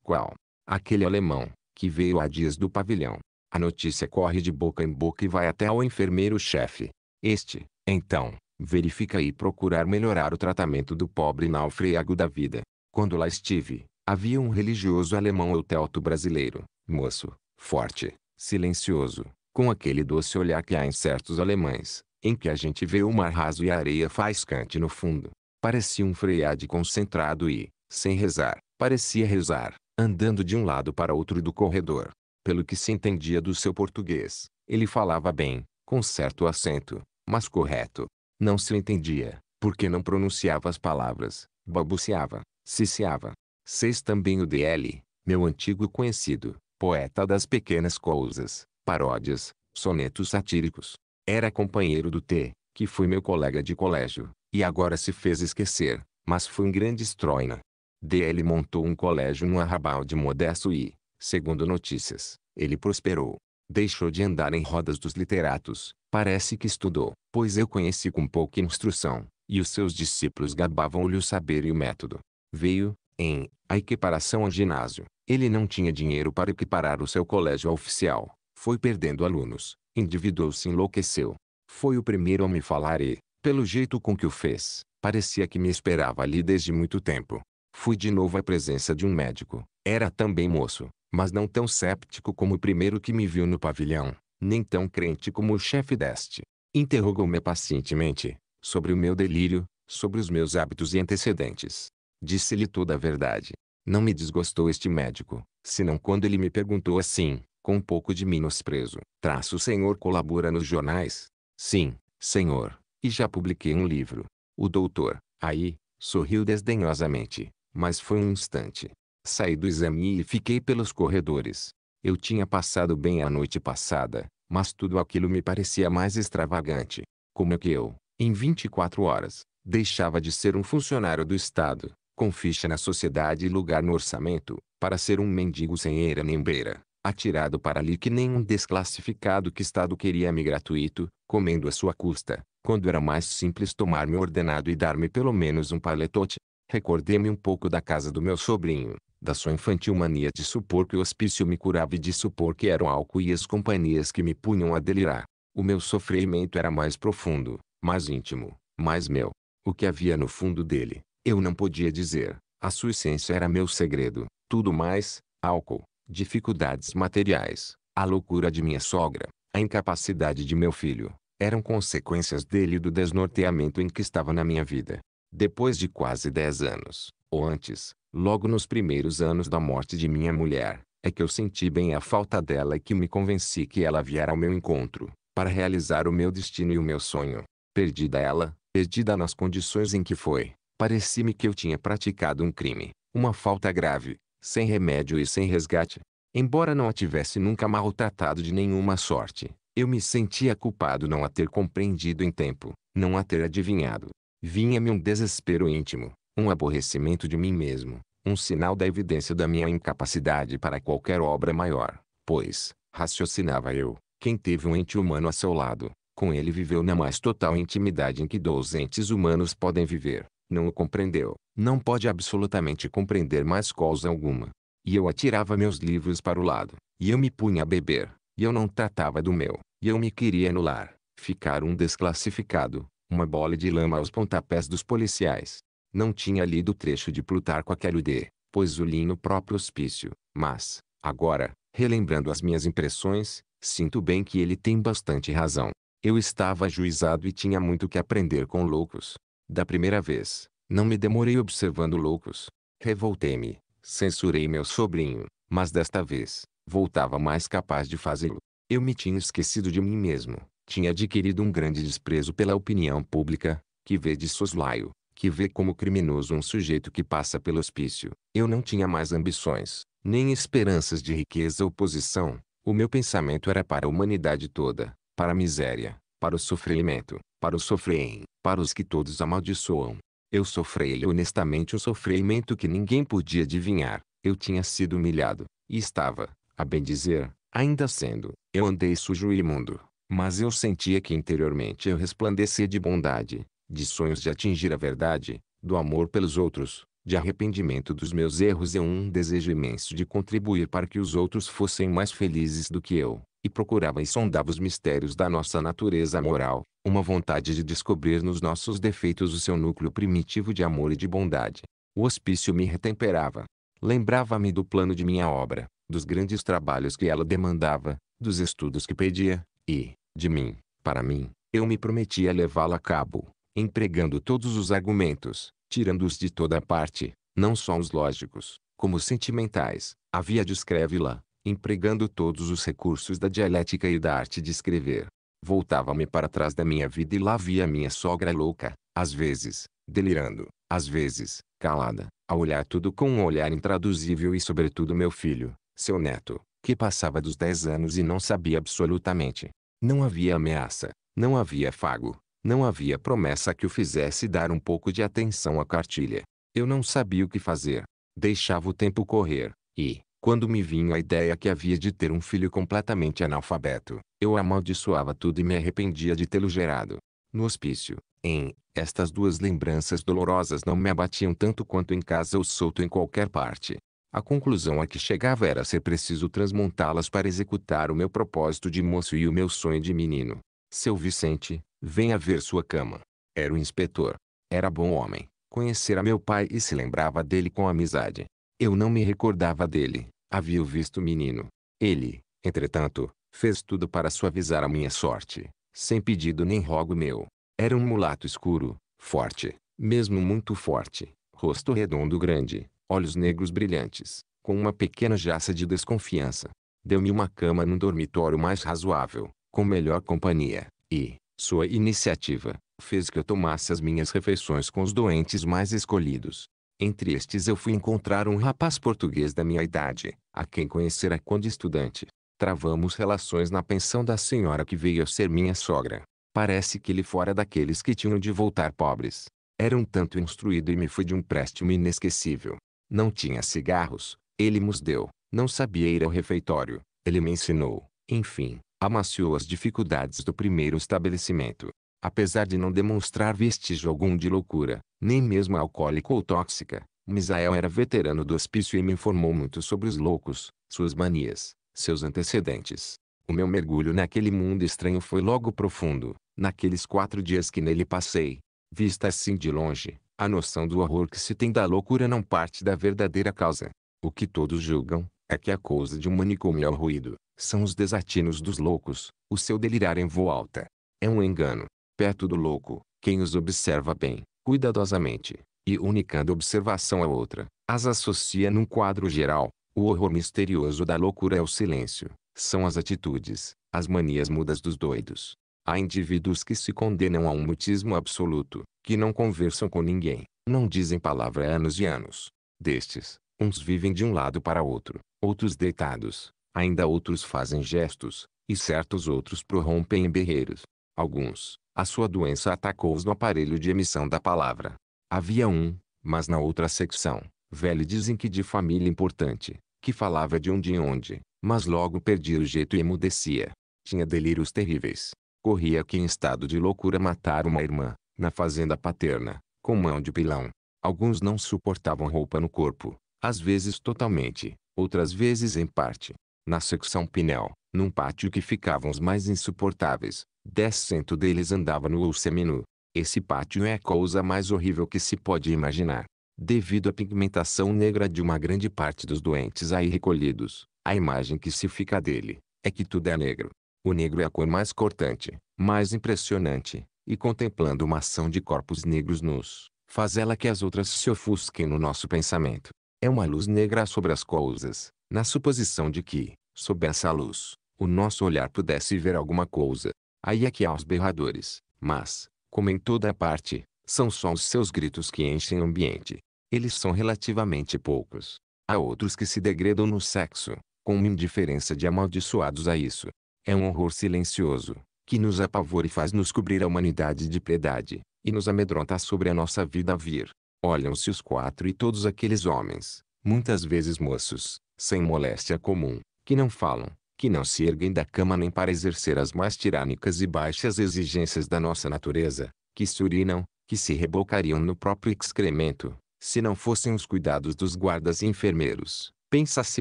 Qual? aquele alemão, que veio há dias do pavilhão. A notícia corre de boca em boca e vai até ao enfermeiro-chefe. Este, então, verifica e procurar melhorar o tratamento do pobre náufrago da vida. Quando lá estive, havia um religioso alemão ou teuto brasileiro, moço, forte, silencioso, com aquele doce olhar que há em certos alemães, em que a gente vê o mar raso e a areia faiscante no fundo. Parecia um freade concentrado e, sem rezar, parecia rezar andando de um lado para outro do corredor. Pelo que se entendia do seu português, ele falava bem, com certo acento, mas correto. Não se entendia, porque não pronunciava as palavras, balbuciava, ciciava. Seis também o DL, meu antigo conhecido, poeta das pequenas coisas, paródias, sonetos satíricos. Era companheiro do T, que foi meu colega de colégio, e agora se fez esquecer, mas foi um grande estróina. D.L. montou um colégio no Arrabalde modesto e, segundo notícias, ele prosperou. Deixou de andar em rodas dos literatos, parece que estudou, pois eu conheci com pouca instrução, e os seus discípulos gabavam-lhe o saber e o método. Veio, em, a equiparação ao ginásio. Ele não tinha dinheiro para equiparar o seu colégio oficial. Foi perdendo alunos, endividou-se e enlouqueceu. Foi o primeiro a me falar e, pelo jeito com que o fez, parecia que me esperava ali desde muito tempo. Fui de novo à presença de um médico. Era também moço, mas não tão séptico como o primeiro que me viu no pavilhão, nem tão crente como o chefe deste. Interrogou-me pacientemente, sobre o meu delírio, sobre os meus hábitos e antecedentes. Disse-lhe toda a verdade. Não me desgostou este médico, senão quando ele me perguntou assim, com um pouco de menosprezo. Traço o senhor colabora nos jornais? Sim, senhor, e já publiquei um livro. O doutor, aí, sorriu desdenhosamente. Mas foi um instante. Saí do exame e fiquei pelos corredores. Eu tinha passado bem a noite passada, mas tudo aquilo me parecia mais extravagante. Como é que eu, em 24 horas, deixava de ser um funcionário do Estado, com ficha na sociedade e lugar no orçamento, para ser um mendigo sem eira nem beira, atirado para ali que nem um desclassificado que Estado queria me gratuito, comendo a sua custa, quando era mais simples tomar meu ordenado e dar-me pelo menos um paletote. Recordei-me um pouco da casa do meu sobrinho, da sua infantil mania de supor que o hospício me curava e de supor que eram álcool e as companhias que me punham a delirar. O meu sofrimento era mais profundo, mais íntimo, mais meu. O que havia no fundo dele, eu não podia dizer. A sua essência era meu segredo. Tudo mais, álcool, dificuldades materiais, a loucura de minha sogra, a incapacidade de meu filho, eram consequências dele e do desnorteamento em que estava na minha vida depois de quase dez anos, ou antes, logo nos primeiros anos da morte de minha mulher, é que eu senti bem a falta dela e que me convenci que ela viera ao meu encontro, para realizar o meu destino e o meu sonho. Perdida ela, perdida nas condições em que foi, parecia-me que eu tinha praticado um crime, uma falta grave, sem remédio e sem resgate. Embora não a tivesse nunca maltratado de nenhuma sorte, eu me sentia culpado não a ter compreendido em tempo, não a ter adivinhado, vinha-me um desespero íntimo, um aborrecimento de mim mesmo, um sinal da evidência da minha incapacidade para qualquer obra maior, pois, raciocinava eu, quem teve um ente humano a seu lado, com ele viveu na mais total intimidade em que dois entes humanos podem viver, não o compreendeu, não pode absolutamente compreender mais coisa alguma. E eu atirava meus livros para o lado, e eu me punha a beber, e eu não tratava do meu, e eu me queria anular, ficar um desclassificado, uma bola de lama aos pontapés dos policiais. Não tinha lido o trecho de Plutarco aquele de, pois o li no próprio hospício, mas, agora, relembrando as minhas impressões, sinto bem que ele tem bastante razão. Eu estava ajuizado e tinha muito que aprender com loucos. Da primeira vez, não me demorei observando loucos. Revoltei-me, censurei meu sobrinho, mas desta vez, voltava mais capaz de fazê-lo. Eu me tinha esquecido de mim mesmo, tinha adquirido um grande desprezo pela opinião pública, que vê de soslaio, que vê como criminoso um sujeito que passa pelo hospício. Eu não tinha mais ambições, nem esperanças de riqueza ou posição. O meu pensamento era para a humanidade toda, para a miséria, para o sofrimento, para o sofrem, para os que todos amaldiçoam. Eu sofrei honestamente um sofrimento que ninguém podia adivinhar. Eu tinha sido humilhado, e estava, a bem dizer, ainda sendo, eu andei sujo e imundo. Mas eu sentia que interiormente eu resplandecia de bondade, de sonhos de atingir a verdade, do amor pelos outros, de arrependimento dos meus erros e um desejo imenso de contribuir para que os outros fossem mais felizes do que eu, e procurava e sondava os mistérios da nossa natureza moral, uma vontade de descobrir nos nossos defeitos o seu núcleo primitivo de amor e de bondade. O hospício me retemperava. Lembrava-me do plano de minha obra, dos grandes trabalhos que ela demandava, dos estudos que pedia, e, de mim, para mim, eu me prometi a levá-la a cabo, empregando todos os argumentos, tirando-os de toda parte, não só os lógicos, como os sentimentais, havia de escreve-la, empregando todos os recursos da dialética e da arte de escrever. Voltava-me para trás da minha vida e lá via minha sogra louca, às vezes, delirando, às vezes, calada, a olhar tudo com um olhar intraduzível e sobretudo meu filho, seu neto, que passava dos dez anos e não sabia absolutamente, não havia ameaça, não havia afago, não havia promessa que o fizesse dar um pouco de atenção à cartilha. Eu não sabia o que fazer. Deixava o tempo correr, e, quando me vinha a ideia que havia de ter um filho completamente analfabeto, eu amaldiçoava tudo e me arrependia de tê-lo gerado. No hospício, em, estas duas lembranças dolorosas não me abatiam tanto quanto em casa ou solto em qualquer parte. A conclusão a que chegava era ser preciso transmontá-las para executar o meu propósito de moço e o meu sonho de menino. Seu Vicente, venha ver sua cama. Era o inspetor. Era bom homem. Conhecera meu pai e se lembrava dele com amizade. Eu não me recordava dele. Havia visto o menino. Ele, entretanto, fez tudo para suavizar a minha sorte, sem pedido nem rogo meu. Era um mulato escuro, forte, mesmo muito forte, rosto redondo grande, olhos negros brilhantes, com uma pequena jaça de desconfiança. Deu-me uma cama num dormitório mais razoável, com melhor companhia, e, sua iniciativa, fez que eu tomasse as minhas refeições com os doentes mais escolhidos. Entre estes eu fui encontrar um rapaz português da minha idade, a quem conhecera quando estudante. Travamos relações na pensão da senhora que veio a ser minha sogra. Parece que ele fora daqueles que tinham de voltar pobres. Era um tanto instruído e me foi de um préstimo inesquecível. Não tinha cigarros, ele nos deu. Não sabia ir ao refeitório, ele me ensinou. Enfim, amaciou as dificuldades do primeiro estabelecimento. Apesar de não demonstrar vestígio algum de loucura, nem mesmo alcoólica ou tóxica, Misael era veterano do hospício e me informou muito sobre os loucos, suas manias, seus antecedentes. O meu mergulho naquele mundo estranho foi logo profundo, naqueles quatro dias que nele passei. Vista assim de longe, a noção do horror que se tem da loucura não parte da verdadeira causa. O que todos julgam, é que a causa de um manicômio é o ruído, são os desatinos dos loucos, o seu delirar em voz alta. É um engano. Perto do louco, quem os observa bem, cuidadosamente, e unicando observação a outra, as associa num quadro geral. O horror misterioso da loucura é o silêncio, são as atitudes, as manias mudas dos doidos, Há indivíduos que se condenam a um mutismo absoluto, que não conversam com ninguém, não dizem palavra há anos e anos. Destes, uns vivem de um lado para outro, outros deitados, ainda outros fazem gestos, e certos outros prorrompem em berreiros. Alguns, a sua doença atacou-os no aparelho de emissão da palavra. Havia um, mas na outra secção, velho dizem que de família importante, que falava de onde em onde, mas logo perdia o jeito e emudecia. Tinha delírios terríveis corria que em estado de loucura matar uma irmã, na fazenda paterna, com mão de pilão. Alguns não suportavam roupa no corpo, às vezes totalmente, outras vezes em parte. Na secção Pinel, num pátio que ficavam os mais insuportáveis, dez cento deles andava no ulceminu seminu. Esse pátio é a coisa mais horrível que se pode imaginar. Devido à pigmentação negra de uma grande parte dos doentes aí recolhidos, a imagem que se fica dele é que tudo é negro. O negro é a cor mais cortante, mais impressionante, e contemplando uma ação de corpos negros nus, faz ela que as outras se ofusquem no nosso pensamento. É uma luz negra sobre as coisas, na suposição de que, sob essa luz, o nosso olhar pudesse ver alguma coisa. Aí é que há os berradores, mas, como em toda a parte, são só os seus gritos que enchem o ambiente. Eles são relativamente poucos. Há outros que se degredam no sexo, com uma indiferença de amaldiçoados a isso. É um horror silencioso, que nos apavora e faz nos cobrir a humanidade de piedade, e nos amedronta sobre a nossa vida a vir. Olham-se os quatro e todos aqueles homens, muitas vezes moços, sem moléstia comum, que não falam, que não se erguem da cama nem para exercer as mais tirânicas e baixas exigências da nossa natureza, que se urinam, que se rebocariam no próprio excremento, se não fossem os cuidados dos guardas e enfermeiros. Pensa-se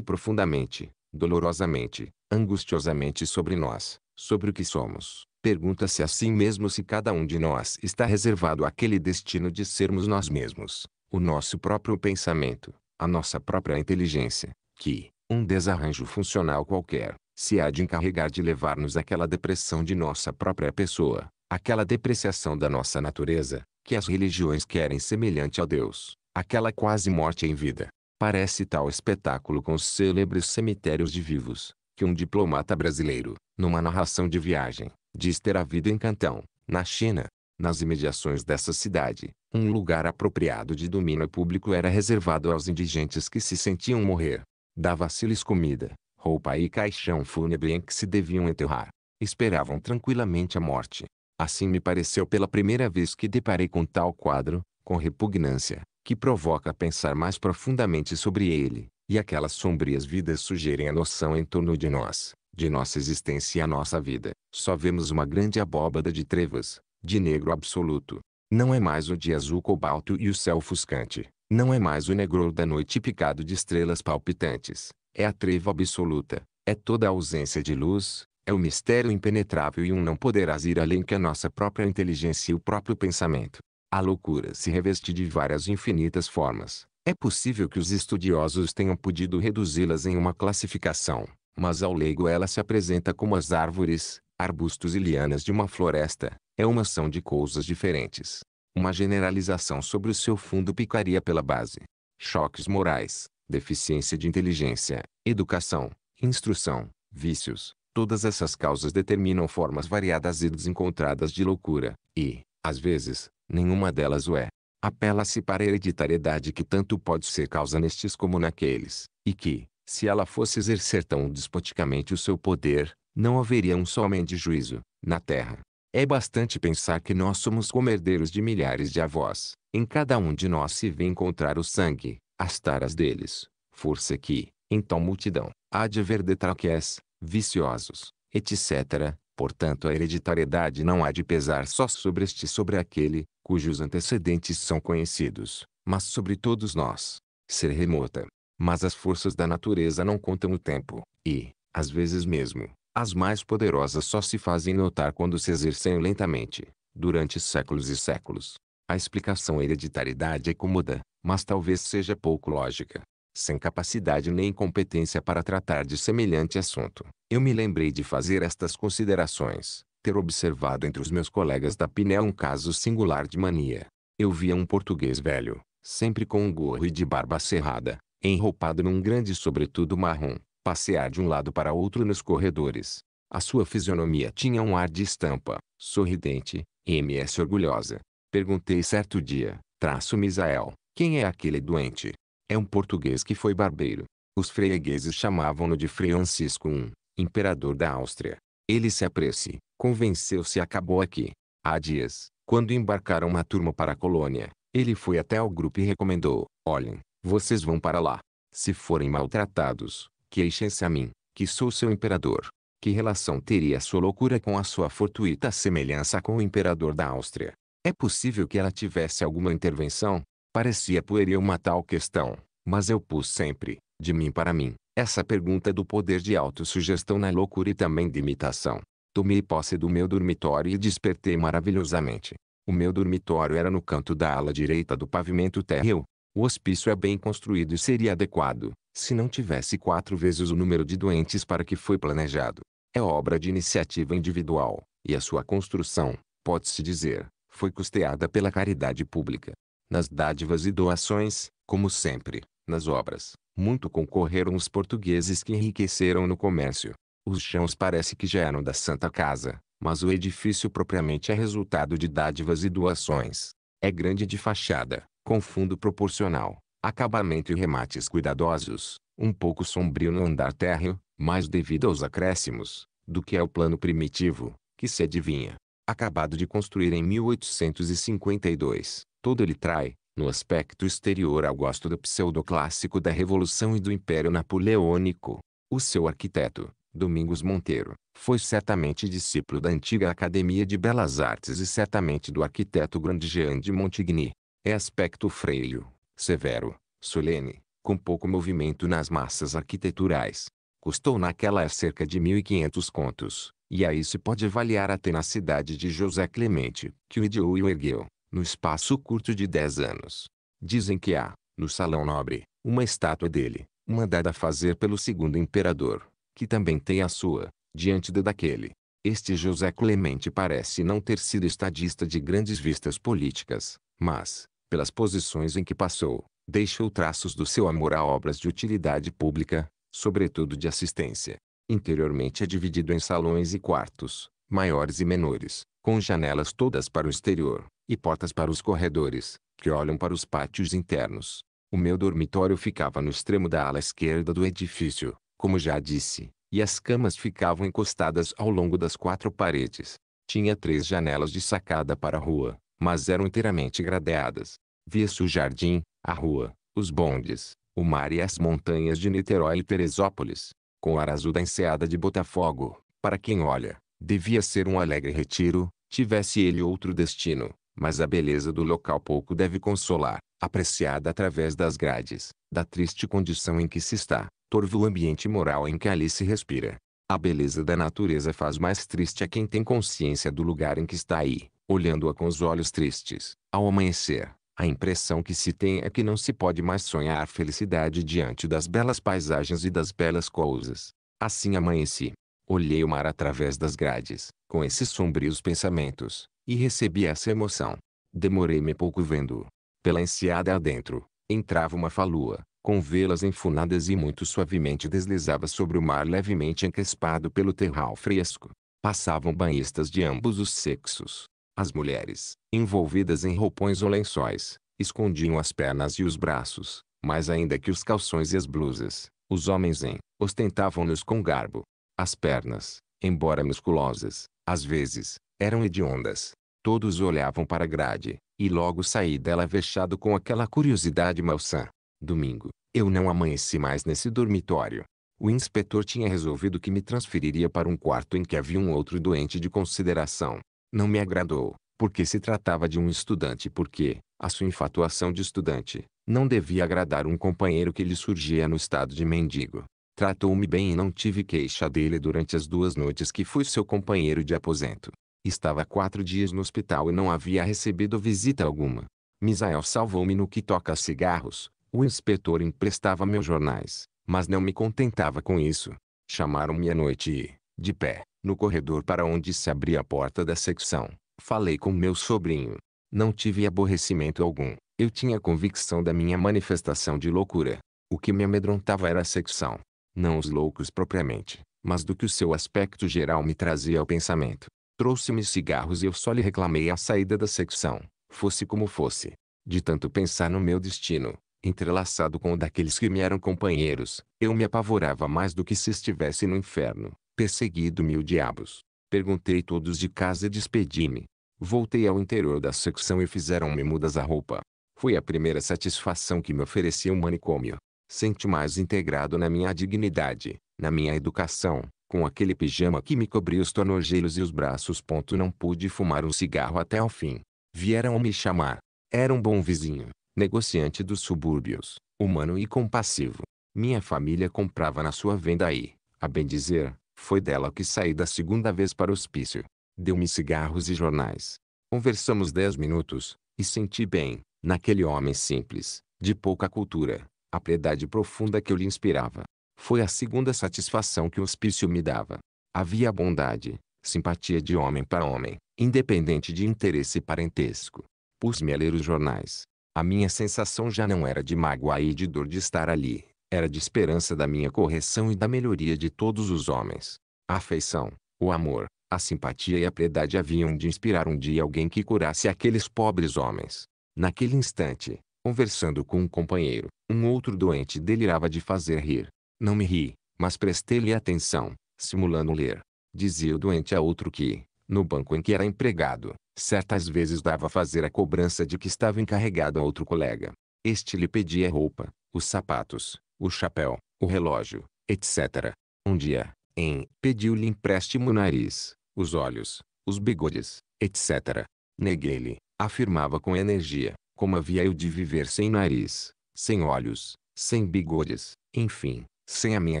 profundamente, dolorosamente, angustiosamente sobre nós, sobre o que somos. Pergunta-se assim mesmo se cada um de nós está reservado àquele destino de sermos nós mesmos, o nosso próprio pensamento, a nossa própria inteligência, que, um desarranjo funcional qualquer, se há de encarregar de levar-nos àquela depressão de nossa própria pessoa, aquela depreciação da nossa natureza, que as religiões querem semelhante a Deus, aquela quase morte em vida, Parece tal espetáculo com os célebres cemitérios de vivos, que um diplomata brasileiro, numa narração de viagem, diz ter havido em Cantão, na China, nas imediações dessa cidade, um lugar apropriado de domínio público era reservado aos indigentes que se sentiam morrer. Dava-se-lhes comida, roupa e caixão fúnebre em que se deviam enterrar. Esperavam tranquilamente a morte. Assim me pareceu pela primeira vez que deparei com tal quadro, com repugnância, que provoca pensar mais profundamente sobre ele, e aquelas sombrias vidas sugerem a noção em torno de nós, de nossa existência e a nossa vida. Só vemos uma grande abóbada de trevas, de negro absoluto. Não é mais o dia azul cobalto e o céu fuscante. Não é mais o negro da noite picado de estrelas palpitantes. É a treva absoluta. É toda a ausência de luz. É o mistério impenetrável e um não poderás ir além que a nossa própria inteligência e o próprio pensamento. A loucura se reveste de várias infinitas formas. É possível que os estudiosos tenham podido reduzi-las em uma classificação, mas ao leigo ela se apresenta como as árvores, arbustos e lianas de uma floresta. É uma ação de coisas diferentes. Uma generalização sobre o seu fundo picaria pela base. Choques morais, deficiência de inteligência, educação, instrução, vícios, todas essas causas determinam formas variadas e desencontradas de loucura, e, às vezes, nenhuma delas o é. Apela-se para a hereditariedade que tanto pode ser causa nestes como naqueles, e que, se ela fosse exercer tão despoticamente o seu poder, não haveria um só homem de juízo, na terra. É bastante pensar que nós somos como herdeiros de milhares de avós. Em cada um de nós se vê encontrar o sangue, as taras deles. Força que, em então tal multidão, há de haver detraques, viciosos, etc., Portanto a hereditariedade não há de pesar só sobre este e sobre aquele, cujos antecedentes são conhecidos, mas sobre todos nós. Ser remota. Mas as forças da natureza não contam o tempo, e, às vezes mesmo, as mais poderosas só se fazem notar quando se exercem lentamente, durante séculos e séculos. A explicação hereditariedade é cômoda, mas talvez seja pouco lógica sem capacidade nem competência para tratar de semelhante assunto. Eu me lembrei de fazer estas considerações, ter observado entre os meus colegas da Pinel um caso singular de mania. Eu via um português velho, sempre com um gorro e de barba cerrada, enroupado num grande sobretudo marrom, passear de um lado para outro nos corredores. A sua fisionomia tinha um ar de estampa, sorridente, MS orgulhosa. Perguntei certo dia, traço Misael, quem é aquele doente? É um português que foi barbeiro. Os fregueses chamavam-no de Francisco I, imperador da Áustria. Ele se apresse, convenceu-se e acabou aqui. Há dias, quando embarcaram uma turma para a colônia, ele foi até ao grupo e recomendou, olhem, vocês vão para lá. Se forem maltratados, queixem-se a mim, que sou seu imperador. Que relação teria sua loucura com a sua fortuita semelhança com o imperador da Áustria? É possível que ela tivesse alguma intervenção, Parecia poeria uma tal questão, mas eu pus sempre, de mim para mim, essa pergunta do poder de autossugestão na loucura e também de imitação. Tomei posse do meu dormitório e despertei maravilhosamente. O meu dormitório era no canto da ala direita do pavimento térreo. O hospício é bem construído e seria adequado, se não tivesse quatro vezes o número de doentes para que foi planejado. É obra de iniciativa individual, e a sua construção, pode-se dizer, foi custeada pela caridade pública nas dádivas e doações, como sempre, nas obras, muito concorreram os portugueses que enriqueceram no comércio. Os chãos parece que já eram da Santa Casa, mas o edifício propriamente é resultado de dádivas e doações. É grande de fachada, com fundo proporcional, acabamento e remates cuidadosos, um pouco sombrio no andar térreo, mais devido aos acréscimos, do que ao é plano primitivo, que se adivinha. Acabado de construir em 1852, todo ele trai, no aspecto exterior ao gosto do pseudoclássico da Revolução e do Império Napoleônico. O seu arquiteto, Domingos Monteiro, foi certamente discípulo da antiga Academia de Belas Artes e certamente do arquiteto Grandjean de Montigny. É aspecto freio, severo, solene, com pouco movimento nas massas arquiteturais. Custou naquela cerca de 1.500 contos, e aí se pode avaliar a tenacidade de José Clemente, que o ideou e o ergueu no espaço curto de dez anos. Dizem que há, no Salão Nobre, uma estátua dele, mandada fazer pelo segundo imperador, que também tem a sua, diante da daquele. Este José Clemente parece não ter sido estadista de grandes vistas políticas, mas, pelas posições em que passou, deixou traços do seu amor a obras de utilidade pública, sobretudo de assistência. Interiormente é dividido em salões e quartos, maiores e menores, com janelas todas para o exterior, e portas para os corredores, que olham para os pátios internos. O meu dormitório ficava no extremo da ala esquerda do edifício, como já disse, e as camas ficavam encostadas ao longo das quatro paredes. Tinha três janelas de sacada para a rua, mas eram inteiramente gradeadas. Via-se o jardim, a rua, os bondes, o mar e as montanhas de Niterói e Teresópolis, com o ar azul da enseada de Botafogo, para quem olha, Devia ser um alegre retiro, tivesse ele outro destino, mas a beleza do local pouco deve consolar, apreciada através das grades, da triste condição em que se está, torvo o ambiente moral em que ali se respira. A beleza da natureza faz mais triste a quem tem consciência do lugar em que está aí, olhando-a com os olhos tristes, ao amanhecer. A impressão que se tem é que não se pode mais sonhar felicidade diante das belas paisagens e das belas coisas. Assim amanheci, Olhei o mar através das grades, com esses sombrios pensamentos, e recebi essa emoção. Demorei-me pouco vendo. Pela enseada adentro, entrava uma falua, com velas enfunadas e muito suavemente deslizava sobre o mar levemente encrespado pelo terral fresco. Passavam banhistas de ambos os sexos. As mulheres, envolvidas em roupões ou lençóis, escondiam as pernas e os braços, mais ainda que os calções e as blusas. Os homens em, ostentavam-nos com garbo, as pernas, embora musculosas, às vezes, eram hediondas. Todos olhavam para a grade, e logo saí dela vexado com aquela curiosidade malsã. Domingo, eu não amanheci mais nesse dormitório. O inspetor tinha resolvido que me transferiria para um quarto em que havia um outro doente de consideração. Não me agradou, porque se tratava de um estudante porque, a sua infatuação de estudante, não devia agradar um companheiro que lhe surgia no estado de mendigo. Tratou-me bem e não tive queixa dele durante as duas noites que fui seu companheiro de aposento. Estava quatro dias no hospital e não havia recebido visita alguma. Misael salvou-me no que toca a cigarros. O inspetor emprestava meus jornais, mas não me contentava com isso. Chamaram-me à noite e, de pé, no corredor para onde se abria a porta da secção, falei com meu sobrinho. Não tive aborrecimento algum. Eu tinha convicção da minha manifestação de loucura. O que me amedrontava era a secção não os loucos propriamente, mas do que o seu aspecto geral me trazia ao pensamento. Trouxe-me cigarros e eu só lhe reclamei a saída da secção, fosse como fosse. De tanto pensar no meu destino, entrelaçado com o daqueles que me eram companheiros, eu me apavorava mais do que se estivesse no inferno, perseguido mil diabos. Perguntei todos de casa e despedi-me. Voltei ao interior da secção e fizeram-me mudas a roupa. Foi a primeira satisfação que me oferecia o um manicômio sente mais integrado na minha dignidade, na minha educação, com aquele pijama que me cobriu os tornozelos e os braços. Ponto. Não pude fumar um cigarro até o fim. Vieram me chamar. Era um bom vizinho, negociante dos subúrbios, humano e compassivo. Minha família comprava na sua venda aí. a bem dizer, foi dela que saí da segunda vez para o hospício. Deu-me cigarros e jornais. Conversamos dez minutos, e senti bem, naquele homem simples, de pouca cultura, a piedade profunda que eu lhe inspirava. Foi a segunda satisfação que o hospício me dava. Havia bondade, simpatia de homem para homem, independente de interesse parentesco. Pus-me a ler os jornais. A minha sensação já não era de mágoa e de dor de estar ali, era de esperança da minha correção e da melhoria de todos os homens. A afeição, o amor, a simpatia e a piedade haviam de inspirar um dia alguém que curasse aqueles pobres homens. Naquele instante, Conversando com um companheiro, um outro doente delirava de fazer rir. Não me ri, mas prestei-lhe atenção, simulando ler. Dizia o doente a outro que, no banco em que era empregado, certas vezes dava a fazer a cobrança de que estava encarregado a outro colega. Este lhe pedia a roupa, os sapatos, o chapéu, o relógio, etc. Um dia, em, pediu-lhe empréstimo o nariz, os olhos, os bigodes, etc. Neguei-lhe, afirmava com energia como havia eu de viver sem nariz, sem olhos, sem bigodes, enfim, sem a minha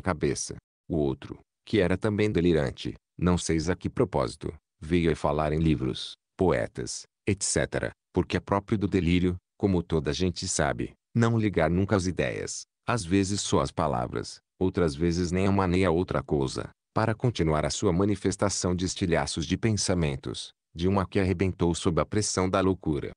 cabeça. O outro, que era também delirante, não sei a que propósito, veio a falar em livros, poetas, etc., porque é próprio do delírio, como toda gente sabe, não ligar nunca as ideias, às vezes só as palavras, outras vezes nem uma nem a outra coisa, para continuar a sua manifestação de estilhaços de pensamentos, de uma que arrebentou sob a pressão da loucura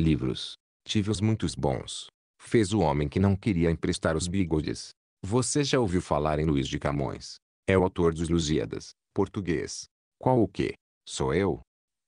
livros, tive-os muitos bons. Fez o homem que não queria emprestar os bigodes. Você já ouviu falar em Luiz de Camões? É o autor dos Lusíadas, português. Qual o quê Sou eu?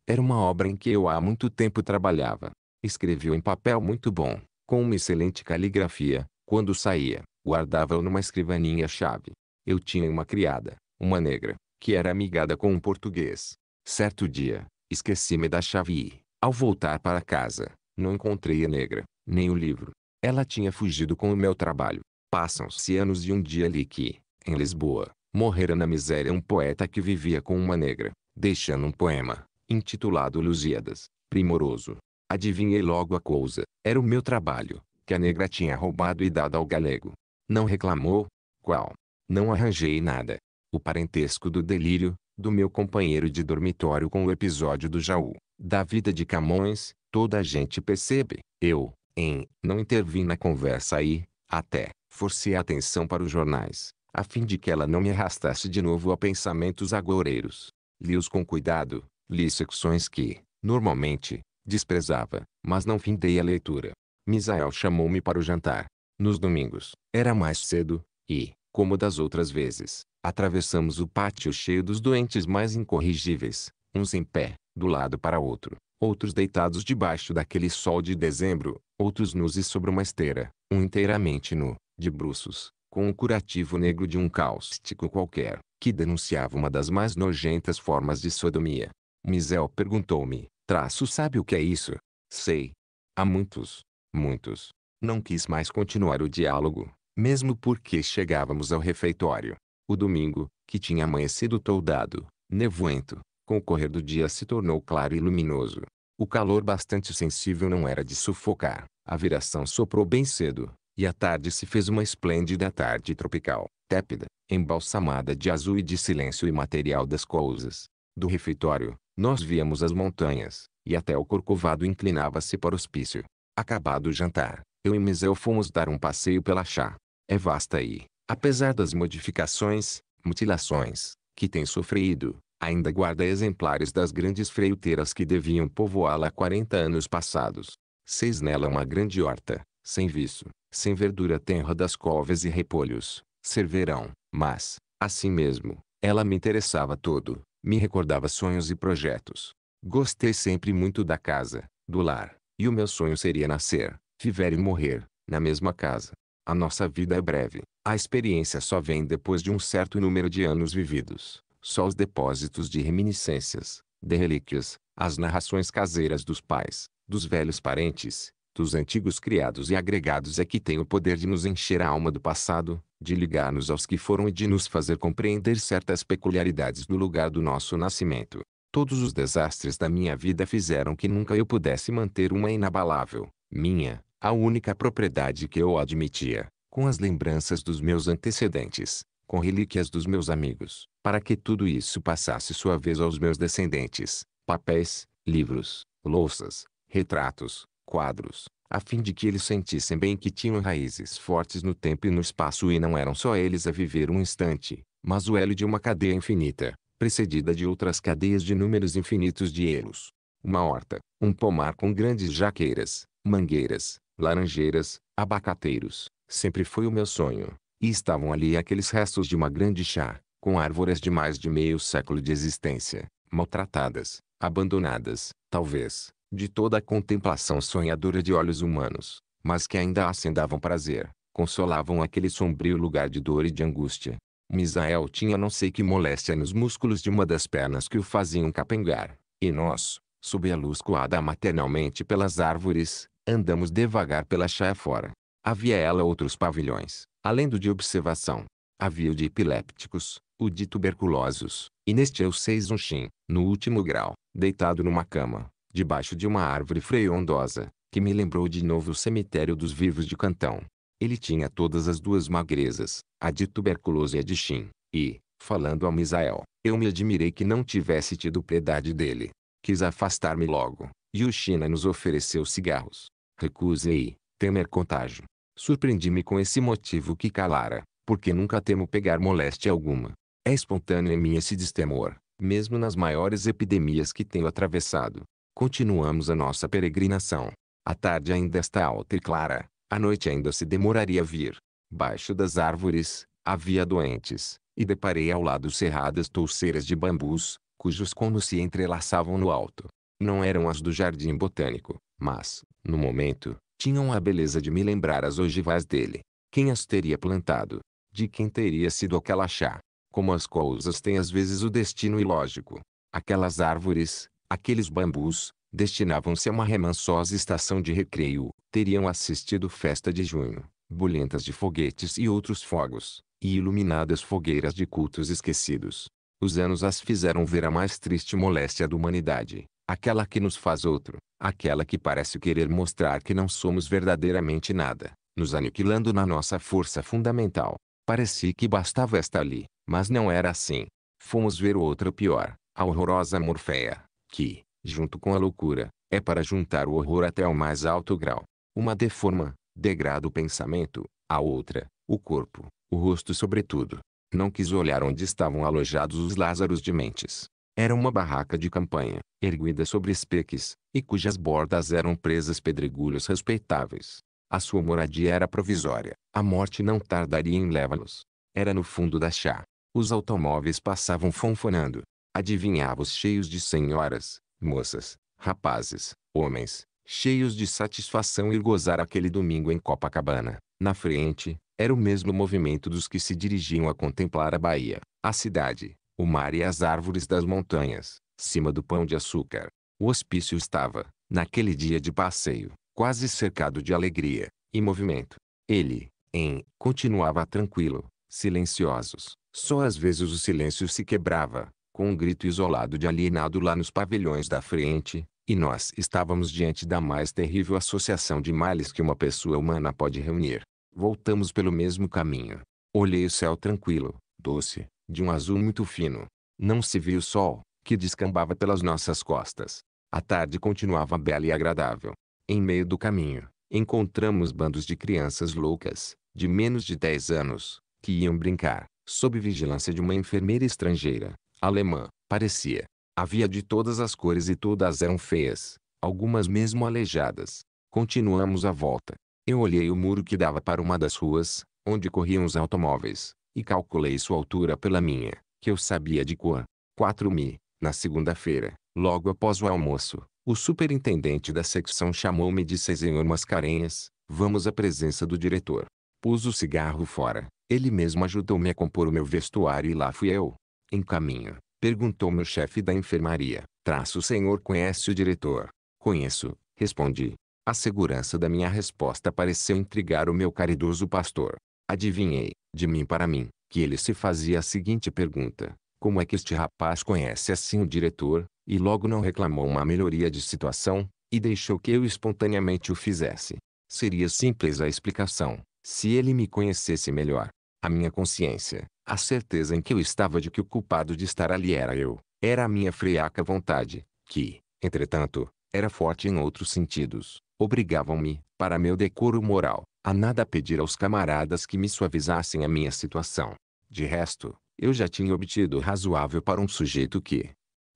Era uma obra em que eu há muito tempo trabalhava. Escreveu em papel muito bom, com uma excelente caligrafia. Quando saía, guardava-o numa escrivaninha chave. Eu tinha uma criada, uma negra, que era amigada com um português. Certo dia, esqueci-me da chave e, ao voltar para casa, não encontrei a negra, nem o livro. Ela tinha fugido com o meu trabalho. Passam-se anos e um dia li que, em Lisboa, morrera na miséria um poeta que vivia com uma negra, deixando um poema, intitulado Lusíadas, primoroso. Adivinhei logo a coisa, era o meu trabalho, que a negra tinha roubado e dado ao galego. Não reclamou? Qual? Não arranjei nada. O parentesco do delírio, do meu companheiro de dormitório com o episódio do Jaú, da vida de Camões, Toda a gente percebe. Eu, em, não intervi na conversa e, até, forcei a atenção para os jornais, a fim de que ela não me arrastasse de novo a pensamentos agoureiros. Li-os com cuidado, li secções que, normalmente, desprezava, mas não findei a leitura. Misael chamou-me para o jantar. Nos domingos, era mais cedo, e, como das outras vezes, atravessamos o pátio cheio dos doentes mais incorrigíveis, uns em pé, do lado para outro, outros deitados debaixo daquele sol de dezembro, outros nus e sobre uma esteira, um inteiramente nu, de bruços, com um curativo negro de um cáustico qualquer, que denunciava uma das mais nojentas formas de sodomia. Misel perguntou-me, traço sabe o que é isso? Sei. Há muitos, muitos. Não quis mais continuar o diálogo, mesmo porque chegávamos ao refeitório. O domingo, que tinha amanhecido toldado, nevoento, com o correr do dia se tornou claro e luminoso. O calor bastante sensível não era de sufocar. A viração soprou bem cedo, e a tarde se fez uma esplêndida tarde tropical, tépida, embalsamada de azul e de silêncio imaterial das coisas. Do refeitório, nós víamos as montanhas, e até o corcovado inclinava-se para o hospício. Acabado o jantar, eu e Miseu fomos dar um passeio pela chá. É vasta e, apesar das modificações, mutilações, que tem sofrido, ainda guarda exemplares das grandes freiteiras que deviam povoá-la há 40 anos passados. Seis nela uma grande horta, sem viço, sem verdura tenra das covas e repolhos, serverão, mas, assim mesmo, ela me interessava todo, me recordava sonhos e projetos. Gostei sempre muito da casa, do lar, e o meu sonho seria nascer, viver e morrer, na mesma casa. A nossa vida é breve, a experiência só vem depois de um certo número de anos vividos só os depósitos de reminiscências, de relíquias, as narrações caseiras dos pais, dos velhos parentes, dos antigos criados e agregados é que tem o poder de nos encher a alma do passado, de ligar-nos aos que foram e de nos fazer compreender certas peculiaridades do lugar do nosso nascimento. Todos os desastres da minha vida fizeram que nunca eu pudesse manter uma inabalável, minha, a única propriedade que eu admitia, com as lembranças dos meus antecedentes, com relíquias dos meus amigos, para que tudo isso passasse sua vez aos meus descendentes, papéis, livros, louças, retratos, quadros, a fim de que eles sentissem bem que tinham raízes fortes no tempo e no espaço e não eram só eles a viver um instante, mas o elo de uma cadeia infinita, precedida de outras cadeias de números infinitos de elos. Uma horta, um pomar com grandes jaqueiras, mangueiras, laranjeiras, abacateiros, sempre foi o meu sonho, e estavam ali aqueles restos de uma grande chá, com árvores de mais de meio século de existência, maltratadas, abandonadas, talvez, de toda a contemplação sonhadora de olhos humanos, mas que ainda assim davam prazer, consolavam aquele sombrio lugar de dor e de angústia. Misael tinha não sei que moléstia nos músculos de uma das pernas que o faziam capengar, e nós, sob a luz coada maternalmente pelas árvores, andamos devagar pela chaia fora. Havia ela outros pavilhões, além do de observação, Havia o de epilépticos, o de tuberculosos, e neste eu seis um chin, no último grau, deitado numa cama, debaixo de uma árvore freiondosa, que me lembrou de novo o cemitério dos vivos de Cantão. Ele tinha todas as duas magrezas, a de tuberculose e a de chin, e, falando a Misael, eu me admirei que não tivesse tido piedade dele. Quis afastar-me logo, e o China nos ofereceu cigarros. Recusei, temer contágio. Surpreendi-me com esse motivo que calara, porque nunca temo pegar moléstia alguma. É espontâneo em mim esse destemor, mesmo nas maiores epidemias que tenho atravessado. Continuamos a nossa peregrinação. A tarde ainda está alta e clara, a noite ainda se demoraria a vir. Baixo das árvores, havia doentes, e deparei ao lado cerradas touceiras de bambus, cujos conos se entrelaçavam no alto. Não eram as do jardim botânico, mas, no momento, tinham a beleza de me lembrar as ogivais dele. Quem as teria plantado? de quem teria sido aquela chá. Como as coisas têm às vezes o destino ilógico. Aquelas árvores, aqueles bambus, destinavam-se a uma remansosa estação de recreio, teriam assistido festa de junho, bolhentas de foguetes e outros fogos, e iluminadas fogueiras de cultos esquecidos. Os anos as fizeram ver a mais triste moléstia da humanidade, aquela que nos faz outro, aquela que parece querer mostrar que não somos verdadeiramente nada, nos aniquilando na nossa força fundamental, Parecia que bastava esta ali, mas não era assim. Fomos ver outra pior, a horrorosa Morféia, que, junto com a loucura, é para juntar o horror até o mais alto grau. Uma deforma, degrada o pensamento, a outra, o corpo, o rosto sobretudo. Não quis olhar onde estavam alojados os Lázaros de Mentes. Era uma barraca de campanha, erguida sobre espeques, e cujas bordas eram presas pedregulhos respeitáveis. A sua moradia era provisória. A morte não tardaria em levá-los. Era no fundo da chá. Os automóveis passavam fonfonando. Adivinhava-os cheios de senhoras, moças, rapazes, homens, cheios de satisfação ir gozar aquele domingo em Copacabana. Na frente, era o mesmo movimento dos que se dirigiam a contemplar a Bahia, a cidade, o mar e as árvores das montanhas, cima do pão de açúcar. O hospício estava, naquele dia de passeio, quase cercado de alegria e movimento. Ele, em, continuava tranquilo, silenciosos. Só às vezes o silêncio se quebrava, com um grito isolado de alienado lá nos pavilhões da frente, e nós estávamos diante da mais terrível associação de males que uma pessoa humana pode reunir. Voltamos pelo mesmo caminho. Olhei o céu tranquilo, doce, de um azul muito fino. Não se via o sol, que descambava pelas nossas costas. A tarde continuava bela e agradável. Em meio do caminho, encontramos bandos de crianças loucas, de menos de 10 anos, que iam brincar, sob vigilância de uma enfermeira estrangeira, alemã, parecia. Havia de todas as cores e todas eram feias, algumas mesmo aleijadas. Continuamos a volta. Eu olhei o muro que dava para uma das ruas, onde corriam os automóveis, e calculei sua altura pela minha, que eu sabia de cor. 4 mi, na segunda-feira, logo após o almoço, o superintendente da secção chamou-me e disse Senhor Mascarenhas, vamos à presença do diretor. Pus o cigarro fora. Ele mesmo ajudou-me a compor o meu vestuário e lá fui eu. Em caminho, perguntou-me o chefe da enfermaria. Traço o senhor conhece o diretor? Conheço, respondi. A segurança da minha resposta pareceu intrigar o meu caridoso pastor. Adivinhei, de mim para mim, que ele se fazia a seguinte pergunta. Como é que este rapaz conhece assim o diretor? E logo não reclamou uma melhoria de situação, e deixou que eu espontaneamente o fizesse. Seria simples a explicação, se ele me conhecesse melhor. A minha consciência, a certeza em que eu estava de que o culpado de estar ali era eu, era a minha friaca vontade, que, entretanto, era forte em outros sentidos, obrigavam-me, para meu decoro moral, a nada pedir aos camaradas que me suavizassem a minha situação. De resto, eu já tinha obtido razoável para um sujeito que,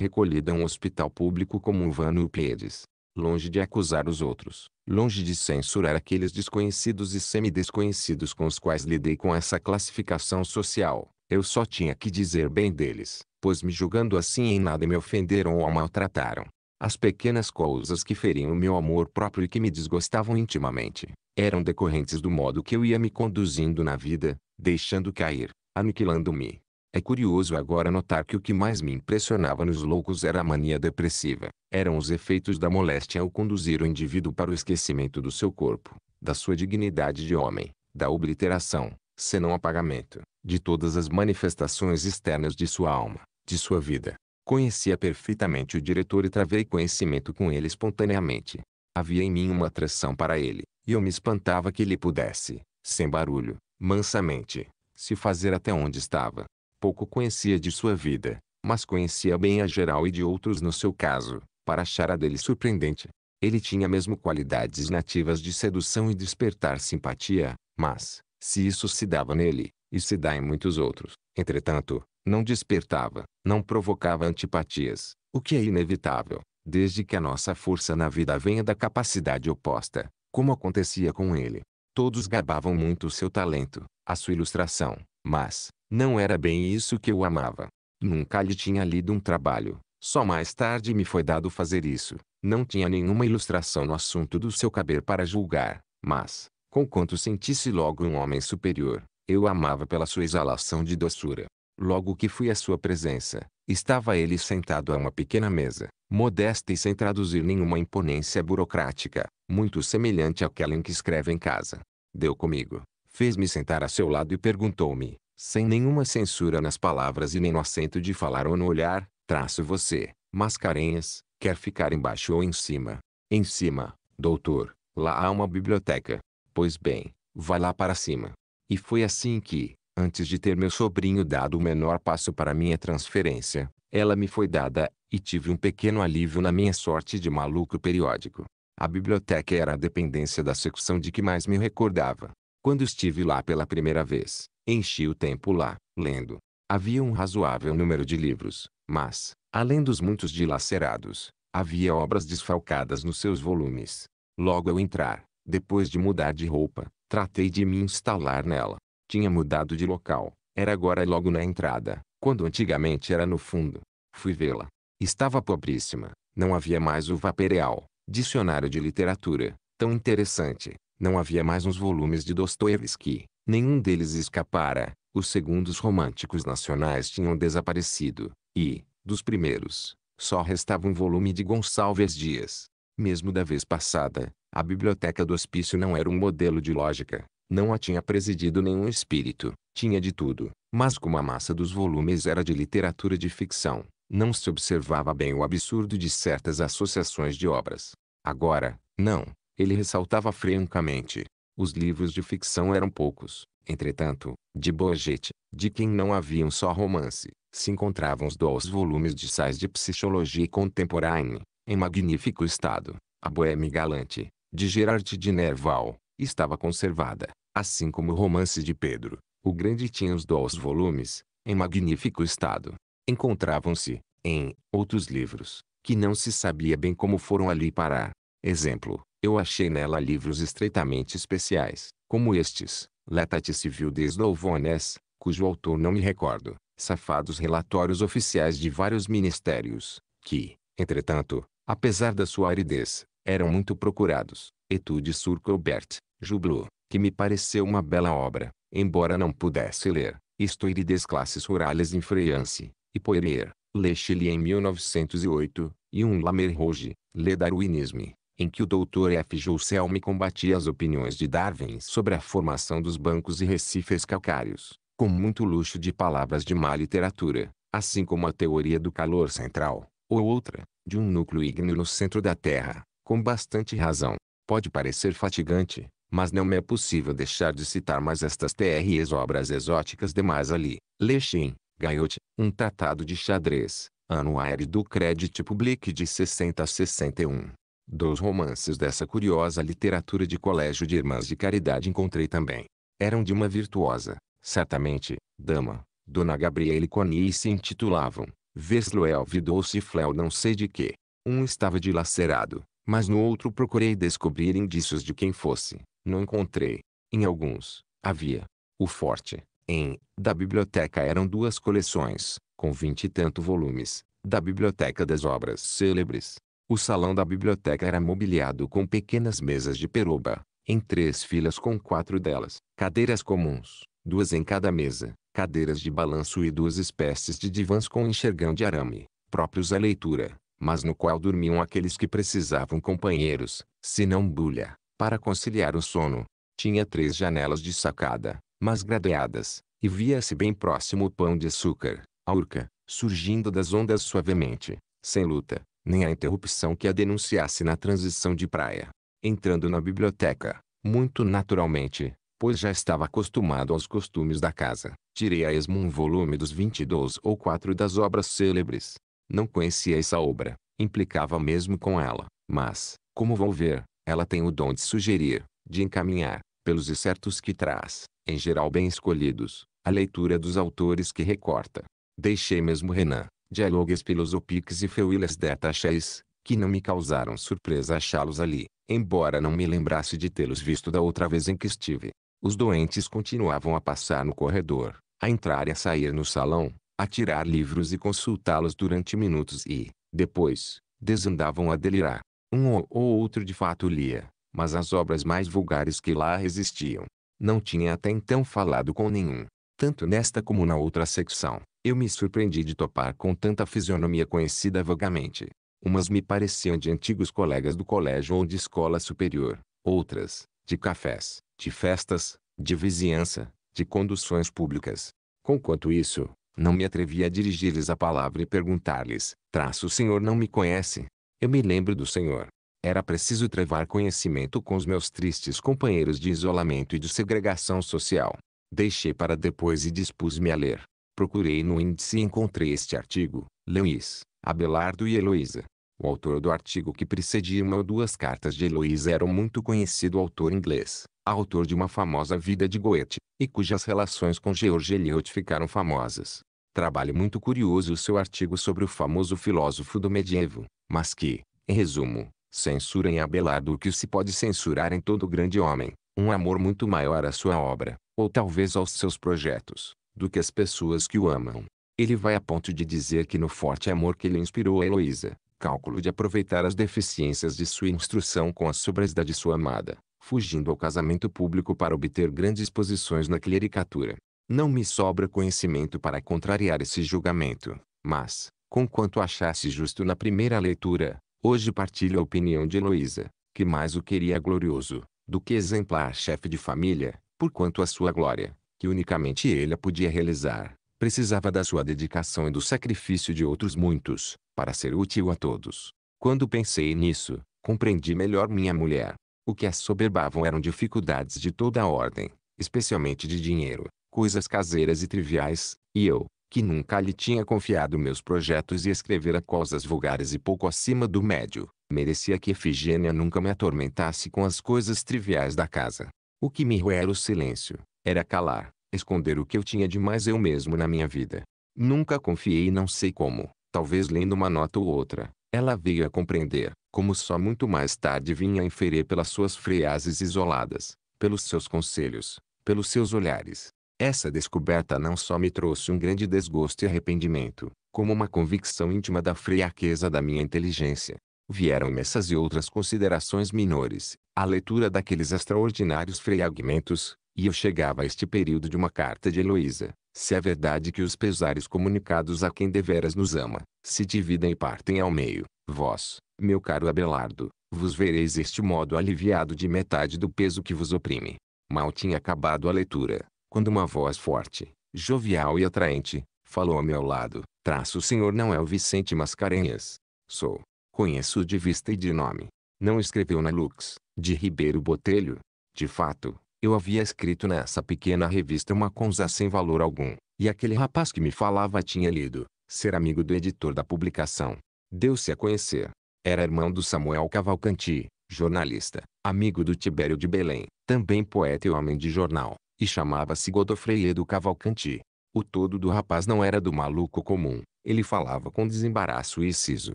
recolhida a um hospital público como um Vano Piedes. Longe de acusar os outros, longe de censurar aqueles desconhecidos e semi-desconhecidos com os quais lidei com essa classificação social, eu só tinha que dizer bem deles, pois me julgando assim em nada me ofenderam ou maltrataram. As pequenas coisas que feriam o meu amor próprio e que me desgostavam intimamente, eram decorrentes do modo que eu ia me conduzindo na vida, deixando cair, aniquilando-me, é curioso agora notar que o que mais me impressionava nos loucos era a mania depressiva. Eram os efeitos da moléstia ao conduzir o indivíduo para o esquecimento do seu corpo, da sua dignidade de homem, da obliteração, senão apagamento, de todas as manifestações externas de sua alma, de sua vida. Conhecia perfeitamente o diretor e travei conhecimento com ele espontaneamente. Havia em mim uma atração para ele, e eu me espantava que ele pudesse, sem barulho, mansamente, se fazer até onde estava. Pouco conhecia de sua vida, mas conhecia bem a geral e de outros no seu caso, para achar a dele surpreendente. Ele tinha mesmo qualidades nativas de sedução e despertar simpatia, mas, se isso se dava nele, e se dá em muitos outros, entretanto, não despertava, não provocava antipatias, o que é inevitável, desde que a nossa força na vida venha da capacidade oposta, como acontecia com ele. Todos gabavam muito seu talento, a sua ilustração, mas, não era bem isso que eu amava. Nunca lhe tinha lido um trabalho. Só mais tarde me foi dado fazer isso. Não tinha nenhuma ilustração no assunto do seu caber para julgar, mas, conquanto sentisse logo um homem superior, eu amava pela sua exalação de doçura. Logo que fui à sua presença, estava ele sentado a uma pequena mesa, modesta e sem traduzir nenhuma imponência burocrática, muito semelhante àquela em que escreve em casa. Deu comigo, fez-me sentar a seu lado e perguntou-me, sem nenhuma censura nas palavras e nem no acento de falar ou no olhar, traço você, Mascarenhas, quer ficar embaixo ou em cima? Em cima, doutor, lá há uma biblioteca. Pois bem, vá lá para cima. E foi assim que, antes de ter meu sobrinho dado o menor passo para minha transferência, ela me foi dada, e tive um pequeno alívio na minha sorte de maluco periódico. A biblioteca era a dependência da secção de que mais me recordava. Quando estive lá pela primeira vez, Enchi o tempo lá, lendo. Havia um razoável número de livros, mas, além dos muitos dilacerados, havia obras desfalcadas nos seus volumes. Logo ao entrar, depois de mudar de roupa, tratei de me instalar nela. Tinha mudado de local, era agora logo na entrada, quando antigamente era no fundo. Fui vê-la. Estava pobríssima, não havia mais o Vapereal, dicionário de literatura, tão interessante, não havia mais uns volumes de Dostoevsky, Nenhum deles escapara. Os segundos românticos nacionais tinham desaparecido, e, dos primeiros, só restava um volume de Gonçalves Dias. Mesmo da vez passada, a biblioteca do hospício não era um modelo de lógica, não a tinha presidido nenhum espírito, tinha de tudo, mas como a massa dos volumes era de literatura de ficção, não se observava bem o absurdo de certas associações de obras. Agora, não, ele ressaltava francamente, os livros de ficção eram poucos. Entretanto, de Bourget, de quem não havia um só romance, se encontravam os dois volumes de sais de psicologia contemporânea, em magnífico estado. A Bohème Galante, de Gerard de Nerval, estava conservada, assim como o romance de Pedro. O Grande tinha os dois volumes, em magnífico estado. Encontravam-se, em, outros livros, que não se sabia bem como foram ali parar. Exemplo, eu achei nela livros estreitamente especiais, como estes, Letate Civil de Slovones, cujo autor não me recordo, safados relatórios oficiais de vários ministérios, que, entretanto, apesar da sua aridez, eram muito procurados, Etude sur Colbert, Jublu, que me pareceu uma bela obra, embora não pudesse ler, Histoire des classes rurales em France, e Poirier, Le Chili em 1908, e um Lamer Rouge, Le Darwinisme, em que o Dr. F. Jousselme combatia as opiniões de Darwin sobre a formação dos bancos e recifes calcários, com muito luxo de palavras de má literatura, assim como a teoria do calor central, ou outra, de um núcleo ígneo no centro da Terra, com bastante razão. Pode parecer fatigante, mas não me é possível deixar de citar mais estas TREs obras exóticas demais ali. Lechin, Gaiot, um tratado de xadrez, Anuário do Crédito Public de 60 a 61. Dos romances dessa curiosa literatura de colégio de irmãs de caridade encontrei também. Eram de uma virtuosa, certamente, dama, Dona Gabriele Coni e se intitulavam, Vesloel Vidouce Fleu não sei de que. Um estava dilacerado, mas no outro procurei descobrir indícios de quem fosse, não encontrei. Em alguns, havia. O forte, em, da biblioteca eram duas coleções, com vinte e tanto volumes, da Biblioteca das Obras Célebres, o salão da biblioteca era mobiliado com pequenas mesas de peroba, em três filas com quatro delas, cadeiras comuns, duas em cada mesa, cadeiras de balanço e duas espécies de divãs com enxergão de arame, próprios à leitura, mas no qual dormiam aqueles que precisavam companheiros, se não bulha, para conciliar o sono. Tinha três janelas de sacada, mas gradeadas, e via-se bem próximo o pão de açúcar, a urca, surgindo das ondas suavemente, sem luta, nem a interrupção que a denunciasse na transição de praia. Entrando na biblioteca, muito naturalmente, pois já estava acostumado aos costumes da casa, tirei a esmo um volume dos 22 ou 4 das obras célebres. Não conhecia essa obra, implicava mesmo com ela, mas, como vou ver, ela tem o dom de sugerir, de encaminhar, pelos excertos que traz, em geral bem escolhidos, a leitura dos autores que recorta. Deixei mesmo Renan, dialogues filosóficos e feuilles detachés, que não me causaram surpresa achá-los ali, embora não me lembrasse de tê-los visto da outra vez em que estive. Os doentes continuavam a passar no corredor, a entrar e a sair no salão, a tirar livros e consultá-los durante minutos e, depois, desandavam a delirar. Um ou outro de fato lia, mas as obras mais vulgares que lá existiam. Não tinha até então falado com nenhum, tanto nesta como na outra secção. Eu me surpreendi de topar com tanta fisionomia conhecida vagamente. Umas me pareciam de antigos colegas do colégio ou de escola superior, outras, de cafés, de festas, de vizinhança, de conduções públicas. Conquanto isso, não me atrevi a dirigir-lhes a palavra e perguntar-lhes: traço o senhor não me conhece? Eu me lembro do senhor. Era preciso trevar conhecimento com os meus tristes companheiros de isolamento e de segregação social. Deixei para depois e dispus-me a ler. Procurei no índice e encontrei este artigo, Luiz, Abelardo e Heloísa. O autor do artigo que precedia uma ou duas cartas de Heloísa era um muito conhecido autor inglês, autor de uma famosa vida de Goethe, e cujas relações com George Eliot ficaram famosas. Trabalho muito curioso o seu artigo sobre o famoso filósofo do medievo, mas que, em resumo, censura em Abelardo o que se pode censurar em todo grande homem, um amor muito maior à sua obra, ou talvez aos seus projetos do que as pessoas que o amam. Ele vai a ponto de dizer que no forte amor que lhe inspirou a Heloísa, cálculo de aproveitar as deficiências de sua instrução com as sobras da de sua amada, fugindo ao casamento público para obter grandes posições na clericatura. Não me sobra conhecimento para contrariar esse julgamento, mas, conquanto achasse justo na primeira leitura, hoje partilho a opinião de Heloísa, que mais o queria glorioso, do que exemplar chefe de família, por quanto a sua glória, que unicamente ele a podia realizar, precisava da sua dedicação e do sacrifício de outros muitos, para ser útil a todos. Quando pensei nisso, compreendi melhor minha mulher. O que a soberbavam eram dificuldades de toda a ordem, especialmente de dinheiro, coisas caseiras e triviais, e eu, que nunca lhe tinha confiado meus projetos e escrevera coisas vulgares e pouco acima do médio, merecia que Efigênia nunca me atormentasse com as coisas triviais da casa. O que me roera o silêncio, era calar, esconder o que eu tinha de mais eu mesmo na minha vida. Nunca confiei e não sei como, talvez lendo uma nota ou outra, ela veio a compreender, como só muito mais tarde vinha a inferir pelas suas frases isoladas, pelos seus conselhos, pelos seus olhares. Essa descoberta não só me trouxe um grande desgosto e arrependimento, como uma convicção íntima da fraqueza da minha inteligência. Vieram-me essas e outras considerações menores, a leitura daqueles extraordinários fragmentos, e eu chegava a este período de uma carta de Heloísa. Se é verdade que os pesares comunicados a quem deveras nos ama, se dividem e partem ao meio, vós, meu caro Abelardo, vos vereis este modo aliviado de metade do peso que vos oprime. Mal tinha acabado a leitura, quando uma voz forte, jovial e atraente, falou a meu lado. Traço o senhor não é o Vicente Mascarenhas. Sou. Conheço de vista e de nome. Não escreveu na Lux, de Ribeiro Botelho. De fato, eu havia escrito nessa pequena revista uma conza sem valor algum, e aquele rapaz que me falava tinha lido, ser amigo do editor da publicação. Deu-se a conhecer. Era irmão do Samuel Cavalcanti, jornalista, amigo do Tibério de Belém, também poeta e homem de jornal, e chamava-se Godofredo Cavalcanti. O todo do rapaz não era do maluco comum, ele falava com desembaraço e siso,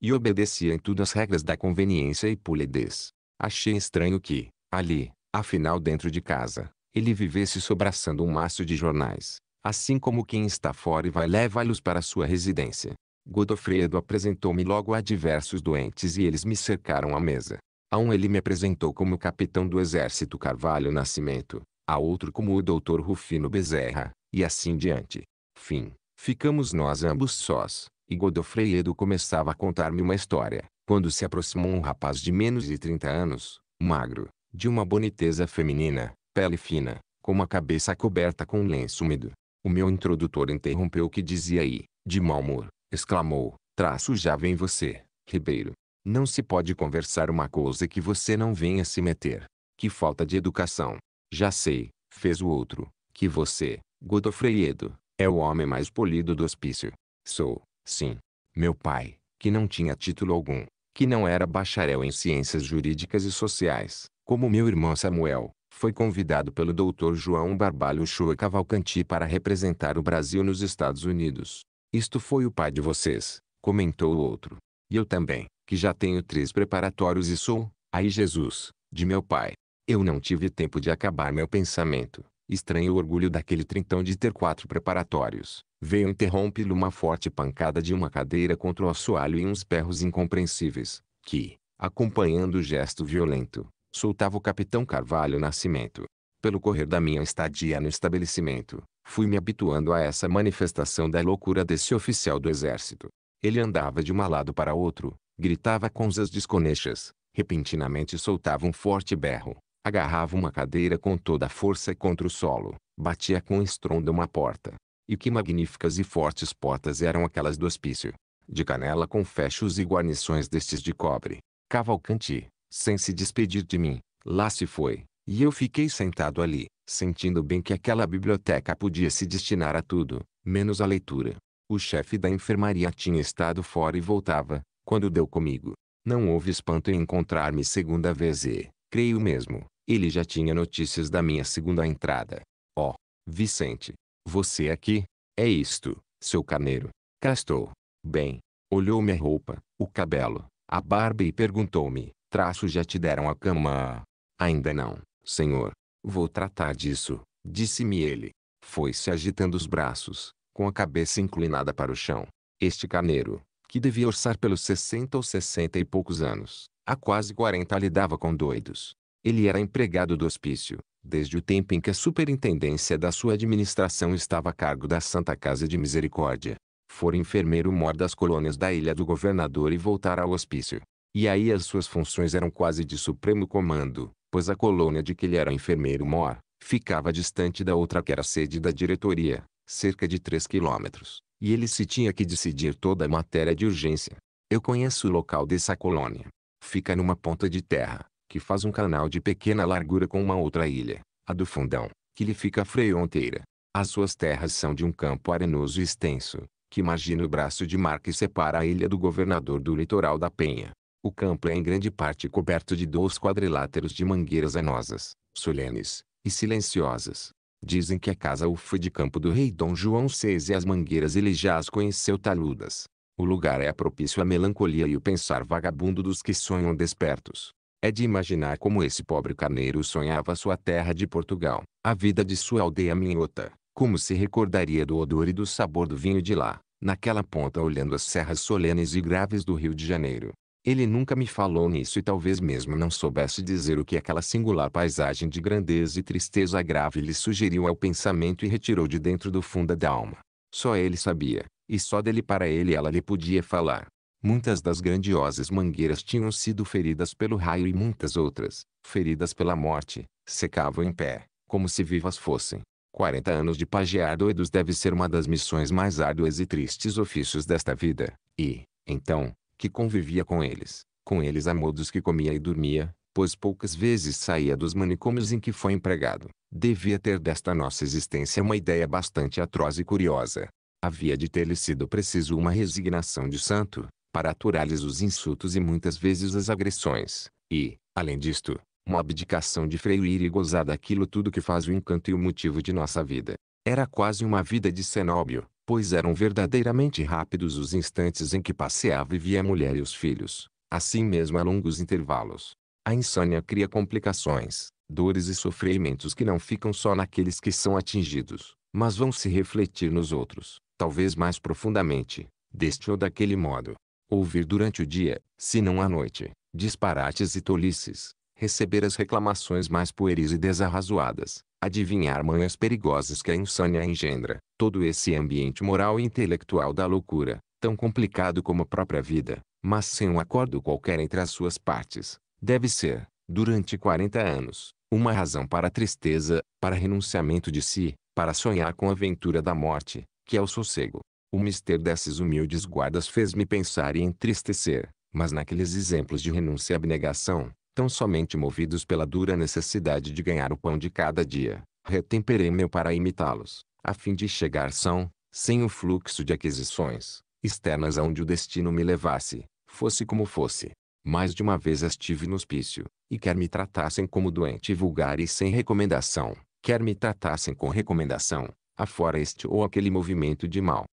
e obedecia em tudo as regras da conveniência e pulidez. Achei estranho que, ali, Afinal, dentro de casa, ele vivesse sobraçando um maço de jornais, assim como quem está fora e vai levá-los para sua residência. Godofredo apresentou-me logo a diversos doentes e eles me cercaram à mesa. A um ele me apresentou como capitão do exército Carvalho Nascimento, a outro como o doutor Rufino Bezerra, e assim diante. Fim, ficamos nós ambos sós, e Godofredo começava a contar-me uma história, quando se aproximou um rapaz de menos de 30 anos, magro, de uma boniteza feminina, pele fina, com a cabeça coberta com um lenço úmido. O meu introdutor interrompeu o que dizia e, de mau humor, exclamou, traço já vem você, Ribeiro. Não se pode conversar uma coisa que você não venha se meter. Que falta de educação. Já sei, fez o outro, que você, Godofredo, é o homem mais polido do hospício. Sou, sim. Meu pai, que não tinha título algum, que não era bacharel em ciências jurídicas e sociais, como meu irmão Samuel, foi convidado pelo Dr. João Barbalho Shoa Cavalcanti para representar o Brasil nos Estados Unidos. Isto foi o pai de vocês, comentou o outro. E eu também, que já tenho três preparatórios e sou, aí Jesus, de meu pai. Eu não tive tempo de acabar meu pensamento. Estranho o orgulho daquele trintão de ter quatro preparatórios. Veio interrompê lo uma forte pancada de uma cadeira contra o assoalho e uns berros incompreensíveis, que, acompanhando o gesto violento, Soltava o capitão Carvalho Nascimento. Pelo correr da minha estadia no estabelecimento, fui me habituando a essa manifestação da loucura desse oficial do exército. Ele andava de um lado para outro, gritava coisas desconexas, repentinamente soltava um forte berro, agarrava uma cadeira com toda a força contra o solo, batia com estrondo uma porta. E que magníficas e fortes portas eram aquelas do hospício, de canela com fechos e guarnições destes de cobre. Cavalcanti, sem se despedir de mim, lá se foi, e eu fiquei sentado ali, sentindo bem que aquela biblioteca podia se destinar a tudo, menos à leitura. O chefe da enfermaria tinha estado fora e voltava, quando deu comigo. Não houve espanto em encontrar-me segunda vez e, creio mesmo, ele já tinha notícias da minha segunda entrada. Ó, oh, Vicente, você aqui? É isto, seu carneiro. Cá estou. Bem, olhou minha roupa, o cabelo, a barba e perguntou-me, Traço já te deram a cama. Ainda não, senhor. Vou tratar disso, disse-me ele. Foi-se agitando os braços, com a cabeça inclinada para o chão. Este carneiro, que devia orçar pelos sessenta ou sessenta e poucos anos, há quase quarenta lidava com doidos. Ele era empregado do hospício, desde o tempo em que a superintendência da sua administração estava a cargo da Santa Casa de Misericórdia. Fora enfermeiro mor das colônias da ilha do governador e voltar ao hospício. E aí as suas funções eram quase de supremo comando, pois a colônia de que ele era enfermeiro mor, ficava distante da outra que era sede da diretoria, cerca de 3 quilômetros, e ele se tinha que decidir toda a matéria de urgência. Eu conheço o local dessa colônia. Fica numa ponta de terra, que faz um canal de pequena largura com uma outra ilha, a do Fundão, que lhe fica freonteira. As suas terras são de um campo arenoso e extenso, que margina o braço de mar que separa a ilha do governador do litoral da Penha. O campo é em grande parte coberto de dois quadriláteros de mangueiras anosas, solenes e silenciosas. Dizem que a casa o foi de campo do rei Dom João VI e as mangueiras ele já as conheceu taludas. O lugar é propício à melancolia e o pensar vagabundo dos que sonham despertos. É de imaginar como esse pobre carneiro sonhava sua terra de Portugal, a vida de sua aldeia minhota, como se recordaria do odor e do sabor do vinho de lá, naquela ponta olhando as serras solenes e graves do Rio de Janeiro, ele nunca me falou nisso e talvez mesmo não soubesse dizer o que aquela singular paisagem de grandeza e tristeza grave lhe sugeriu ao pensamento e retirou de dentro do fundo da alma. Só ele sabia, e só dele para ele ela lhe podia falar. Muitas das grandiosas mangueiras tinham sido feridas pelo raio e muitas outras, feridas pela morte, secavam em pé, como se vivas fossem. 40 anos de pagear doidos deve ser uma das missões mais árduas e tristes ofícios desta vida. E, então, que convivia com eles, com eles a modos que comia e dormia, pois poucas vezes saía dos manicômios em que foi empregado, devia ter desta nossa existência uma ideia bastante atroz e curiosa. Havia de ter-lhe sido preciso uma resignação de santo, para aturar-lhes os insultos e muitas vezes as agressões, e, além disto, uma abdicação de ir e gozar daquilo tudo que faz o encanto e o motivo de nossa vida. Era quase uma vida de cenóbio, pois eram verdadeiramente rápidos os instantes em que passeava e via a mulher e os filhos, assim mesmo a longos intervalos. A insânia cria complicações, dores e sofrimentos que não ficam só naqueles que são atingidos, mas vão se refletir nos outros, talvez mais profundamente, deste ou daquele modo. Ouvir durante o dia, se não à noite, disparates e tolices, receber as reclamações mais pueris e desarrazoadas, adivinhar manhas perigosas que a insônia engendra, todo esse ambiente moral e intelectual da loucura, tão complicado como a própria vida, mas sem um acordo qualquer entre as suas partes, deve ser, durante 40 anos, uma razão para tristeza, para renunciamento de si, para sonhar com a aventura da morte, que é o sossego. O mistério desses humildes guardas fez-me pensar e entristecer, mas naqueles exemplos de renúncia e abnegação, tão somente movidos pela dura necessidade de ganhar o pão de cada dia, retemperei meu para imitá-los, a fim de chegar são, sem o fluxo de aquisições, externas aonde o destino me levasse, fosse como fosse. Mais de uma vez estive no hospício, e quer me tratassem como doente vulgar e sem recomendação, quer me tratassem com recomendação, afora este ou aquele movimento de mal.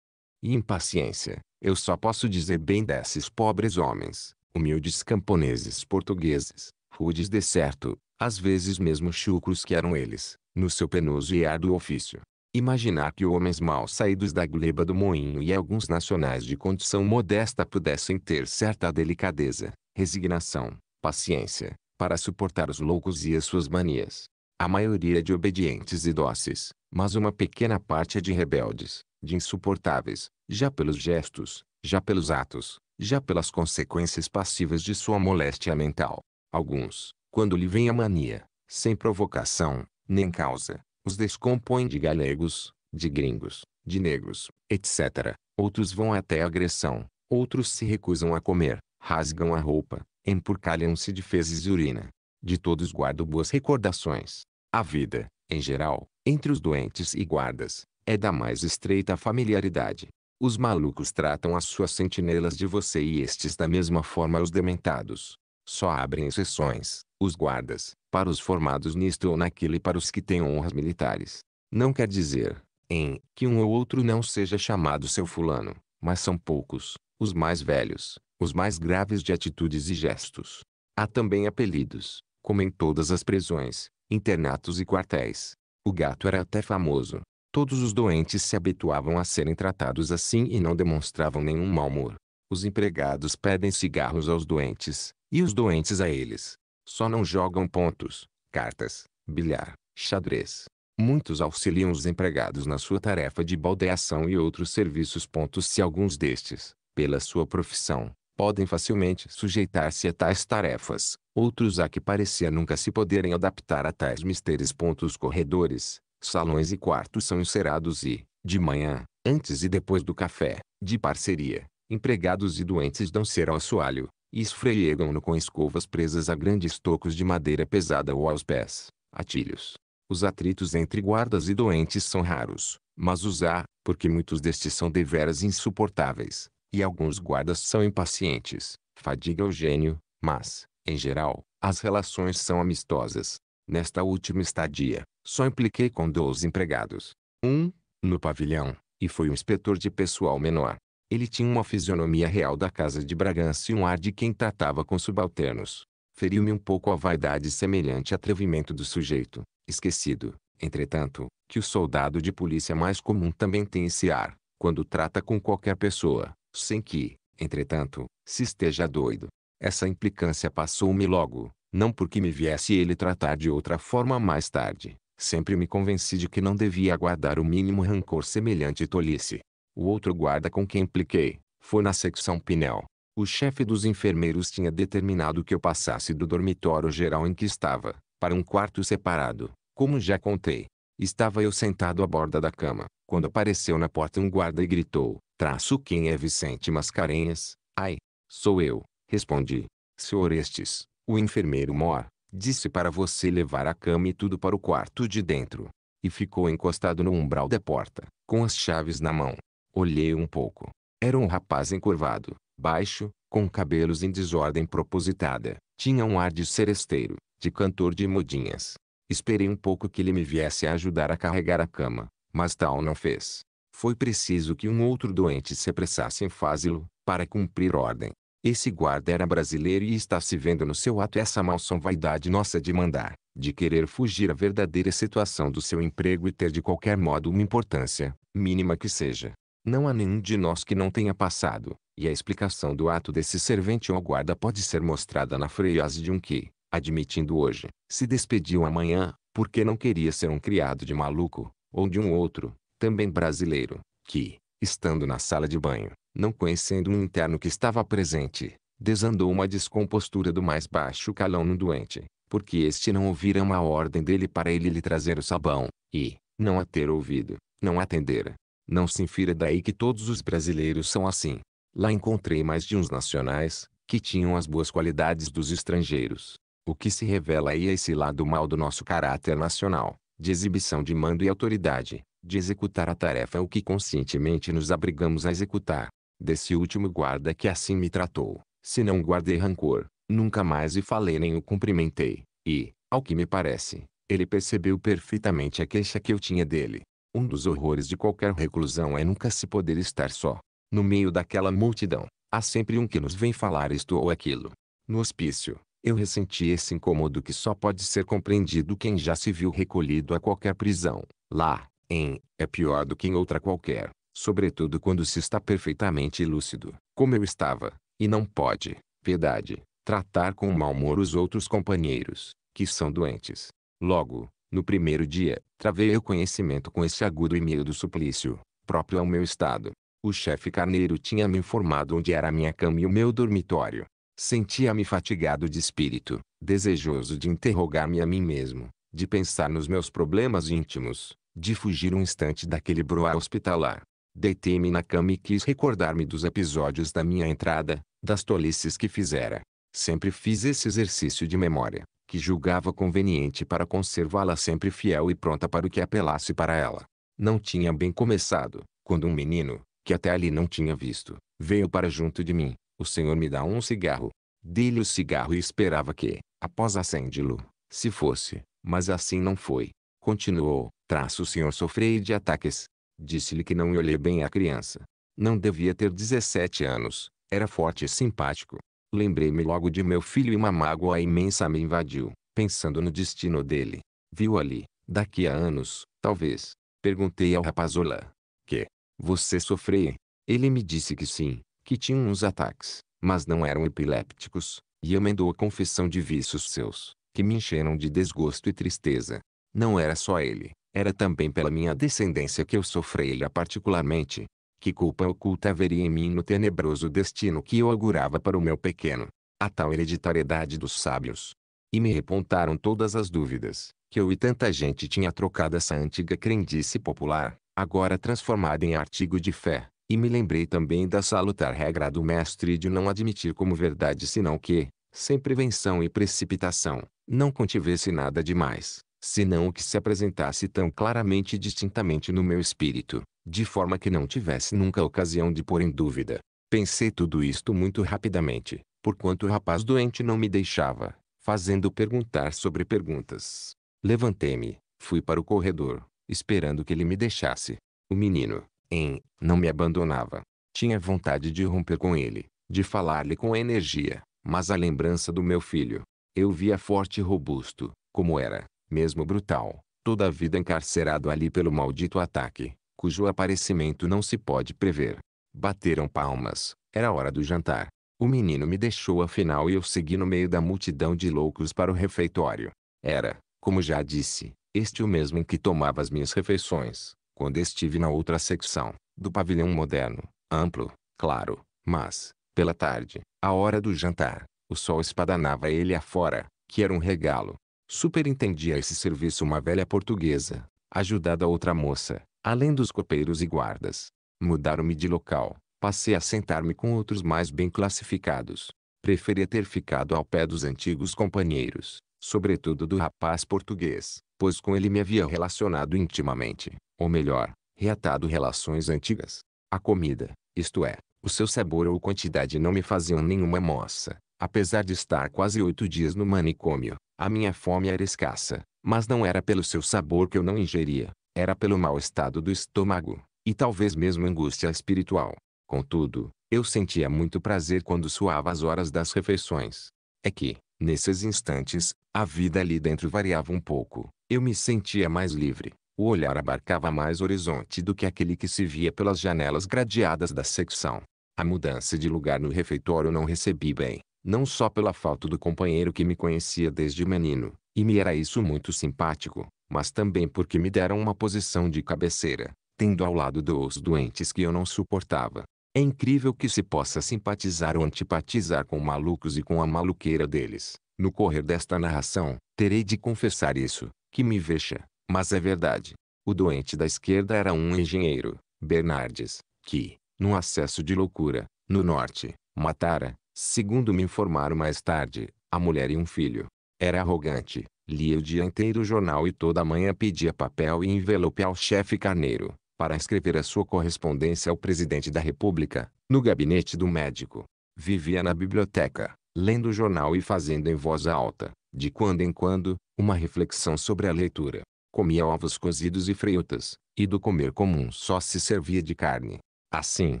E impaciência, eu só posso dizer bem desses pobres homens, humildes camponeses portugueses, rudes de certo, às vezes mesmo chucros que eram eles, no seu penoso e árduo ofício. Imaginar que homens mal saídos da gleba do moinho e alguns nacionais de condição modesta pudessem ter certa delicadeza, resignação, paciência, para suportar os loucos e as suas manias. A maioria é de obedientes e dóceis, mas uma pequena parte é de rebeldes, de insuportáveis, já pelos gestos, já pelos atos, já pelas consequências passivas de sua moléstia mental. Alguns, quando lhe vem a mania, sem provocação, nem causa, os descompõem de galegos, de gringos, de negros, etc. Outros vão até agressão, outros se recusam a comer, rasgam a roupa, empurcalham-se de fezes e urina. De todos guardo boas recordações. A vida, em geral, entre os doentes e guardas, é da mais estreita familiaridade. Os malucos tratam as suas sentinelas de você e estes da mesma forma os dementados. Só abrem exceções, os guardas, para os formados nisto ou naquilo e para os que têm honras militares. Não quer dizer, em, que um ou outro não seja chamado seu fulano, mas são poucos, os mais velhos, os mais graves de atitudes e gestos. Há também apelidos, como em todas as prisões, internatos e quartéis. O gato era até famoso, Todos os doentes se habituavam a serem tratados assim e não demonstravam nenhum mau humor. Os empregados pedem cigarros aos doentes, e os doentes a eles. Só não jogam pontos, cartas, bilhar, xadrez. Muitos auxiliam os empregados na sua tarefa de baldeação e outros serviços. Pontos se alguns destes, pela sua profissão, podem facilmente sujeitar-se a tais tarefas, outros a que parecia nunca se poderem adaptar a tais mistérios. Pontos corredores, Salões e quartos são encerados e, de manhã, antes e depois do café, de parceria, empregados e doentes dão cera ao soalho, e esfregam-no com escovas presas a grandes tocos de madeira pesada ou aos pés, atilhos. Os atritos entre guardas e doentes são raros, mas os há, porque muitos destes são deveras insuportáveis, e alguns guardas são impacientes, fadiga o gênio, mas, em geral, as relações são amistosas, Nesta última estadia, só impliquei com dois empregados. Um, no pavilhão, e foi um inspetor de pessoal menor. Ele tinha uma fisionomia real da casa de Bragança e um ar de quem tratava com subalternos. Feriu-me um pouco a vaidade semelhante atrevimento do sujeito, esquecido, entretanto, que o soldado de polícia mais comum também tem esse ar, quando trata com qualquer pessoa, sem que, entretanto, se esteja doido. Essa implicância passou-me logo, não porque me viesse ele tratar de outra forma mais tarde, sempre me convenci de que não devia aguardar o mínimo rancor semelhante tolice. O outro guarda com quem impliquei, foi na secção Pinel. O chefe dos enfermeiros tinha determinado que eu passasse do dormitório geral em que estava, para um quarto separado, como já contei. Estava eu sentado à borda da cama, quando apareceu na porta um guarda e gritou, traço quem é Vicente Mascarenhas, ai, sou eu, respondi. Senhor Estes, o enfermeiro Mor, disse para você levar a cama e tudo para o quarto de dentro. E ficou encostado no umbral da porta, com as chaves na mão. Olhei um pouco. Era um rapaz encurvado, baixo, com cabelos em desordem propositada. Tinha um ar de seresteiro, de cantor de modinhas. Esperei um pouco que ele me viesse a ajudar a carregar a cama, mas tal não fez. Foi preciso que um outro doente se apressasse em fazê-lo, para cumprir ordem. Esse guarda era brasileiro e está se vendo no seu ato essa malsão vaidade nossa de mandar, de querer fugir à verdadeira situação do seu emprego e ter de qualquer modo uma importância, mínima que seja. Não há nenhum de nós que não tenha passado, e a explicação do ato desse servente ou guarda pode ser mostrada na freiose de um que, admitindo hoje, se despediu amanhã, porque não queria ser um criado de maluco, ou de um outro, também brasileiro, que, estando na sala de banho, não conhecendo um interno que estava presente, desandou uma descompostura do mais baixo calão no doente, porque este não ouvira uma ordem dele para ele lhe trazer o sabão, e, não a ter ouvido, não atendera. Não se infira daí que todos os brasileiros são assim. Lá encontrei mais de uns nacionais, que tinham as boas qualidades dos estrangeiros. O que se revela aí é esse lado mal do nosso caráter nacional, de exibição de mando e autoridade, de executar a tarefa o que conscientemente nos abrigamos a executar, Desse último guarda que assim me tratou, se não guardei rancor, nunca mais lhe falei nem o cumprimentei, e, ao que me parece, ele percebeu perfeitamente a queixa que eu tinha dele. Um dos horrores de qualquer reclusão é nunca se poder estar só. No meio daquela multidão, há sempre um que nos vem falar isto ou aquilo. No hospício, eu ressenti esse incômodo que só pode ser compreendido quem já se viu recolhido a qualquer prisão. Lá, em, é pior do que em outra qualquer sobretudo quando se está perfeitamente lúcido, como eu estava, e não pode, piedade, tratar com mau humor os outros companheiros, que são doentes. Logo, no primeiro dia, travei o conhecimento com esse agudo e meio do suplício, próprio ao meu estado. O chefe carneiro tinha me informado onde era a minha cama e o meu dormitório. Sentia-me fatigado de espírito, desejoso de interrogar-me a mim mesmo, de pensar nos meus problemas íntimos, de fugir um instante daquele broá hospitalar, Deitei-me na cama e quis recordar-me dos episódios da minha entrada, das tolices que fizera. Sempre fiz esse exercício de memória, que julgava conveniente para conservá-la sempre fiel e pronta para o que apelasse para ela. Não tinha bem começado, quando um menino, que até ali não tinha visto, veio para junto de mim. O senhor me dá um cigarro. Dei-lhe o cigarro e esperava que, após acendê lo se fosse, mas assim não foi. Continuou, traço o senhor sofreu de ataques, Disse-lhe que não olhei bem a criança. Não devia ter 17 anos. Era forte e simpático. Lembrei-me logo de meu filho e uma mágoa imensa me invadiu, pensando no destino dele. Viu ali, daqui a anos, talvez. Perguntei ao rapazola. Que? Você sofreu? Ele me disse que sim, que tinha uns ataques, mas não eram epilépticos, e emendou a confissão de vícios seus, que me encheram de desgosto e tristeza. Não era só ele. Era também pela minha descendência que eu sofreria particularmente. Que culpa oculta haveria em mim no tenebroso destino que eu augurava para o meu pequeno? A tal hereditariedade dos sábios. E me repontaram todas as dúvidas, que eu e tanta gente tinha trocado essa antiga crendice popular, agora transformada em artigo de fé, e me lembrei também da salutar regra do mestre de não admitir como verdade senão que, sem prevenção e precipitação, não contivesse nada demais, senão o que se apresentasse tão claramente e distintamente no meu espírito, de forma que não tivesse nunca ocasião de pôr em dúvida. Pensei tudo isto muito rapidamente, porquanto o rapaz doente não me deixava, fazendo perguntar sobre perguntas. Levantei-me, fui para o corredor, esperando que ele me deixasse. O menino, em, não me abandonava. Tinha vontade de romper com ele, de falar-lhe com energia, mas a lembrança do meu filho, eu via forte e robusto, como era, mesmo brutal, toda a vida encarcerado ali pelo maldito ataque, cujo aparecimento não se pode prever. Bateram palmas, era hora do jantar. O menino me deixou afinal e eu segui no meio da multidão de loucos para o refeitório. Era, como já disse, este o mesmo em que tomava as minhas refeições, quando estive na outra secção, do pavilhão moderno, amplo, claro, mas, pela tarde, a hora do jantar, o sol espadanava ele afora, que era um regalo. Superintendia esse serviço uma velha portuguesa, ajudada outra moça, além dos copeiros e guardas. Mudaram-me de local, passei a sentar-me com outros mais bem classificados. Preferia ter ficado ao pé dos antigos companheiros, sobretudo do rapaz português, pois com ele me havia relacionado intimamente, ou melhor, reatado relações antigas. A comida, isto é, o seu sabor ou quantidade não me faziam nenhuma moça, Apesar de estar quase oito dias no manicômio, a minha fome era escassa, mas não era pelo seu sabor que eu não ingeria, era pelo mau estado do estômago, e talvez mesmo angústia espiritual. Contudo, eu sentia muito prazer quando suava as horas das refeições. É que, nesses instantes, a vida ali dentro variava um pouco. Eu me sentia mais livre. O olhar abarcava mais horizonte do que aquele que se via pelas janelas gradeadas da secção. A mudança de lugar no refeitório não recebi bem. Não só pela falta do companheiro que me conhecia desde menino, e me era isso muito simpático, mas também porque me deram uma posição de cabeceira, tendo ao lado dos doentes que eu não suportava. É incrível que se possa simpatizar ou antipatizar com malucos e com a maluqueira deles. No correr desta narração, terei de confessar isso, que me vexa, mas é verdade. O doente da esquerda era um engenheiro, Bernardes, que, num acesso de loucura, no norte, matara, Segundo me informaram mais tarde, a mulher e um filho. Era arrogante, lia o dia inteiro o jornal e toda manhã pedia papel e envelope ao chefe carneiro, para escrever a sua correspondência ao presidente da república, no gabinete do médico. Vivia na biblioteca, lendo o jornal e fazendo em voz alta, de quando em quando, uma reflexão sobre a leitura. Comia ovos cozidos e fritas, e do comer comum só se servia de carne. Assim,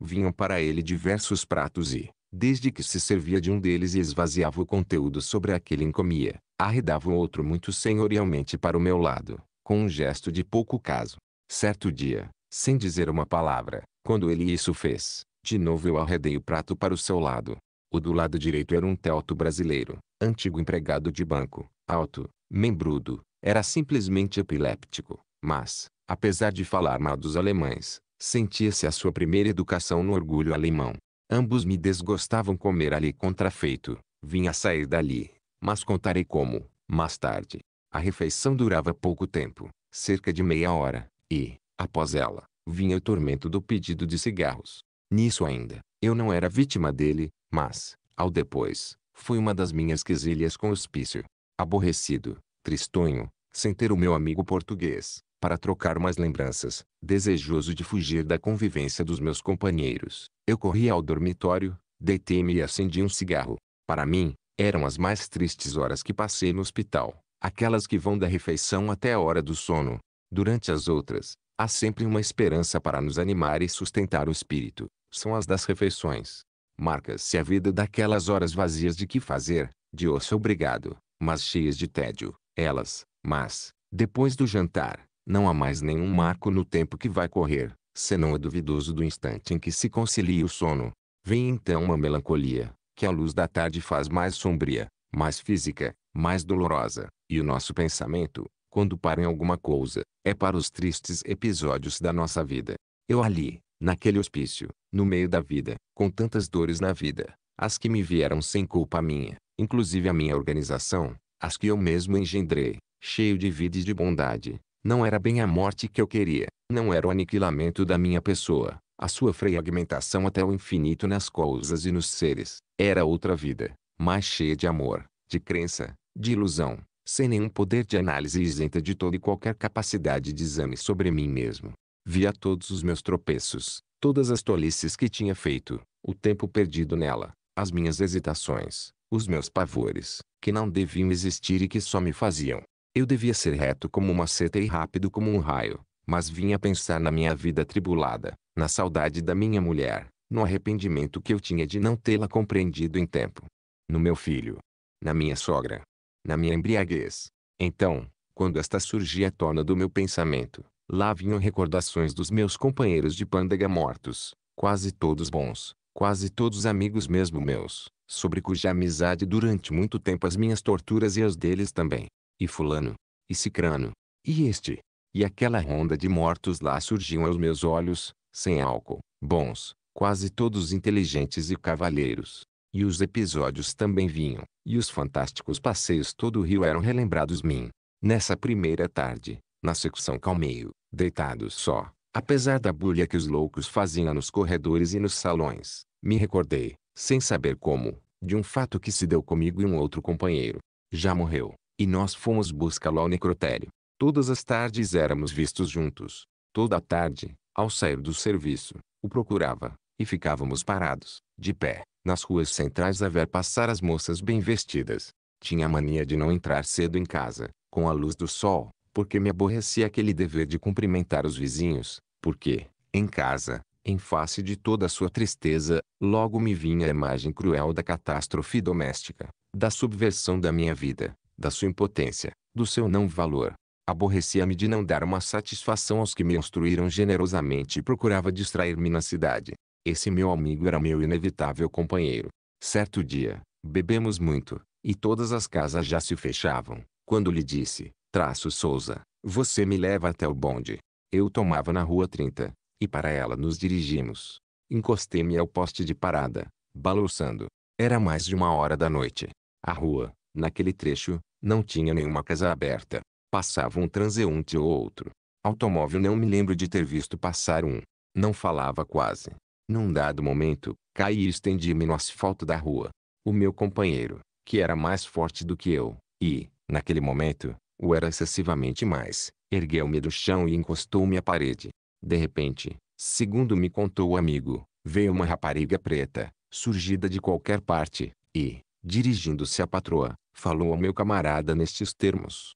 vinham para ele diversos pratos e, desde que se servia de um deles e esvaziava o conteúdo sobre aquele que ele encomia, arredava o outro muito senhorialmente para o meu lado, com um gesto de pouco caso. Certo dia, sem dizer uma palavra, quando ele isso fez, de novo eu arredei o prato para o seu lado. O do lado direito era um teuto brasileiro, antigo empregado de banco, alto, membrudo, era simplesmente epiléptico, mas, apesar de falar mal dos alemães, sentia-se a sua primeira educação no orgulho alemão. Ambos me desgostavam comer ali contrafeito. Vinha sair dali, mas contarei como, mais tarde. A refeição durava pouco tempo, cerca de meia hora, e, após ela, vinha o tormento do pedido de cigarros. Nisso ainda, eu não era vítima dele, mas, ao depois, foi uma das minhas quesilhas com hospício. Aborrecido, tristonho, sem ter o meu amigo português, para trocar umas lembranças, desejoso de fugir da convivência dos meus companheiros. Eu corri ao dormitório, deitei-me e acendi um cigarro. Para mim, eram as mais tristes horas que passei no hospital, aquelas que vão da refeição até a hora do sono. Durante as outras, há sempre uma esperança para nos animar e sustentar o espírito. São as das refeições. Marca-se a vida daquelas horas vazias de que fazer, de osso obrigado, mas cheias de tédio. Elas, mas, depois do jantar, não há mais nenhum marco no tempo que vai correr, senão o é duvidoso do instante em que se concilia o sono. Vem então uma melancolia, que a luz da tarde faz mais sombria, mais física, mais dolorosa, e o nosso pensamento, quando para em alguma coisa, é para os tristes episódios da nossa vida. Eu ali, naquele hospício, no meio da vida, com tantas dores na vida, as que me vieram sem culpa minha, inclusive a minha organização, as que eu mesmo engendrei, cheio de vida e de bondade, não era bem a morte que eu queria, não era o aniquilamento da minha pessoa, a sua fragmentação até o infinito nas coisas e nos seres. Era outra vida, mais cheia de amor, de crença, de ilusão, sem nenhum poder de análise e isenta de toda e qualquer capacidade de exame sobre mim mesmo. Via todos os meus tropeços, todas as tolices que tinha feito, o tempo perdido nela, as minhas hesitações, os meus pavores, que não deviam existir e que só me faziam, eu devia ser reto como uma seta e rápido como um raio, mas vinha pensar na minha vida tribulada, na saudade da minha mulher, no arrependimento que eu tinha de não tê-la compreendido em tempo. No meu filho. Na minha sogra. Na minha embriaguez. Então, quando esta surgia à tona do meu pensamento, lá vinham recordações dos meus companheiros de pândega mortos, quase todos bons, quase todos amigos mesmo meus, sobre cuja amizade durante muito tempo as minhas torturas e as deles também e fulano, e cicrano, e este, e aquela ronda de mortos lá surgiam aos meus olhos, sem álcool, bons, quase todos inteligentes e cavalheiros. E os episódios também vinham, e os fantásticos passeios todo o rio eram relembrados mim. Nessa primeira tarde, na secção calmeio, deitado só, apesar da bulha que os loucos faziam nos corredores e nos salões, me recordei, sem saber como, de um fato que se deu comigo e um outro companheiro. Já morreu, e nós fomos buscá-lo ao necrotério. Todas as tardes éramos vistos juntos. Toda a tarde, ao sair do serviço, o procurava, e ficávamos parados, de pé, nas ruas centrais a ver passar as moças bem vestidas. Tinha a mania de não entrar cedo em casa, com a luz do sol, porque me aborrecia aquele dever de cumprimentar os vizinhos, porque, em casa, em face de toda a sua tristeza, logo me vinha a imagem cruel da catástrofe doméstica, da subversão da minha vida, da sua impotência, do seu não valor. Aborrecia-me de não dar uma satisfação aos que me instruíram generosamente e procurava distrair-me na cidade. Esse meu amigo era meu inevitável companheiro. Certo dia, bebemos muito, e todas as casas já se fechavam, quando lhe disse, traço Souza, você me leva até o bonde. Eu tomava na rua 30, e para ela nos dirigimos. Encostei-me ao poste de parada, balouçando. Era mais de uma hora da noite. A rua, Naquele trecho, não tinha nenhuma casa aberta. Passava um transeunte ou outro. Automóvel não me lembro de ter visto passar um. Não falava quase. Num dado momento, caí e estendi-me no asfalto da rua. O meu companheiro, que era mais forte do que eu, e, naquele momento, o era excessivamente mais, ergueu-me do chão e encostou-me à parede. De repente, segundo me contou o amigo, veio uma rapariga preta, surgida de qualquer parte, e, dirigindo-se à patroa, Falou ao meu camarada nestes termos.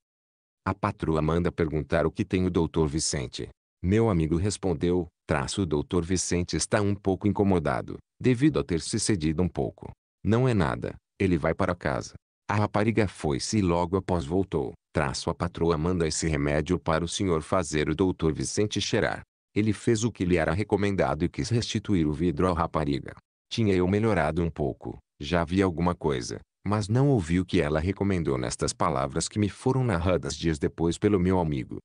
A patroa manda perguntar o que tem o doutor Vicente. Meu amigo respondeu, traço o doutor Vicente está um pouco incomodado, devido a ter se cedido um pouco. Não é nada, ele vai para casa. A rapariga foi-se e logo após voltou, traço a patroa manda esse remédio para o senhor fazer o doutor Vicente cheirar. Ele fez o que lhe era recomendado e quis restituir o vidro à rapariga. Tinha eu melhorado um pouco, já vi alguma coisa, mas não ouvi o que ela recomendou nestas palavras que me foram narradas dias depois pelo meu amigo.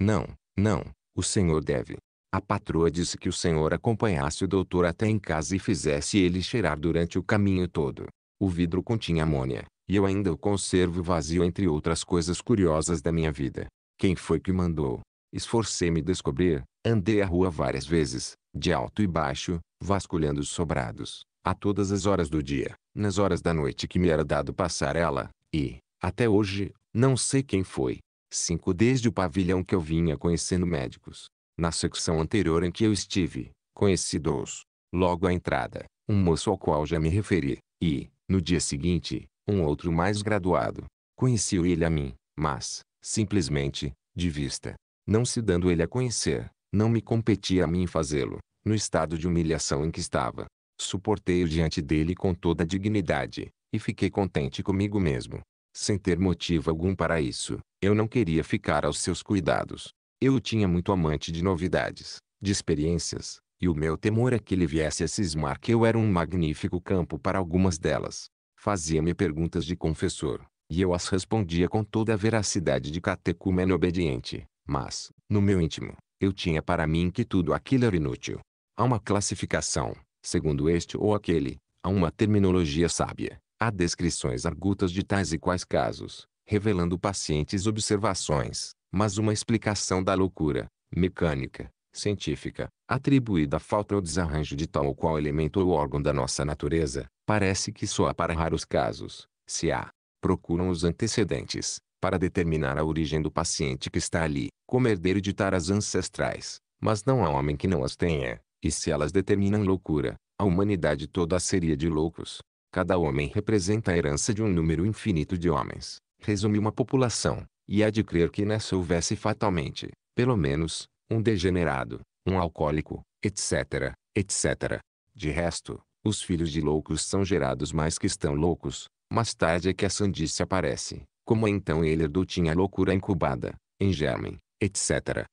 Não, não, o senhor deve. A patroa disse que o senhor acompanhasse o doutor até em casa e fizesse ele cheirar durante o caminho todo. O vidro continha amônia, e eu ainda o conservo vazio entre outras coisas curiosas da minha vida. Quem foi que mandou? Esforcei-me descobrir, andei a rua várias vezes, de alto e baixo, vasculhando os sobrados a todas as horas do dia, nas horas da noite que me era dado passar ela, e, até hoje, não sei quem foi. cinco Desde o pavilhão que eu vinha conhecendo médicos, na secção anterior em que eu estive, conheci dois. logo à entrada, um moço ao qual já me referi, e, no dia seguinte, um outro mais graduado. Conheci-o ele a mim, mas, simplesmente, de vista. Não se dando ele a conhecer, não me competia a mim fazê-lo, no estado de humilhação em que estava. Suportei-o diante dele com toda a dignidade, e fiquei contente comigo mesmo. Sem ter motivo algum para isso, eu não queria ficar aos seus cuidados. Eu tinha muito amante de novidades, de experiências, e o meu temor é que ele viesse a cismar que eu era um magnífico campo para algumas delas. Fazia-me perguntas de confessor, e eu as respondia com toda a veracidade de catecúmeno obediente, mas, no meu íntimo, eu tinha para mim que tudo aquilo era inútil. Há uma classificação, segundo este ou aquele, há uma terminologia sábia, há descrições argutas de tais e quais casos, revelando pacientes observações, mas uma explicação da loucura, mecânica, científica, atribuída à falta ou desarranjo de tal ou qual elemento ou órgão da nossa natureza, parece que só há para raros casos, se há. Procuram os antecedentes, para determinar a origem do paciente que está ali, como herdeiro de taras ancestrais, mas não há homem que não as tenha, e se elas determinam loucura, a humanidade toda seria de loucos. Cada homem representa a herança de um número infinito de homens, resume uma população, e há de crer que nessa houvesse fatalmente, pelo menos, um degenerado, um alcoólico, etc, etc. De resto, os filhos de loucos são gerados mais que estão loucos, mais tarde é que a sandice aparece, como então ele tinha a loucura incubada, em germen, etc.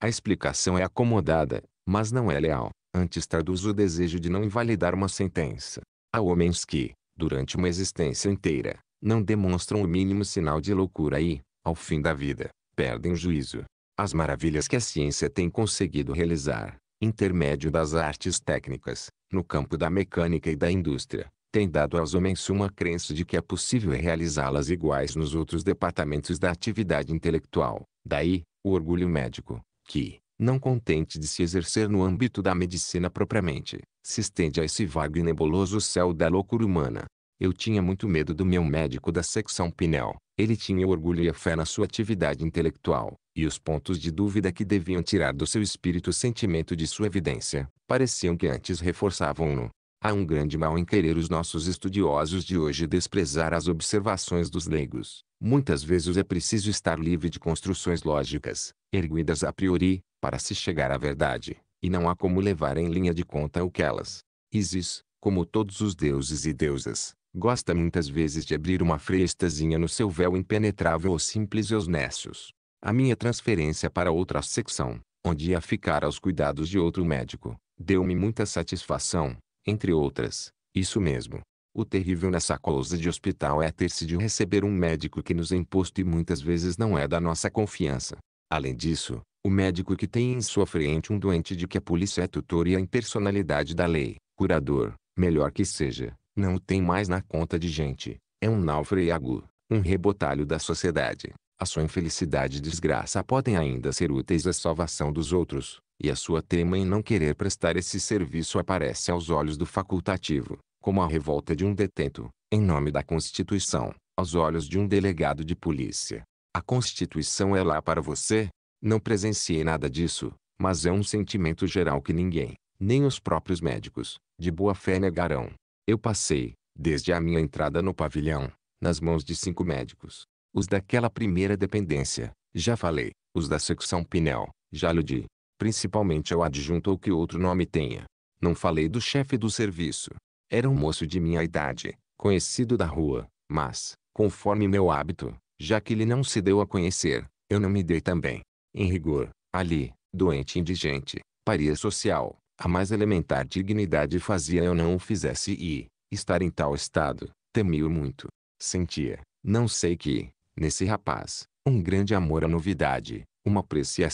A explicação é acomodada, mas não é leal, antes traduz o desejo de não invalidar uma sentença. Há homens que, durante uma existência inteira, não demonstram o mínimo sinal de loucura e, ao fim da vida, perdem o juízo. As maravilhas que a ciência tem conseguido realizar, intermédio das artes técnicas, no campo da mecânica e da indústria, têm dado aos homens uma crença de que é possível realizá-las iguais nos outros departamentos da atividade intelectual. Daí, o orgulho médico, que, não contente de se exercer no âmbito da medicina propriamente, se estende a esse vago e nebuloso céu da loucura humana. Eu tinha muito medo do meu médico da secção Pinel. Ele tinha orgulho e a fé na sua atividade intelectual, e os pontos de dúvida que deviam tirar do seu espírito o sentimento de sua evidência, pareciam que antes reforçavam-no. Há um grande mal em querer os nossos estudiosos de hoje desprezar as observações dos leigos. Muitas vezes é preciso estar livre de construções lógicas, erguidas a priori, para se chegar à verdade, e não há como levar em linha de conta o que elas. Isis, como todos os deuses e deusas, gosta muitas vezes de abrir uma frestazinha no seu véu impenetrável aos simples e aos nécios. A minha transferência para outra secção, onde ia ficar aos cuidados de outro médico, deu-me muita satisfação, entre outras, isso mesmo. O terrível nessa coisa de hospital é ter-se de receber um médico que nos é imposto e muitas vezes não é da nossa confiança. Além disso, o médico que tem em sua frente um doente de que a polícia é tutor e a impersonalidade da lei, curador, melhor que seja, não o tem mais na conta de gente. É um náufrago, um rebotalho da sociedade. A sua infelicidade e desgraça podem ainda ser úteis à salvação dos outros, e a sua tema em não querer prestar esse serviço aparece aos olhos do facultativo, como a revolta de um detento, em nome da Constituição, aos olhos de um delegado de polícia, a Constituição é lá para você. Não presenciei nada disso, mas é um sentimento geral que ninguém, nem os próprios médicos, de boa fé negarão. Eu passei, desde a minha entrada no pavilhão, nas mãos de cinco médicos. Os daquela primeira dependência, já falei, os da secção Pinel, já aludi, principalmente ao adjunto ou que outro nome tenha. Não falei do chefe do serviço. Era um moço de minha idade, conhecido da rua, mas, conforme meu hábito, já que ele não se deu a conhecer, eu não me dei também. Em rigor, ali, doente indigente, paria social, a mais elementar dignidade fazia eu não o fizesse e, estar em tal estado, temia o muito. Sentia, não sei que, nesse rapaz, um grande amor à novidade, uma prece a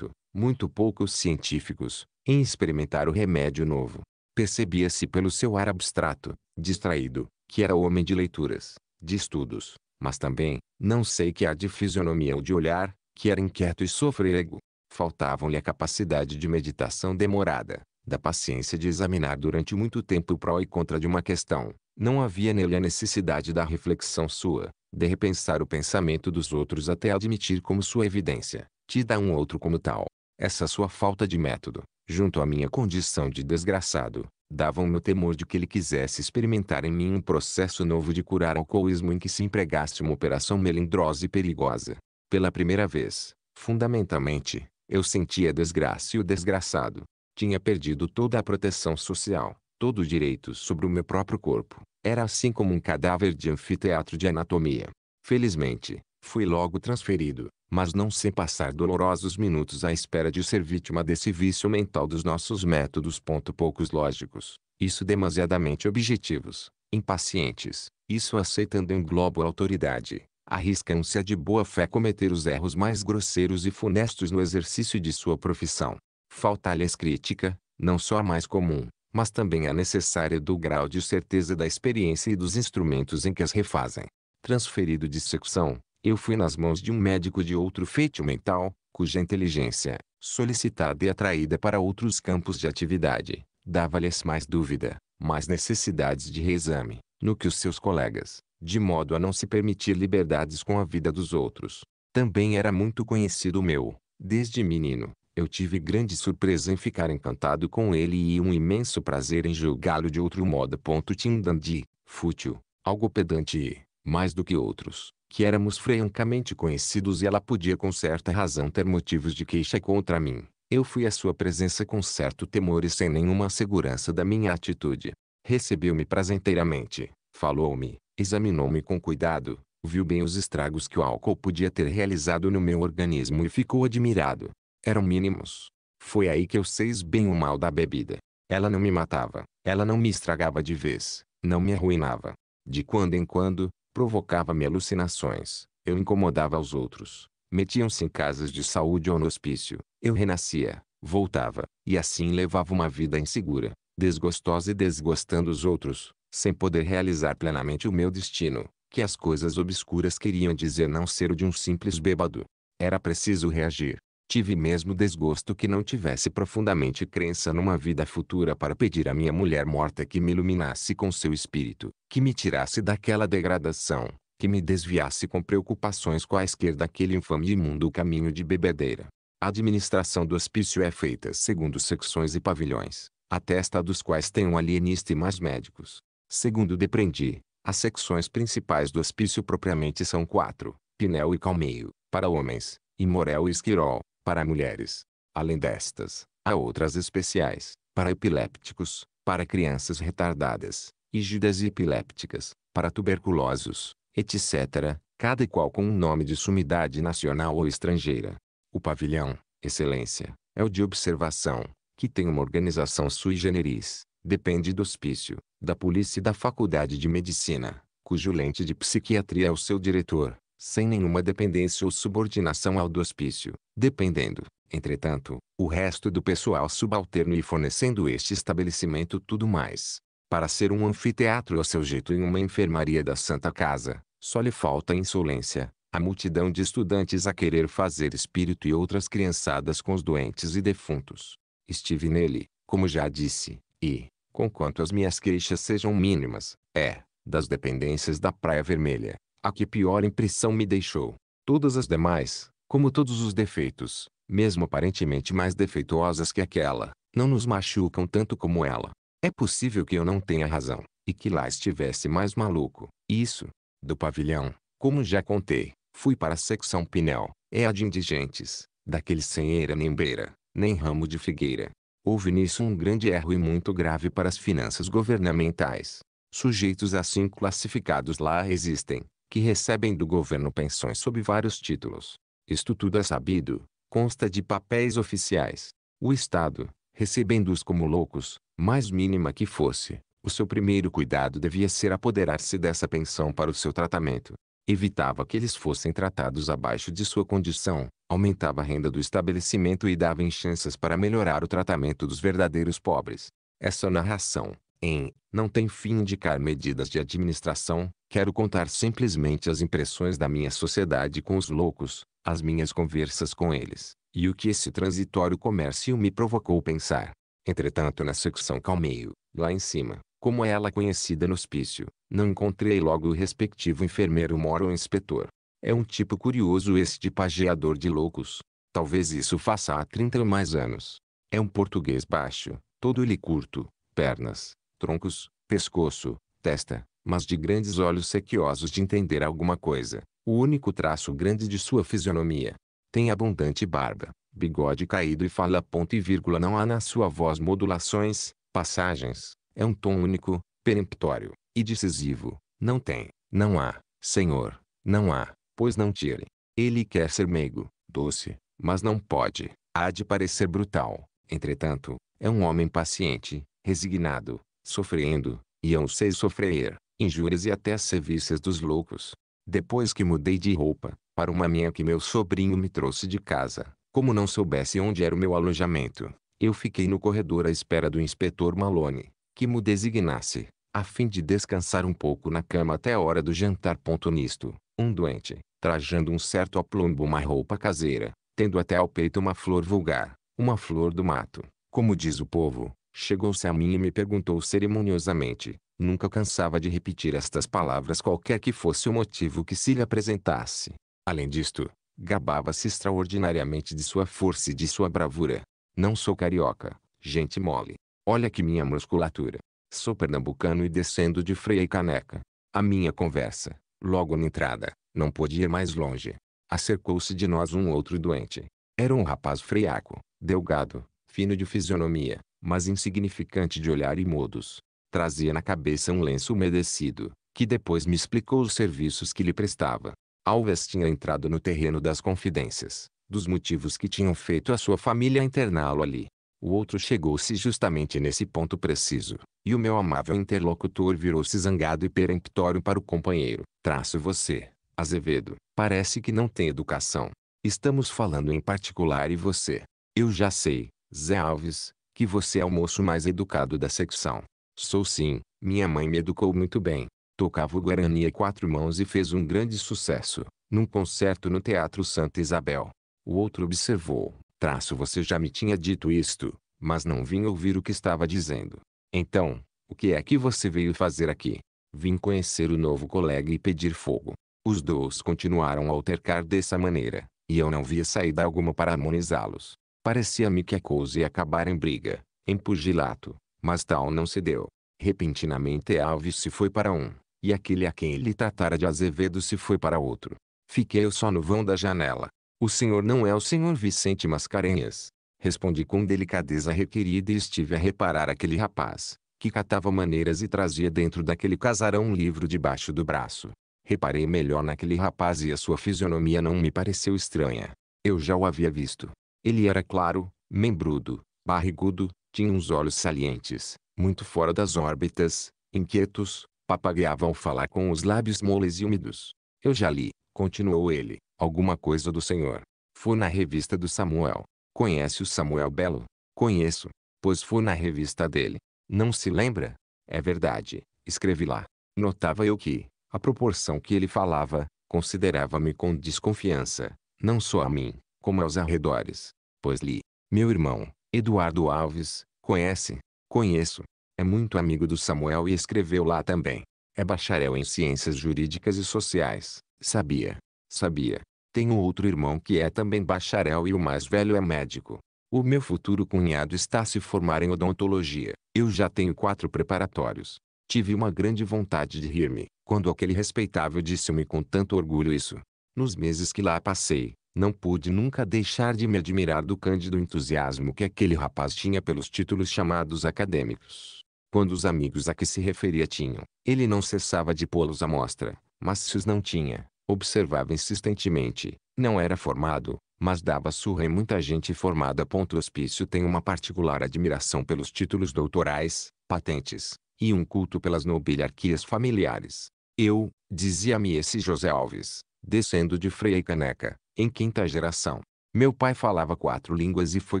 muito poucos científicos, em experimentar o remédio novo. Percebia-se pelo seu ar abstrato, distraído, que era homem de leituras, de estudos, mas também, não sei que há de fisionomia ou de olhar, que era inquieto e sofrego. Faltavam-lhe a capacidade de meditação demorada, da paciência de examinar durante muito tempo o pró e contra de uma questão. Não havia nele a necessidade da reflexão sua, de repensar o pensamento dos outros até admitir como sua evidência, tida a um outro como tal. Essa sua falta de método, junto à minha condição de desgraçado, davam no temor de que ele quisesse experimentar em mim um processo novo de curar alcoolismo em que se empregasse uma operação melindrosa e perigosa. Pela primeira vez, fundamentalmente, eu sentia a desgraça e o desgraçado. Tinha perdido toda a proteção social, todo o direito sobre o meu próprio corpo. Era assim como um cadáver de anfiteatro de anatomia. Felizmente, fui logo transferido, mas não sem passar dolorosos minutos à espera de ser vítima desse vício mental dos nossos métodos. Ponto poucos lógicos, isso demasiadamente objetivos, impacientes, isso aceitando em globo a autoridade, arriscam-se a de boa fé cometer os erros mais grosseiros e funestos no exercício de sua profissão. Falta-lhes crítica, não só a mais comum, mas também a necessária do grau de certeza da experiência e dos instrumentos em que as refazem. Transferido de secção, eu fui nas mãos de um médico de outro feito mental, cuja inteligência, solicitada e atraída para outros campos de atividade, dava-lhes mais dúvida, mais necessidades de reexame, no que os seus colegas, de modo a não se permitir liberdades com a vida dos outros. Também era muito conhecido meu, desde menino. Eu tive grande surpresa em ficar encantado com ele e um imenso prazer em julgá-lo de outro modo. Tim Tindandi, fútil, algo pedante e, mais do que outros, que éramos francamente conhecidos e ela podia com certa razão ter motivos de queixa contra mim. Eu fui à sua presença com certo temor e sem nenhuma segurança da minha atitude. Recebeu-me prazenteiramente, falou-me, examinou-me com cuidado, viu bem os estragos que o álcool podia ter realizado no meu organismo e ficou admirado. Eram mínimos. Foi aí que eu sei bem o mal da bebida. Ela não me matava, ela não me estragava de vez, não me arruinava. De quando em quando, Provocava-me alucinações. Eu incomodava os outros. Metiam-se em casas de saúde ou no hospício. Eu renascia, voltava, e assim levava uma vida insegura, desgostosa e desgostando os outros, sem poder realizar plenamente o meu destino, que as coisas obscuras queriam dizer não ser o de um simples bêbado. Era preciso reagir, Tive mesmo desgosto que não tivesse profundamente crença numa vida futura para pedir à minha mulher morta que me iluminasse com seu espírito, que me tirasse daquela degradação, que me desviasse com preocupações quaisquer daquele infame e imundo caminho de bebedeira. A administração do hospício é feita segundo secções e pavilhões, a testa dos quais tem um alienista e mais médicos. Segundo deprendi, as secções principais do hospício propriamente são quatro, Pinel e Calmeio, para homens, e Morel e Esquirol, para mulheres. Além destas, há outras especiais, para epilépticos, para crianças retardadas, hígidas e epilépticas, para tuberculosos, etc., cada qual com um nome de sumidade nacional ou estrangeira. O pavilhão, excelência, é o de observação, que tem uma organização sui generis, depende do hospício, da polícia e da faculdade de medicina, cujo lente de psiquiatria é o seu diretor sem nenhuma dependência ou subordinação ao do hospício, dependendo, entretanto, o resto do pessoal subalterno e fornecendo este estabelecimento tudo mais. Para ser um anfiteatro ao seu jeito em uma enfermaria da Santa Casa, só lhe falta insolência, a multidão de estudantes a querer fazer espírito e outras criançadas com os doentes e defuntos. Estive nele, como já disse, e, conquanto as minhas queixas sejam mínimas, é, das dependências da Praia Vermelha, a que pior impressão me deixou. Todas as demais, como todos os defeitos, mesmo aparentemente mais defeituosas que aquela, não nos machucam tanto como ela. É possível que eu não tenha razão, e que lá estivesse mais maluco. Isso, do pavilhão, como já contei, fui para a secção Pinel, é a de indigentes, Daquele sem eira nem beira, nem ramo de figueira. Houve nisso um grande erro e muito grave para as finanças governamentais. Sujeitos assim classificados lá existem, que recebem do governo pensões sob vários títulos. Isto tudo é sabido, consta de papéis oficiais. O Estado, recebendo-os como loucos, mais mínima que fosse, o seu primeiro cuidado devia ser apoderar-se dessa pensão para o seu tratamento. Evitava que eles fossem tratados abaixo de sua condição, aumentava a renda do estabelecimento e dava chances para melhorar o tratamento dos verdadeiros pobres. Essa narração, em Não tem fim indicar medidas de administração, Quero contar simplesmente as impressões da minha sociedade com os loucos, as minhas conversas com eles, e o que esse transitório comércio me provocou pensar. Entretanto na secção Calmeio, lá em cima, como ela é conhecida no hospício, não encontrei logo o respectivo enfermeiro moro ou inspetor. É um tipo curioso esse de pajeador de loucos. Talvez isso faça há 30 ou mais anos. É um português baixo, todo ele curto, pernas, troncos, pescoço, testa, mas de grandes olhos sequiosos de entender alguma coisa, o único traço grande de sua fisionomia. Tem abundante barba, bigode caído e fala ponto e vírgula não há na sua voz modulações, passagens, é um tom único, peremptório, e decisivo, não tem, não há, senhor, não há, pois não tire. Ele quer ser meigo, doce, mas não pode, há de parecer brutal, entretanto, é um homem paciente, resignado, sofrendo, e eu sei sofrer injúrias e até as serviças dos loucos. Depois que mudei de roupa, para uma minha que meu sobrinho me trouxe de casa, como não soubesse onde era o meu alojamento, eu fiquei no corredor à espera do inspetor Malone, que me designasse, a fim de descansar um pouco na cama até a hora do jantar. Ponto nisto, um doente, trajando um certo aplombo uma roupa caseira, tendo até ao peito uma flor vulgar, uma flor do mato, como diz o povo, chegou-se a mim e me perguntou cerimoniosamente, Nunca cansava de repetir estas palavras qualquer que fosse o motivo que se lhe apresentasse. Além disto, gabava-se extraordinariamente de sua força e de sua bravura. Não sou carioca, gente mole. Olha que minha musculatura. Sou pernambucano e descendo de freia e caneca. A minha conversa, logo na entrada, não podia ir mais longe. Acercou-se de nós um outro doente. Era um rapaz friaco, delgado, fino de fisionomia, mas insignificante de olhar e modos. Trazia na cabeça um lenço umedecido, que depois me explicou os serviços que lhe prestava. Alves tinha entrado no terreno das confidências, dos motivos que tinham feito a sua família interná-lo ali. O outro chegou-se justamente nesse ponto preciso, e o meu amável interlocutor virou-se zangado e peremptório para o companheiro. Traço você, Azevedo, parece que não tem educação. Estamos falando em particular e você. Eu já sei, Zé Alves, que você é o moço mais educado da secção. Sou sim, minha mãe me educou muito bem. Tocava o Guarani a quatro mãos e fez um grande sucesso, num concerto no Teatro Santa Isabel. O outro observou, traço você já me tinha dito isto, mas não vim ouvir o que estava dizendo. Então, o que é que você veio fazer aqui? Vim conhecer o novo colega e pedir fogo. Os dois continuaram a altercar dessa maneira, e eu não via saída alguma para harmonizá-los. Parecia-me que a coisa ia acabar em briga, em pugilato, mas tal não se deu. Repentinamente Alves se foi para um, e aquele a quem ele tratara de Azevedo se foi para outro. Fiquei eu só no vão da janela. O senhor não é o senhor Vicente Mascarenhas. Respondi com delicadeza requerida e estive a reparar aquele rapaz, que catava maneiras e trazia dentro daquele casarão um livro debaixo do braço. Reparei melhor naquele rapaz e a sua fisionomia não me pareceu estranha. Eu já o havia visto. Ele era claro, membrudo, barrigudo, tinha uns olhos salientes, muito fora das órbitas, inquietos, papagueavam falar com os lábios moles e úmidos. Eu já li, continuou ele, alguma coisa do senhor. Foi na revista do Samuel. Conhece o Samuel Belo? Conheço, pois foi na revista dele. Não se lembra? É verdade, escrevi lá. Notava eu que, a proporção que ele falava, considerava-me com desconfiança, não só a mim, como aos arredores. Pois li, meu irmão, Eduardo Alves, conhece? Conheço. É muito amigo do Samuel e escreveu lá também. É bacharel em Ciências Jurídicas e Sociais. Sabia. Sabia. Tenho outro irmão que é também bacharel e o mais velho é médico. O meu futuro cunhado está a se formar em odontologia. Eu já tenho quatro preparatórios. Tive uma grande vontade de rir-me, quando aquele respeitável disse-me com tanto orgulho isso. Nos meses que lá passei, não pude nunca deixar de me admirar do cândido entusiasmo que aquele rapaz tinha pelos títulos chamados acadêmicos. Quando os amigos a que se referia tinham, ele não cessava de pô-los à mostra, mas se os não tinha, observava insistentemente, não era formado, mas dava surra em muita gente formada. Ponto hospício tem uma particular admiração pelos títulos doutorais, patentes, e um culto pelas nobiliarquias familiares. Eu, dizia-me esse José Alves, descendo de freia e caneca, em quinta geração, meu pai falava quatro línguas e foi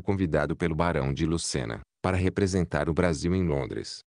convidado pelo Barão de Lucena para representar o Brasil em Londres.